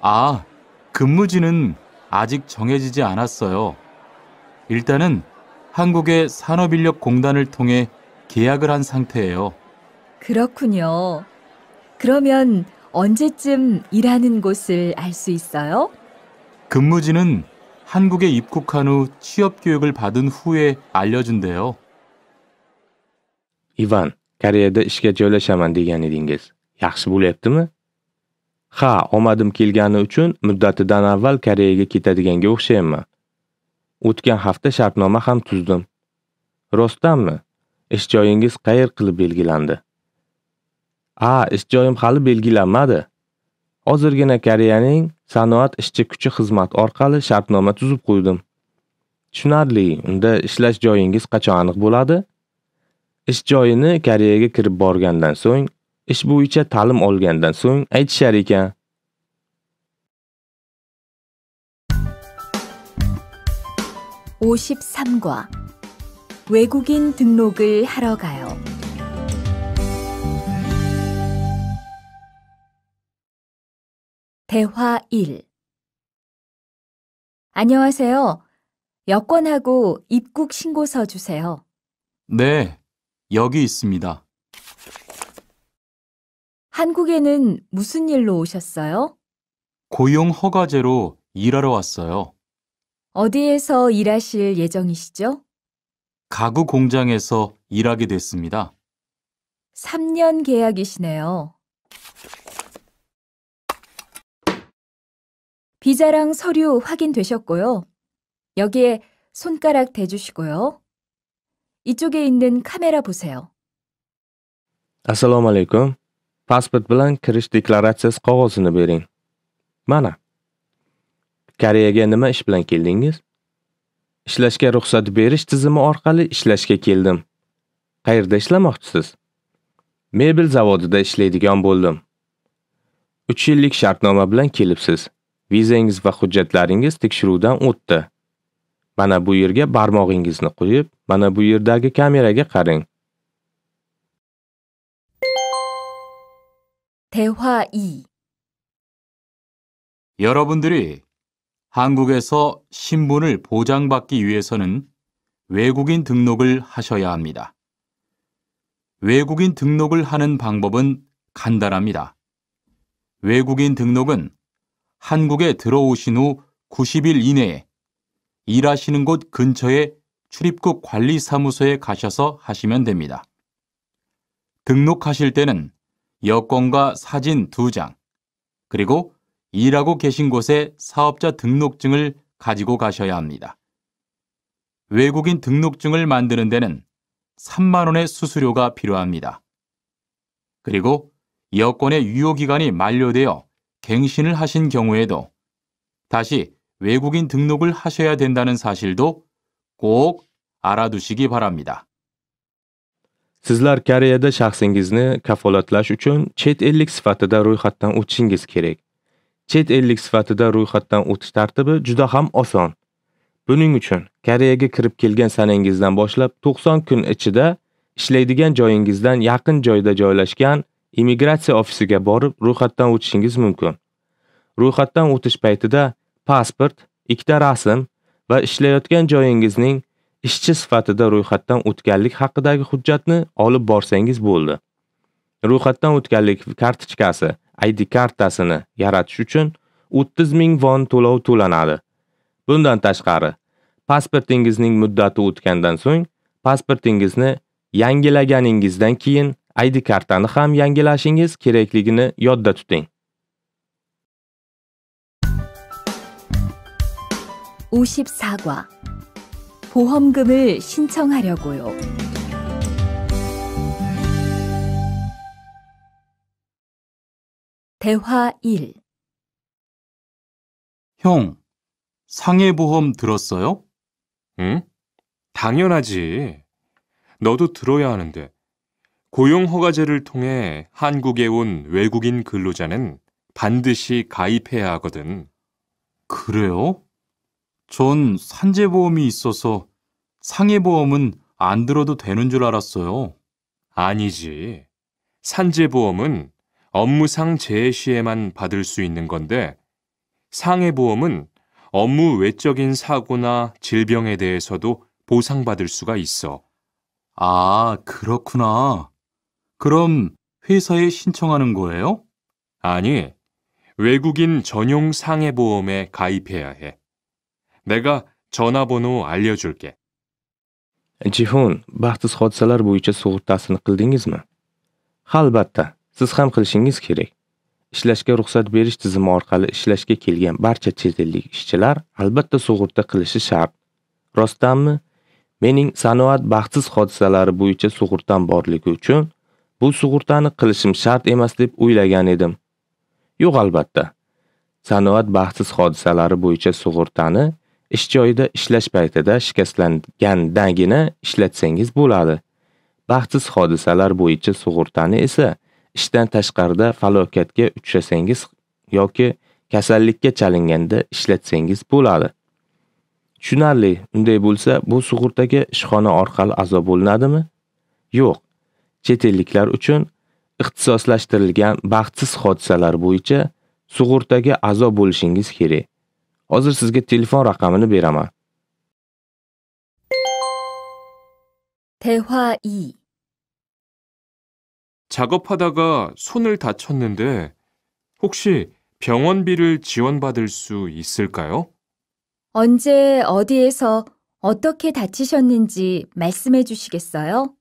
아, 근무지는 아직 정해지지 않았어요. 일단은 한국의 산업인력공단을 통해 계약을 한 상태예요. 그렇군요. 그러면 언제쯤 일하는 곳을 알 수 있어요? 근무지는 한국에 입국한 후 취업 교육을 받은 후에 알려준대요. 이반, 가리에도 시계 졸려샤만 디기아 딩게스. yaxshi bo'lyaptimi ha omadim kelgani uchun muddatidan avval koreyaga ketadiganga o'xshayapman o'tgan hafta shartnoma ham tuzdim rostdanmi ish joyingiz qayer qilib belgilandi a ish joyim hali belgilanmadi hozirgina koreyaning sanoat ishchi kuchi xizmat orqali shartnoma tuzib qo'ydim tushunarli unda ishlash joyingiz qachon aniq bo'ladi ish joyini koreyaga kirib borgandan so'ng ish bo'yicha ta'lim olgandan so'ng aytishar ekan (53과) 외국인 등록을 하러 가요. 대화 1 안녕하세요. 여권하고 입국 신고서 주세요. 네, 여기 있습니다. 한국에는 무슨 일로 오셨어요? 고용 허가제로 일하러 왔어요. 어디에서 일하실 예정이시죠? 가구 공장에서 일하게 됐습니다. 3년 계약이시네요. 비자랑 서류 확인되셨고요. 여기에 손가락 대주시고요. 이쪽에 있는 카메라 보세요. 아살라말레이쿰. pasport bilan kirish deklaratsiyasi qog'ozini bering. Mana. Koreyaga nima ish bilan keldingiz? Ishlashga ruxsat berish tizimi orqali ishlashga keldim. Qayerda ishlamoqchisiz? Mebel zavodida ishlaydigan bo'ldim. 3 yillik shartnoma bilan kelibsiz. Vizangiz va hujjatlaringiz tekshiruvdan o'tdi. Mana bu yerga barmog'ingizni qo'yib, mana bu yerdagi kameraga qarang. 대화 2 여러분들이 한국에서 신분을 보장받기 위해서는 외국인 등록을 하셔야 합니다. 외국인 등록을 하는 방법은 간단합니다. 외국인 등록은 한국에 들어오신 후 90일 이내에 일하시는 곳근처에 출입국 관리사무소에 가셔서 하시면 됩니다. 등록하실 때는 여권과 사진 두장 그리고 일하고 계신 곳에 사업자 등록증을 가지고 가셔야 합니다. 외국인 등록증을 만드는 데는 3만원의 수수료가 필요합니다. 그리고 여권의 유효기간이 만료되어 갱신을 하신 경우에도 다시 외국인 등록을 하셔야 된다는 사실도 꼭 알아두시기 바랍니다. Sizlar Koreyada shaxsingizni kafolatlash uchun chet ellik sifatida ro'yxatdan o'tishingiz kerak. Chet ellik sifatida ro'yxatdan o'tish tartibi juda ham oson. Buning uchun Koreyaga kirib kelgan sanangizdan boshlab 90 kun ichida ishlaydigan joyingizdan yaqin joyda joylashgan immigratsiya ofisiga borib ro'yxatdan o'tishingiz mumkin. Ro'yxatdan o'tish paytida pasport, ikkita rasm va ishlayotgan joyingizning ishchi sifatida ro'yxatdan o'tganlik haqidagi hujjatni olib borsangiz bo'ldi. Ro'yxatdan o'tganlik kartochkasi ID kartasini yaratish uchun 30 ming von to'lov to'lanadi. Bundan tashqari, pasportingizning muddati o'tgandan so'ng pasportingizni yangilaganingizdan keyin ID kartani ham yangilashingiz kerakligini yodda tuting. sagwa 보험금을 신청하려고요. 대화 1 형, 상해보험 들었어요? 응? 당연하지. 너도 들어야 하는데. 고용허가제를 통해 한국에 온 외국인 근로자는 반드시 가입해야 하거든. 그래요? 전 산재보험이 있어서 상해보험은 안 들어도 되는 줄 알았어요. 아니지. 산재보험은 업무상 재해 시에만 받을 수 있는 건데 상해보험은 업무 외적인 사고나 질병에 대해서도 보상받을 수가 있어. 아, 그렇구나. 그럼 회사에 신청하는 거예요? 아니, 외국인 전용 상해보험에 가입해야 해. 내가 전화번호 알려줄게. 지훈, baxtsiz hodisalar bo'yicha sug'urtasini qildingizmi? Albatta, siz ham qilishingiz kerak. Ishlashga ruxsat berish tizimi orqali ishlashga kelgan barcha chet ellik ishchilar albatta sug'urta qilishi shart. Rostdanmi? Mening sanoat baxtsiz hodisalari bo'yicha sug'urtam borligi uchun bu sug'urtani qilishim shart emas deb o'ylagan edim. Yo'q albatta. Sanoat baxtsiz hodisalari bo'yicha sug'urtani ish joyida ishlash paytida shikastlangandagina ishlatsangiz bo'ladi baxtsiz hodisalar bo'yicha sug'urtani esa ishdan tashqarida falokatga uchrasangiz yoki kasallikka chalinganda ishlatsangiz bo'ladi tushunarli unday bo'lsa bu sug'urtaga ishxona orqali a'zo bo'linadimi yo'q chet elliklar uchun ixtisoslashtirilgan baxtsiz hodisalar bo'yicha sug'urtaga a'zo bo'lishingiz kerak Hozir sizga telefon raqamini beraman. 대화 2 작업하다가 손을 다쳤는데 혹시 병원비를 지원받을 수 있을까요? 언제 어디에서 어떻게 다치셨는지 말씀해 주시겠어요?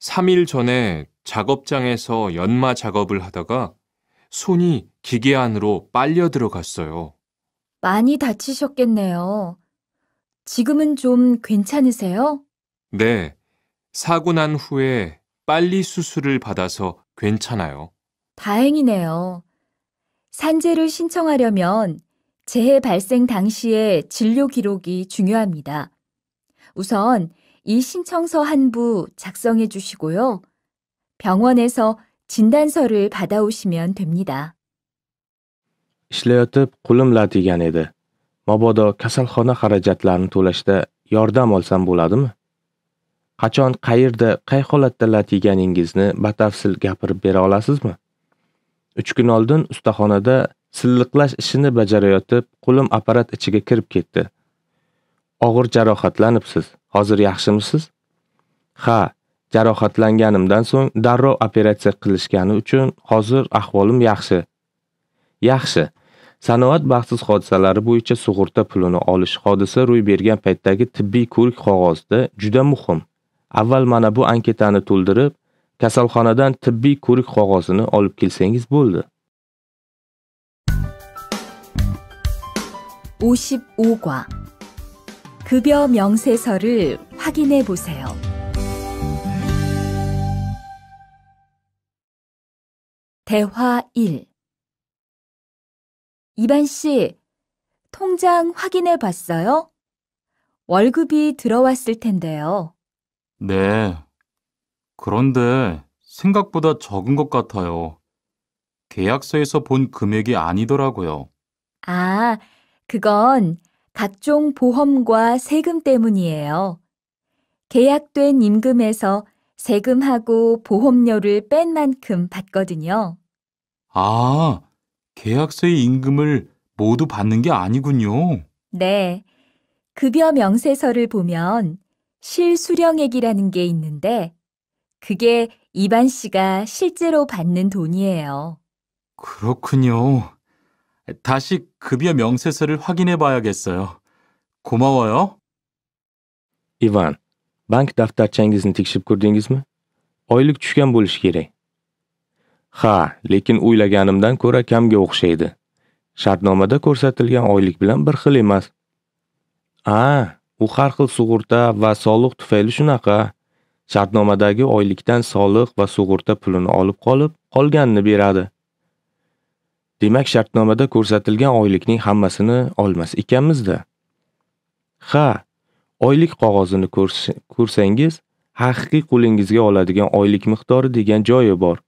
3일 전에 작업장에서 연마 작업을 하다가 손이 기계 안으로 빨려 들어갔어요. 많이 다치셨겠네요. 지금은 좀 괜찮으세요? 네. 사고 난 후에 빨리 수술을 받아서 괜찮아요. 다행이네요. 산재를 신청하려면 재해 발생 당시의 진료 기록이 중요합니다. 우선 이 신청서 한 부 작성해 주시고요. 병원에서 진단서를 받아오시면 됩니다. Ishlayotib qo'lim lat yegan edi. Mabodo kasalxona xarajatlarini to'lashda yordam olsam bo'ladimi? Qachon, qayerda, qay holatda lat yeganingizni batafsil gapirib bera olasizmi? 3 kun oldin ustaxonada silliqlash ishini bajarayotib, qo'lim apparat ichiga kirib ketdi. Og'ir jarohatlanibsiz. Hozir yaxshimisiz? Ha, jarohatlanganimdan so'ng darrov operatsiya qilishgani uchun hozir ahvolim yaxshi. Yaxshi. Sanoat baxtsiz hodisalari bo'yicha sug'urta pulini olish hodisa ro'y bergan paytdagi tibbiy ko'rik qog'ozida juda muhim. Avval mana bu anketani to'ldirib, kasalxonadan tibbiy ko'rik qog'ozini olib kelsangiz bo'ldi. 55과 급여 명세서를 확인해 보세요. 대화 1 이반 씨, 통장 확인해 봤어요? 월급이 들어왔을 텐데요. 네. 그런데 생각보다 적은 것 같아요. 계약서에서 본 금액이 아니더라고요. 아, 그건 각종 보험과 세금 때문이에요. 계약된 임금에서 세금하고 보험료를 뺀 만큼 받거든요. 아, 계약서의 임금을 모두 받는 게 아니군요. 네. 급여 명세서를 보면 실수령액이라는 게 있는데 그게 이반 씨가 실제로 받는 돈이에요. 그렇군요. 다시 급여 명세서를 확인해 봐야겠어요. 고마워요. İvan, bank daftarçangizni t e k e k Ha, lekin o'ylaganimdan ko'ra kamga o'xshaydi. Shartnomada ko'rsatilgan oylik bilan bir xil emas. A, u har xil sug'urta va soliq tufayli shunaqa. Shartnomadagi oylikdan soliq va sug'urta pulini olib qolib, qolganini beradi. Demak, shartnomada ko'rsatilgan oylikning hammasini olmas ekanmizda. Ha, oylik qog'ozini ko'rsangiz, haqiqiy qo'lingizga oladigan oylik miqdori degan joyi bor.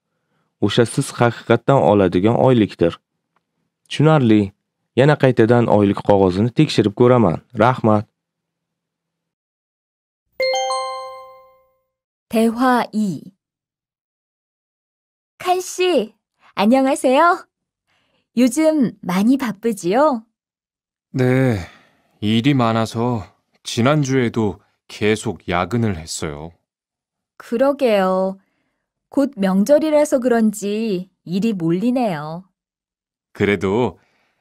o'sha siz haqiqatdan oladigan oylikdir. Tushunarli. Yana qaytadan oylik qog'ozini tekshirib ko'raman. Rahmat. 대화 2칸 씨, 안녕하세요. 요즘 많이 바쁘지요? 네, 일이 많아서 지난주에도 계속 야근을 했어요. 그러게요. 곧 명절이라서 그런지 일이 몰리네요. 그래도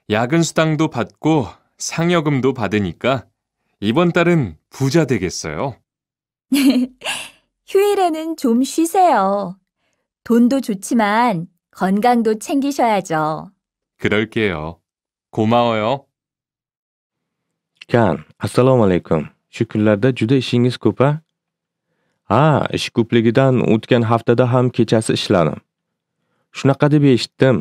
야근 수당도 받고 상여금도 받으니까 이번 달은 부자 되겠어요. 휴일에는 좀 쉬세요. 돈도 좋지만 건강도 챙기셔야죠. 그럴게요. 고마워요. Kan, assalomu alaykum. s Ha, ish ko'pligidan o'tgan haftada ham kechasi ishladim. Shunaqa deb eshitdim.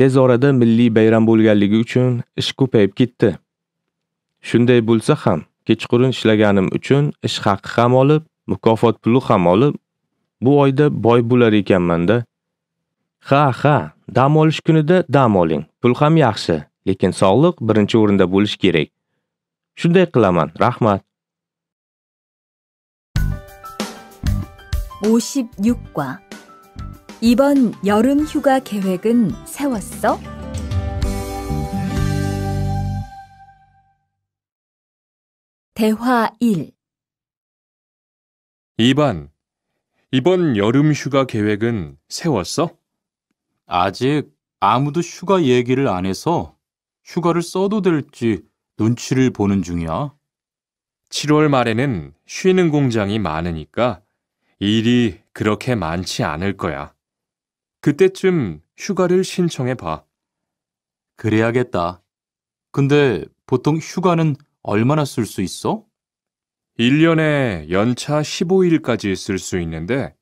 Tez orada milliy bayram bo'lganligi uchun ish ko'payib ketdi. Shunday bo'lsa ham, kechqurun ishlaganim uchun ish haqi ham olib, mukofot puli ham olib, bu oyda boy bo'lar ekanman-da. Ha, ha, dam olish kunida dam oling. Pul ham yaxshi, lekin sog'liq birinchi o'rinda bo'lishi kerak. Shunday qilaman. Rahmat. 56과 이번 여름 휴가 계획은 세웠어? 대화 1 2반 이번 여름 휴가 계획은 세웠어? 아직 아무도 휴가 얘기를 안 해서 휴가를 써도 될지 눈치를 보는 중이야. 7월 말에는 쉬는 공장이 많으니까 일이 그렇게 많지 않을 거야. 그때쯤 휴가를 신청해 봐. 그래야겠다. 근데 보통 휴가는 얼마나 쓸 수 있어? 1년에 연차 15일까지 쓸 수 있는데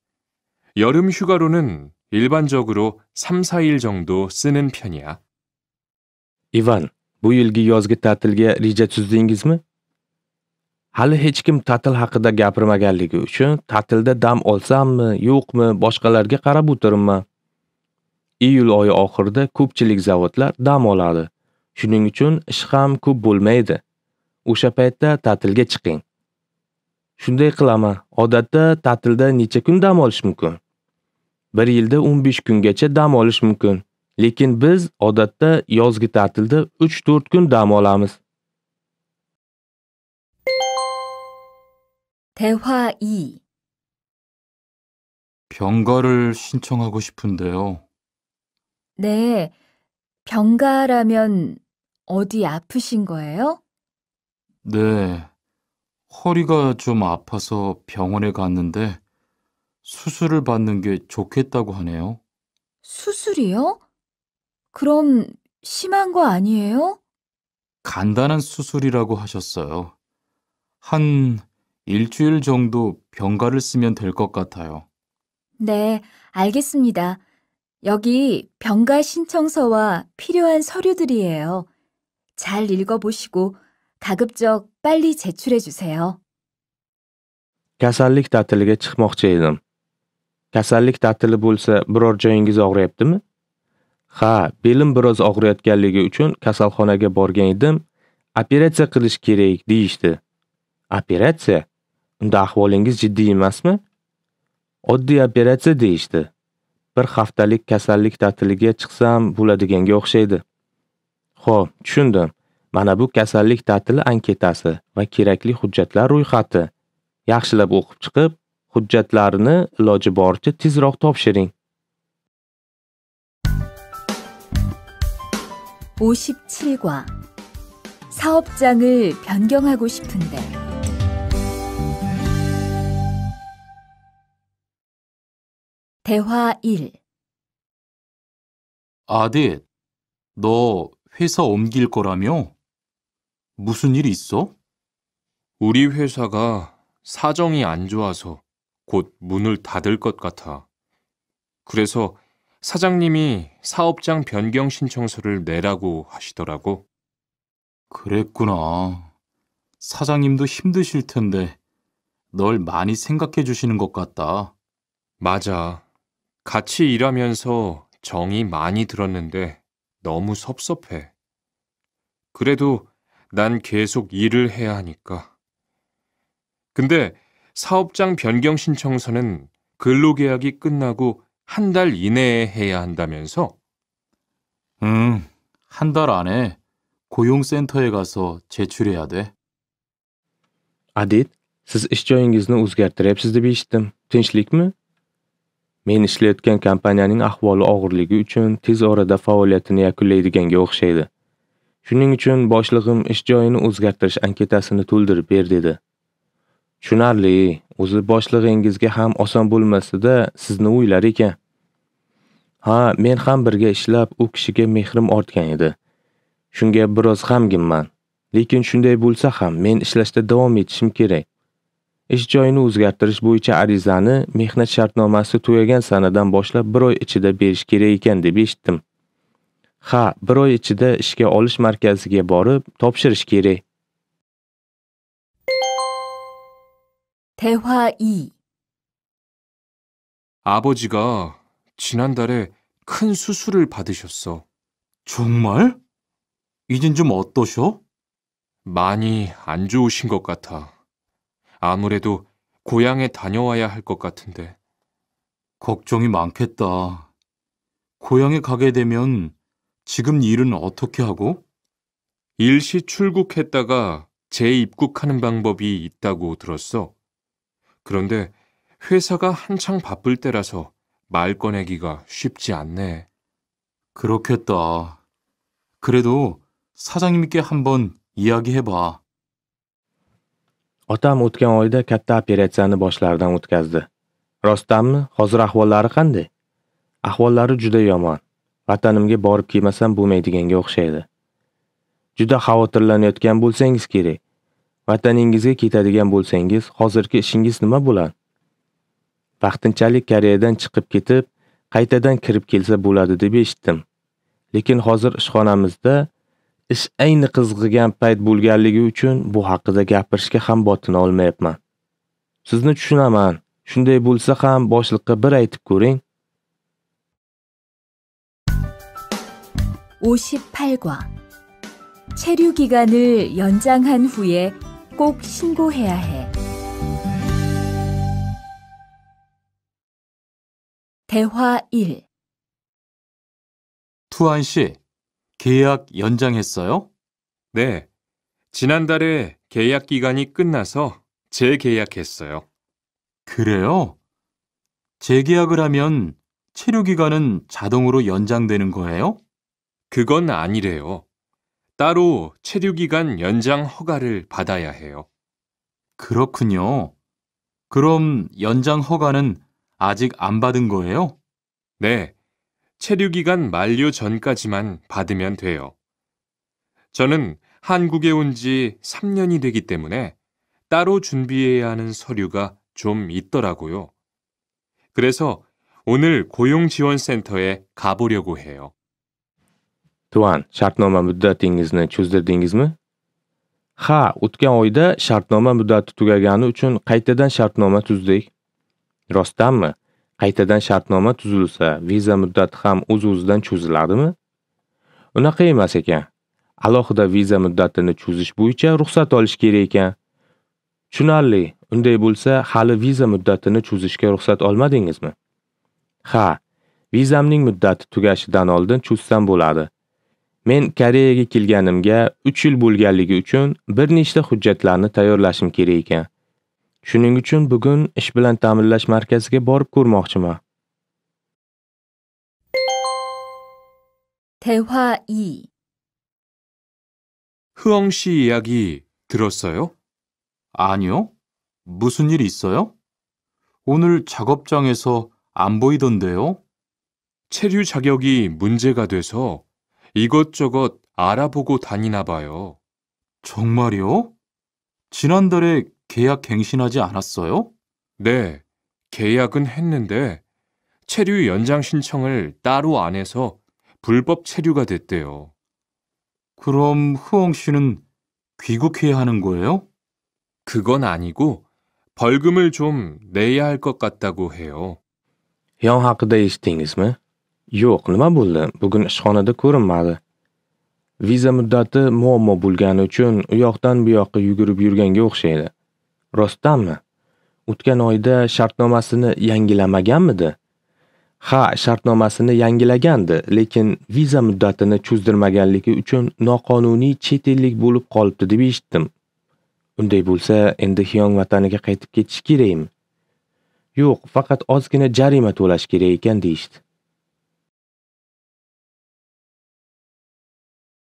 여름 휴가로는 일반적으로 3, 4일 정도 쓰는 편이야. i v a 일기 u yilgi yozgi ta'tilga reja tuzdingizmi? hali hech kim ta'til haqida gapirmaganligi uchun ta'tilda dam olsammi yo'qmi boshqalarga qarab o'tiribman iyul oyi oxirida ko'pchilik zavodlar dam oladi shuning uchun ish ham ko'p bo'lmaydi o'sha paytda ta'tilga chiqing shunday qilaman odatda ta'tilda necha kun dam olish mumkin bir yilda 15 kungacha dam olish mumkin lekin biz odatda yozgi ta'tilda 3-4 kun dam olamiz 대화 2 병가를 신청하고 싶은데요. 네, 병가라면 어디 아프신 거예요? 네, 허리가 좀 아파서 병원에 갔는데 수술을 받는 게 좋겠다고 하네요. 수술이요? 그럼 심한 거 아니에요? 간단한 수술이라고 하셨어요. 한 일주일 정도 병가를 쓰면 될 것 같아요. 네, 알겠습니다. 여기 병가 신청서와 필요한 서류들이에요. 잘 읽어보시고 가급적 빨리 제출해주세요. Kasallik ta'tiliga chiqmoqchi edim. Kasallik ta'tili bo'lsa, biror joyingiz og'riyaptimi? Ha, belim biroz og'riyotganligi uchun kasalxonaga borgan edim. Operatsiya qilish kerak deyishdi. Operatsiya? Unda ahvolingiz jiddiy emasmi? Oddiy operatsiya deyishdi. Bir haftalik kasallik ta'tiliga chiqsam bo'ladiganga o'xshaydi. Xo'p, tushundim. Mana bu kasallik ta'tili anketasi va kerakli hujjatlar ro'yxati. Yaxshilab o'qib chiqib, hujjatlarni iloji boricha tezroq topshiring. 57과 사업장을 변경하고 싶은데 대화 1 아들, 너 회사 옮길 거라며? 무슨 일 있어? 우리 회사가 사정이 안 좋아서 곧 문을 닫을 것 같아. 그래서 사장님이 사업장 변경 신청서를 내라고 하시더라고. 그랬구나. 사장님도 힘드실 텐데 널 많이 생각해 주시는 것 같다. 맞아. 같이 일하면서 정이 많이 들었는데 너무 섭섭해. 그래도 난 계속 일을 해야 하니까. 근데 사업장 변경 신청서는 근로계약이 끝나고 한 달 이내에 해야 한다면서? 음, 한 달 안에 고용센터에 가서 제출해야 돼. 아 d i t siz ish joyingizni o z g a r Men ishlayotgan kompaniyaning ahvoli og'irligi uchun tez orada faoliyatini yakunlaydiganga o'xshaydi. Shuning uchun boshlig'im ish joyini o'zgartirish anketasini to'ldirib ber dedi. Tushunarli, o'zi boshlig'ingizga ham oson bo'lmasada sizni o'ylar ekan. Ha, men ham birga ishlab, u kishiga mehrim ortgan edi. Shunga biroz g'amginman. Lekin shunday bo'lsa ham men ishlashda davom etishim kerak. ish joyini o'zgartirish bo'yicha arizani mehnat shartnomasi tugagan sanadan boshlab bir oy ichida berish kerak ekan deb eshitdim. Ha, bir oy ichida ishga olish markaziga borib topshirish kerak. 대화 i. 아버지가 지난달에 큰 수술을 받으셨어. 정말? 이젠 좀 어떠셔? 많이 안 좋으신 것 같아. 아무래도 고향에 다녀와야 할 것 같은데. 걱정이 많겠다. 고향에 가게 되면 지금 일은 어떻게 하고? 일시 출국했다가 재입국하는 방법이 있다고 들었어. 그런데 회사가 한창 바쁠 때라서 말 꺼내기가 쉽지 않네. 그렇겠다. 그래도 사장님께 한번 이야기해봐. Otam o'tgan oyda katta operatsiyani boshlaridan o'tkazdi. Rostdanmi, hozir ahvollari qanday? Ahvollari juda yomon. Vatanimga borib kelmasam bo'lmaydiganga o'xshaydi. Juda xavotirlanayotgan bo'lsangiz kerak. Vataningizga ketadigan bo'lsangiz, hozirgi ishingiz nima bo'ladi? Vaqtinchalik Koreyadan chiqib ketib, qaytadan kirib kelsa bo'ladi deb eshitdim. Lekin hozir ishxonamizda Ish ayni qizg'igan payt bo'lganligi uchun bu haqida gapirishga ham botina olmayapman. Sizni tushunaman. Shunday bo'lsa ham boshliqqa bir aytib ko'ring. 58과 체류 기간을 연장한 후에 꼭 신고해야 해. 대화 1 투안 씨, 계약 연장했어요? 네. 지난달에 계약 기간이 끝나서 재계약했어요. 그래요? 재계약을 하면 체류 기간은 자동으로 연장되는 거예요? 그건 아니래요. 따로 체류 기간 연장 허가를 받아야 해요. 그렇군요. 그럼 연장 허가는 아직 안 받은 거예요? 네. 체류기간 만료 전까지만 받으면 돼요. 저는 한국에 온 지 3년이 되기 때문에 따로 준비해야 하는 서류가 좀 있더라고요. 그래서 오늘 고용지원센터에 가보려고 해요. Tuan, shartnoma muddatingizni cho'zdirdingizmi? Ha, o'tgan oyda shartnoma muddati tugagani uchun qaytadan shartnoma tuzdik. Rostdanmi? qaytadan shartnoma tuzilsa viza muddati ham o'z uz o'zidan cho'ziladimi unaqa emas ekan alohida viza muddatini cho'zish bo'yicha ruxsat olish kerak ekan tushunarli unday bo'lsa hali viza muddatini cho'zishga ruxsat olmadingizmi ha vizamning muddati tugashidan oldin cho'zsam bo'ladi men koreyaga kelganimga 3 yil bo'lganligi uchun bir nechta hujjatlarni tayyorlashim kerak ekan Shuning uchun bugun ish bilan ta'minlash markaziga borib ko'rmoqchiman. 대화 2 흐엉 씨 이야기 들었어요? 아니요. 무슨 일 있어요? 오늘 작업장에서 안 보이던데요? 체류 자격이 문제가 돼서 이것저것 알아보고 다니나 봐요. 정말요? 지난달에 계약 갱신하지 않았어요? 네, 계약은 했는데 체류 연장 신청을 따로 안 해서 불법 체류가 됐대요. 그럼 후엉 씨는 귀국해야 하는 거예요? 그건 아니고 벌금을 좀 내야 할 것 같다고 해요. Yon haqida eshitdingizmi? Yo'q, nima bo'ldi? Bugun ishxonada ko'rinmadi. Viza muddati muammo bo'lgani uchun u yoqdan bu yoqqa yugurib yurganga o'xshaydi. Rostdanmi? O'tgan oyda shartnomasini yangilamaganmidi? Ha, shartnomasini yangilagandi, lekin viza muddatini cho'zdirmaganligi uchun noqonuniy chet ellik bo'lib qolibdi deb eshitdim. Unday bo'lsa, endi Xiyong vataniga qaytib ketish kerakmi? Yo'q, faqat ozgina jarima to'lash kerak ekan deyishdi.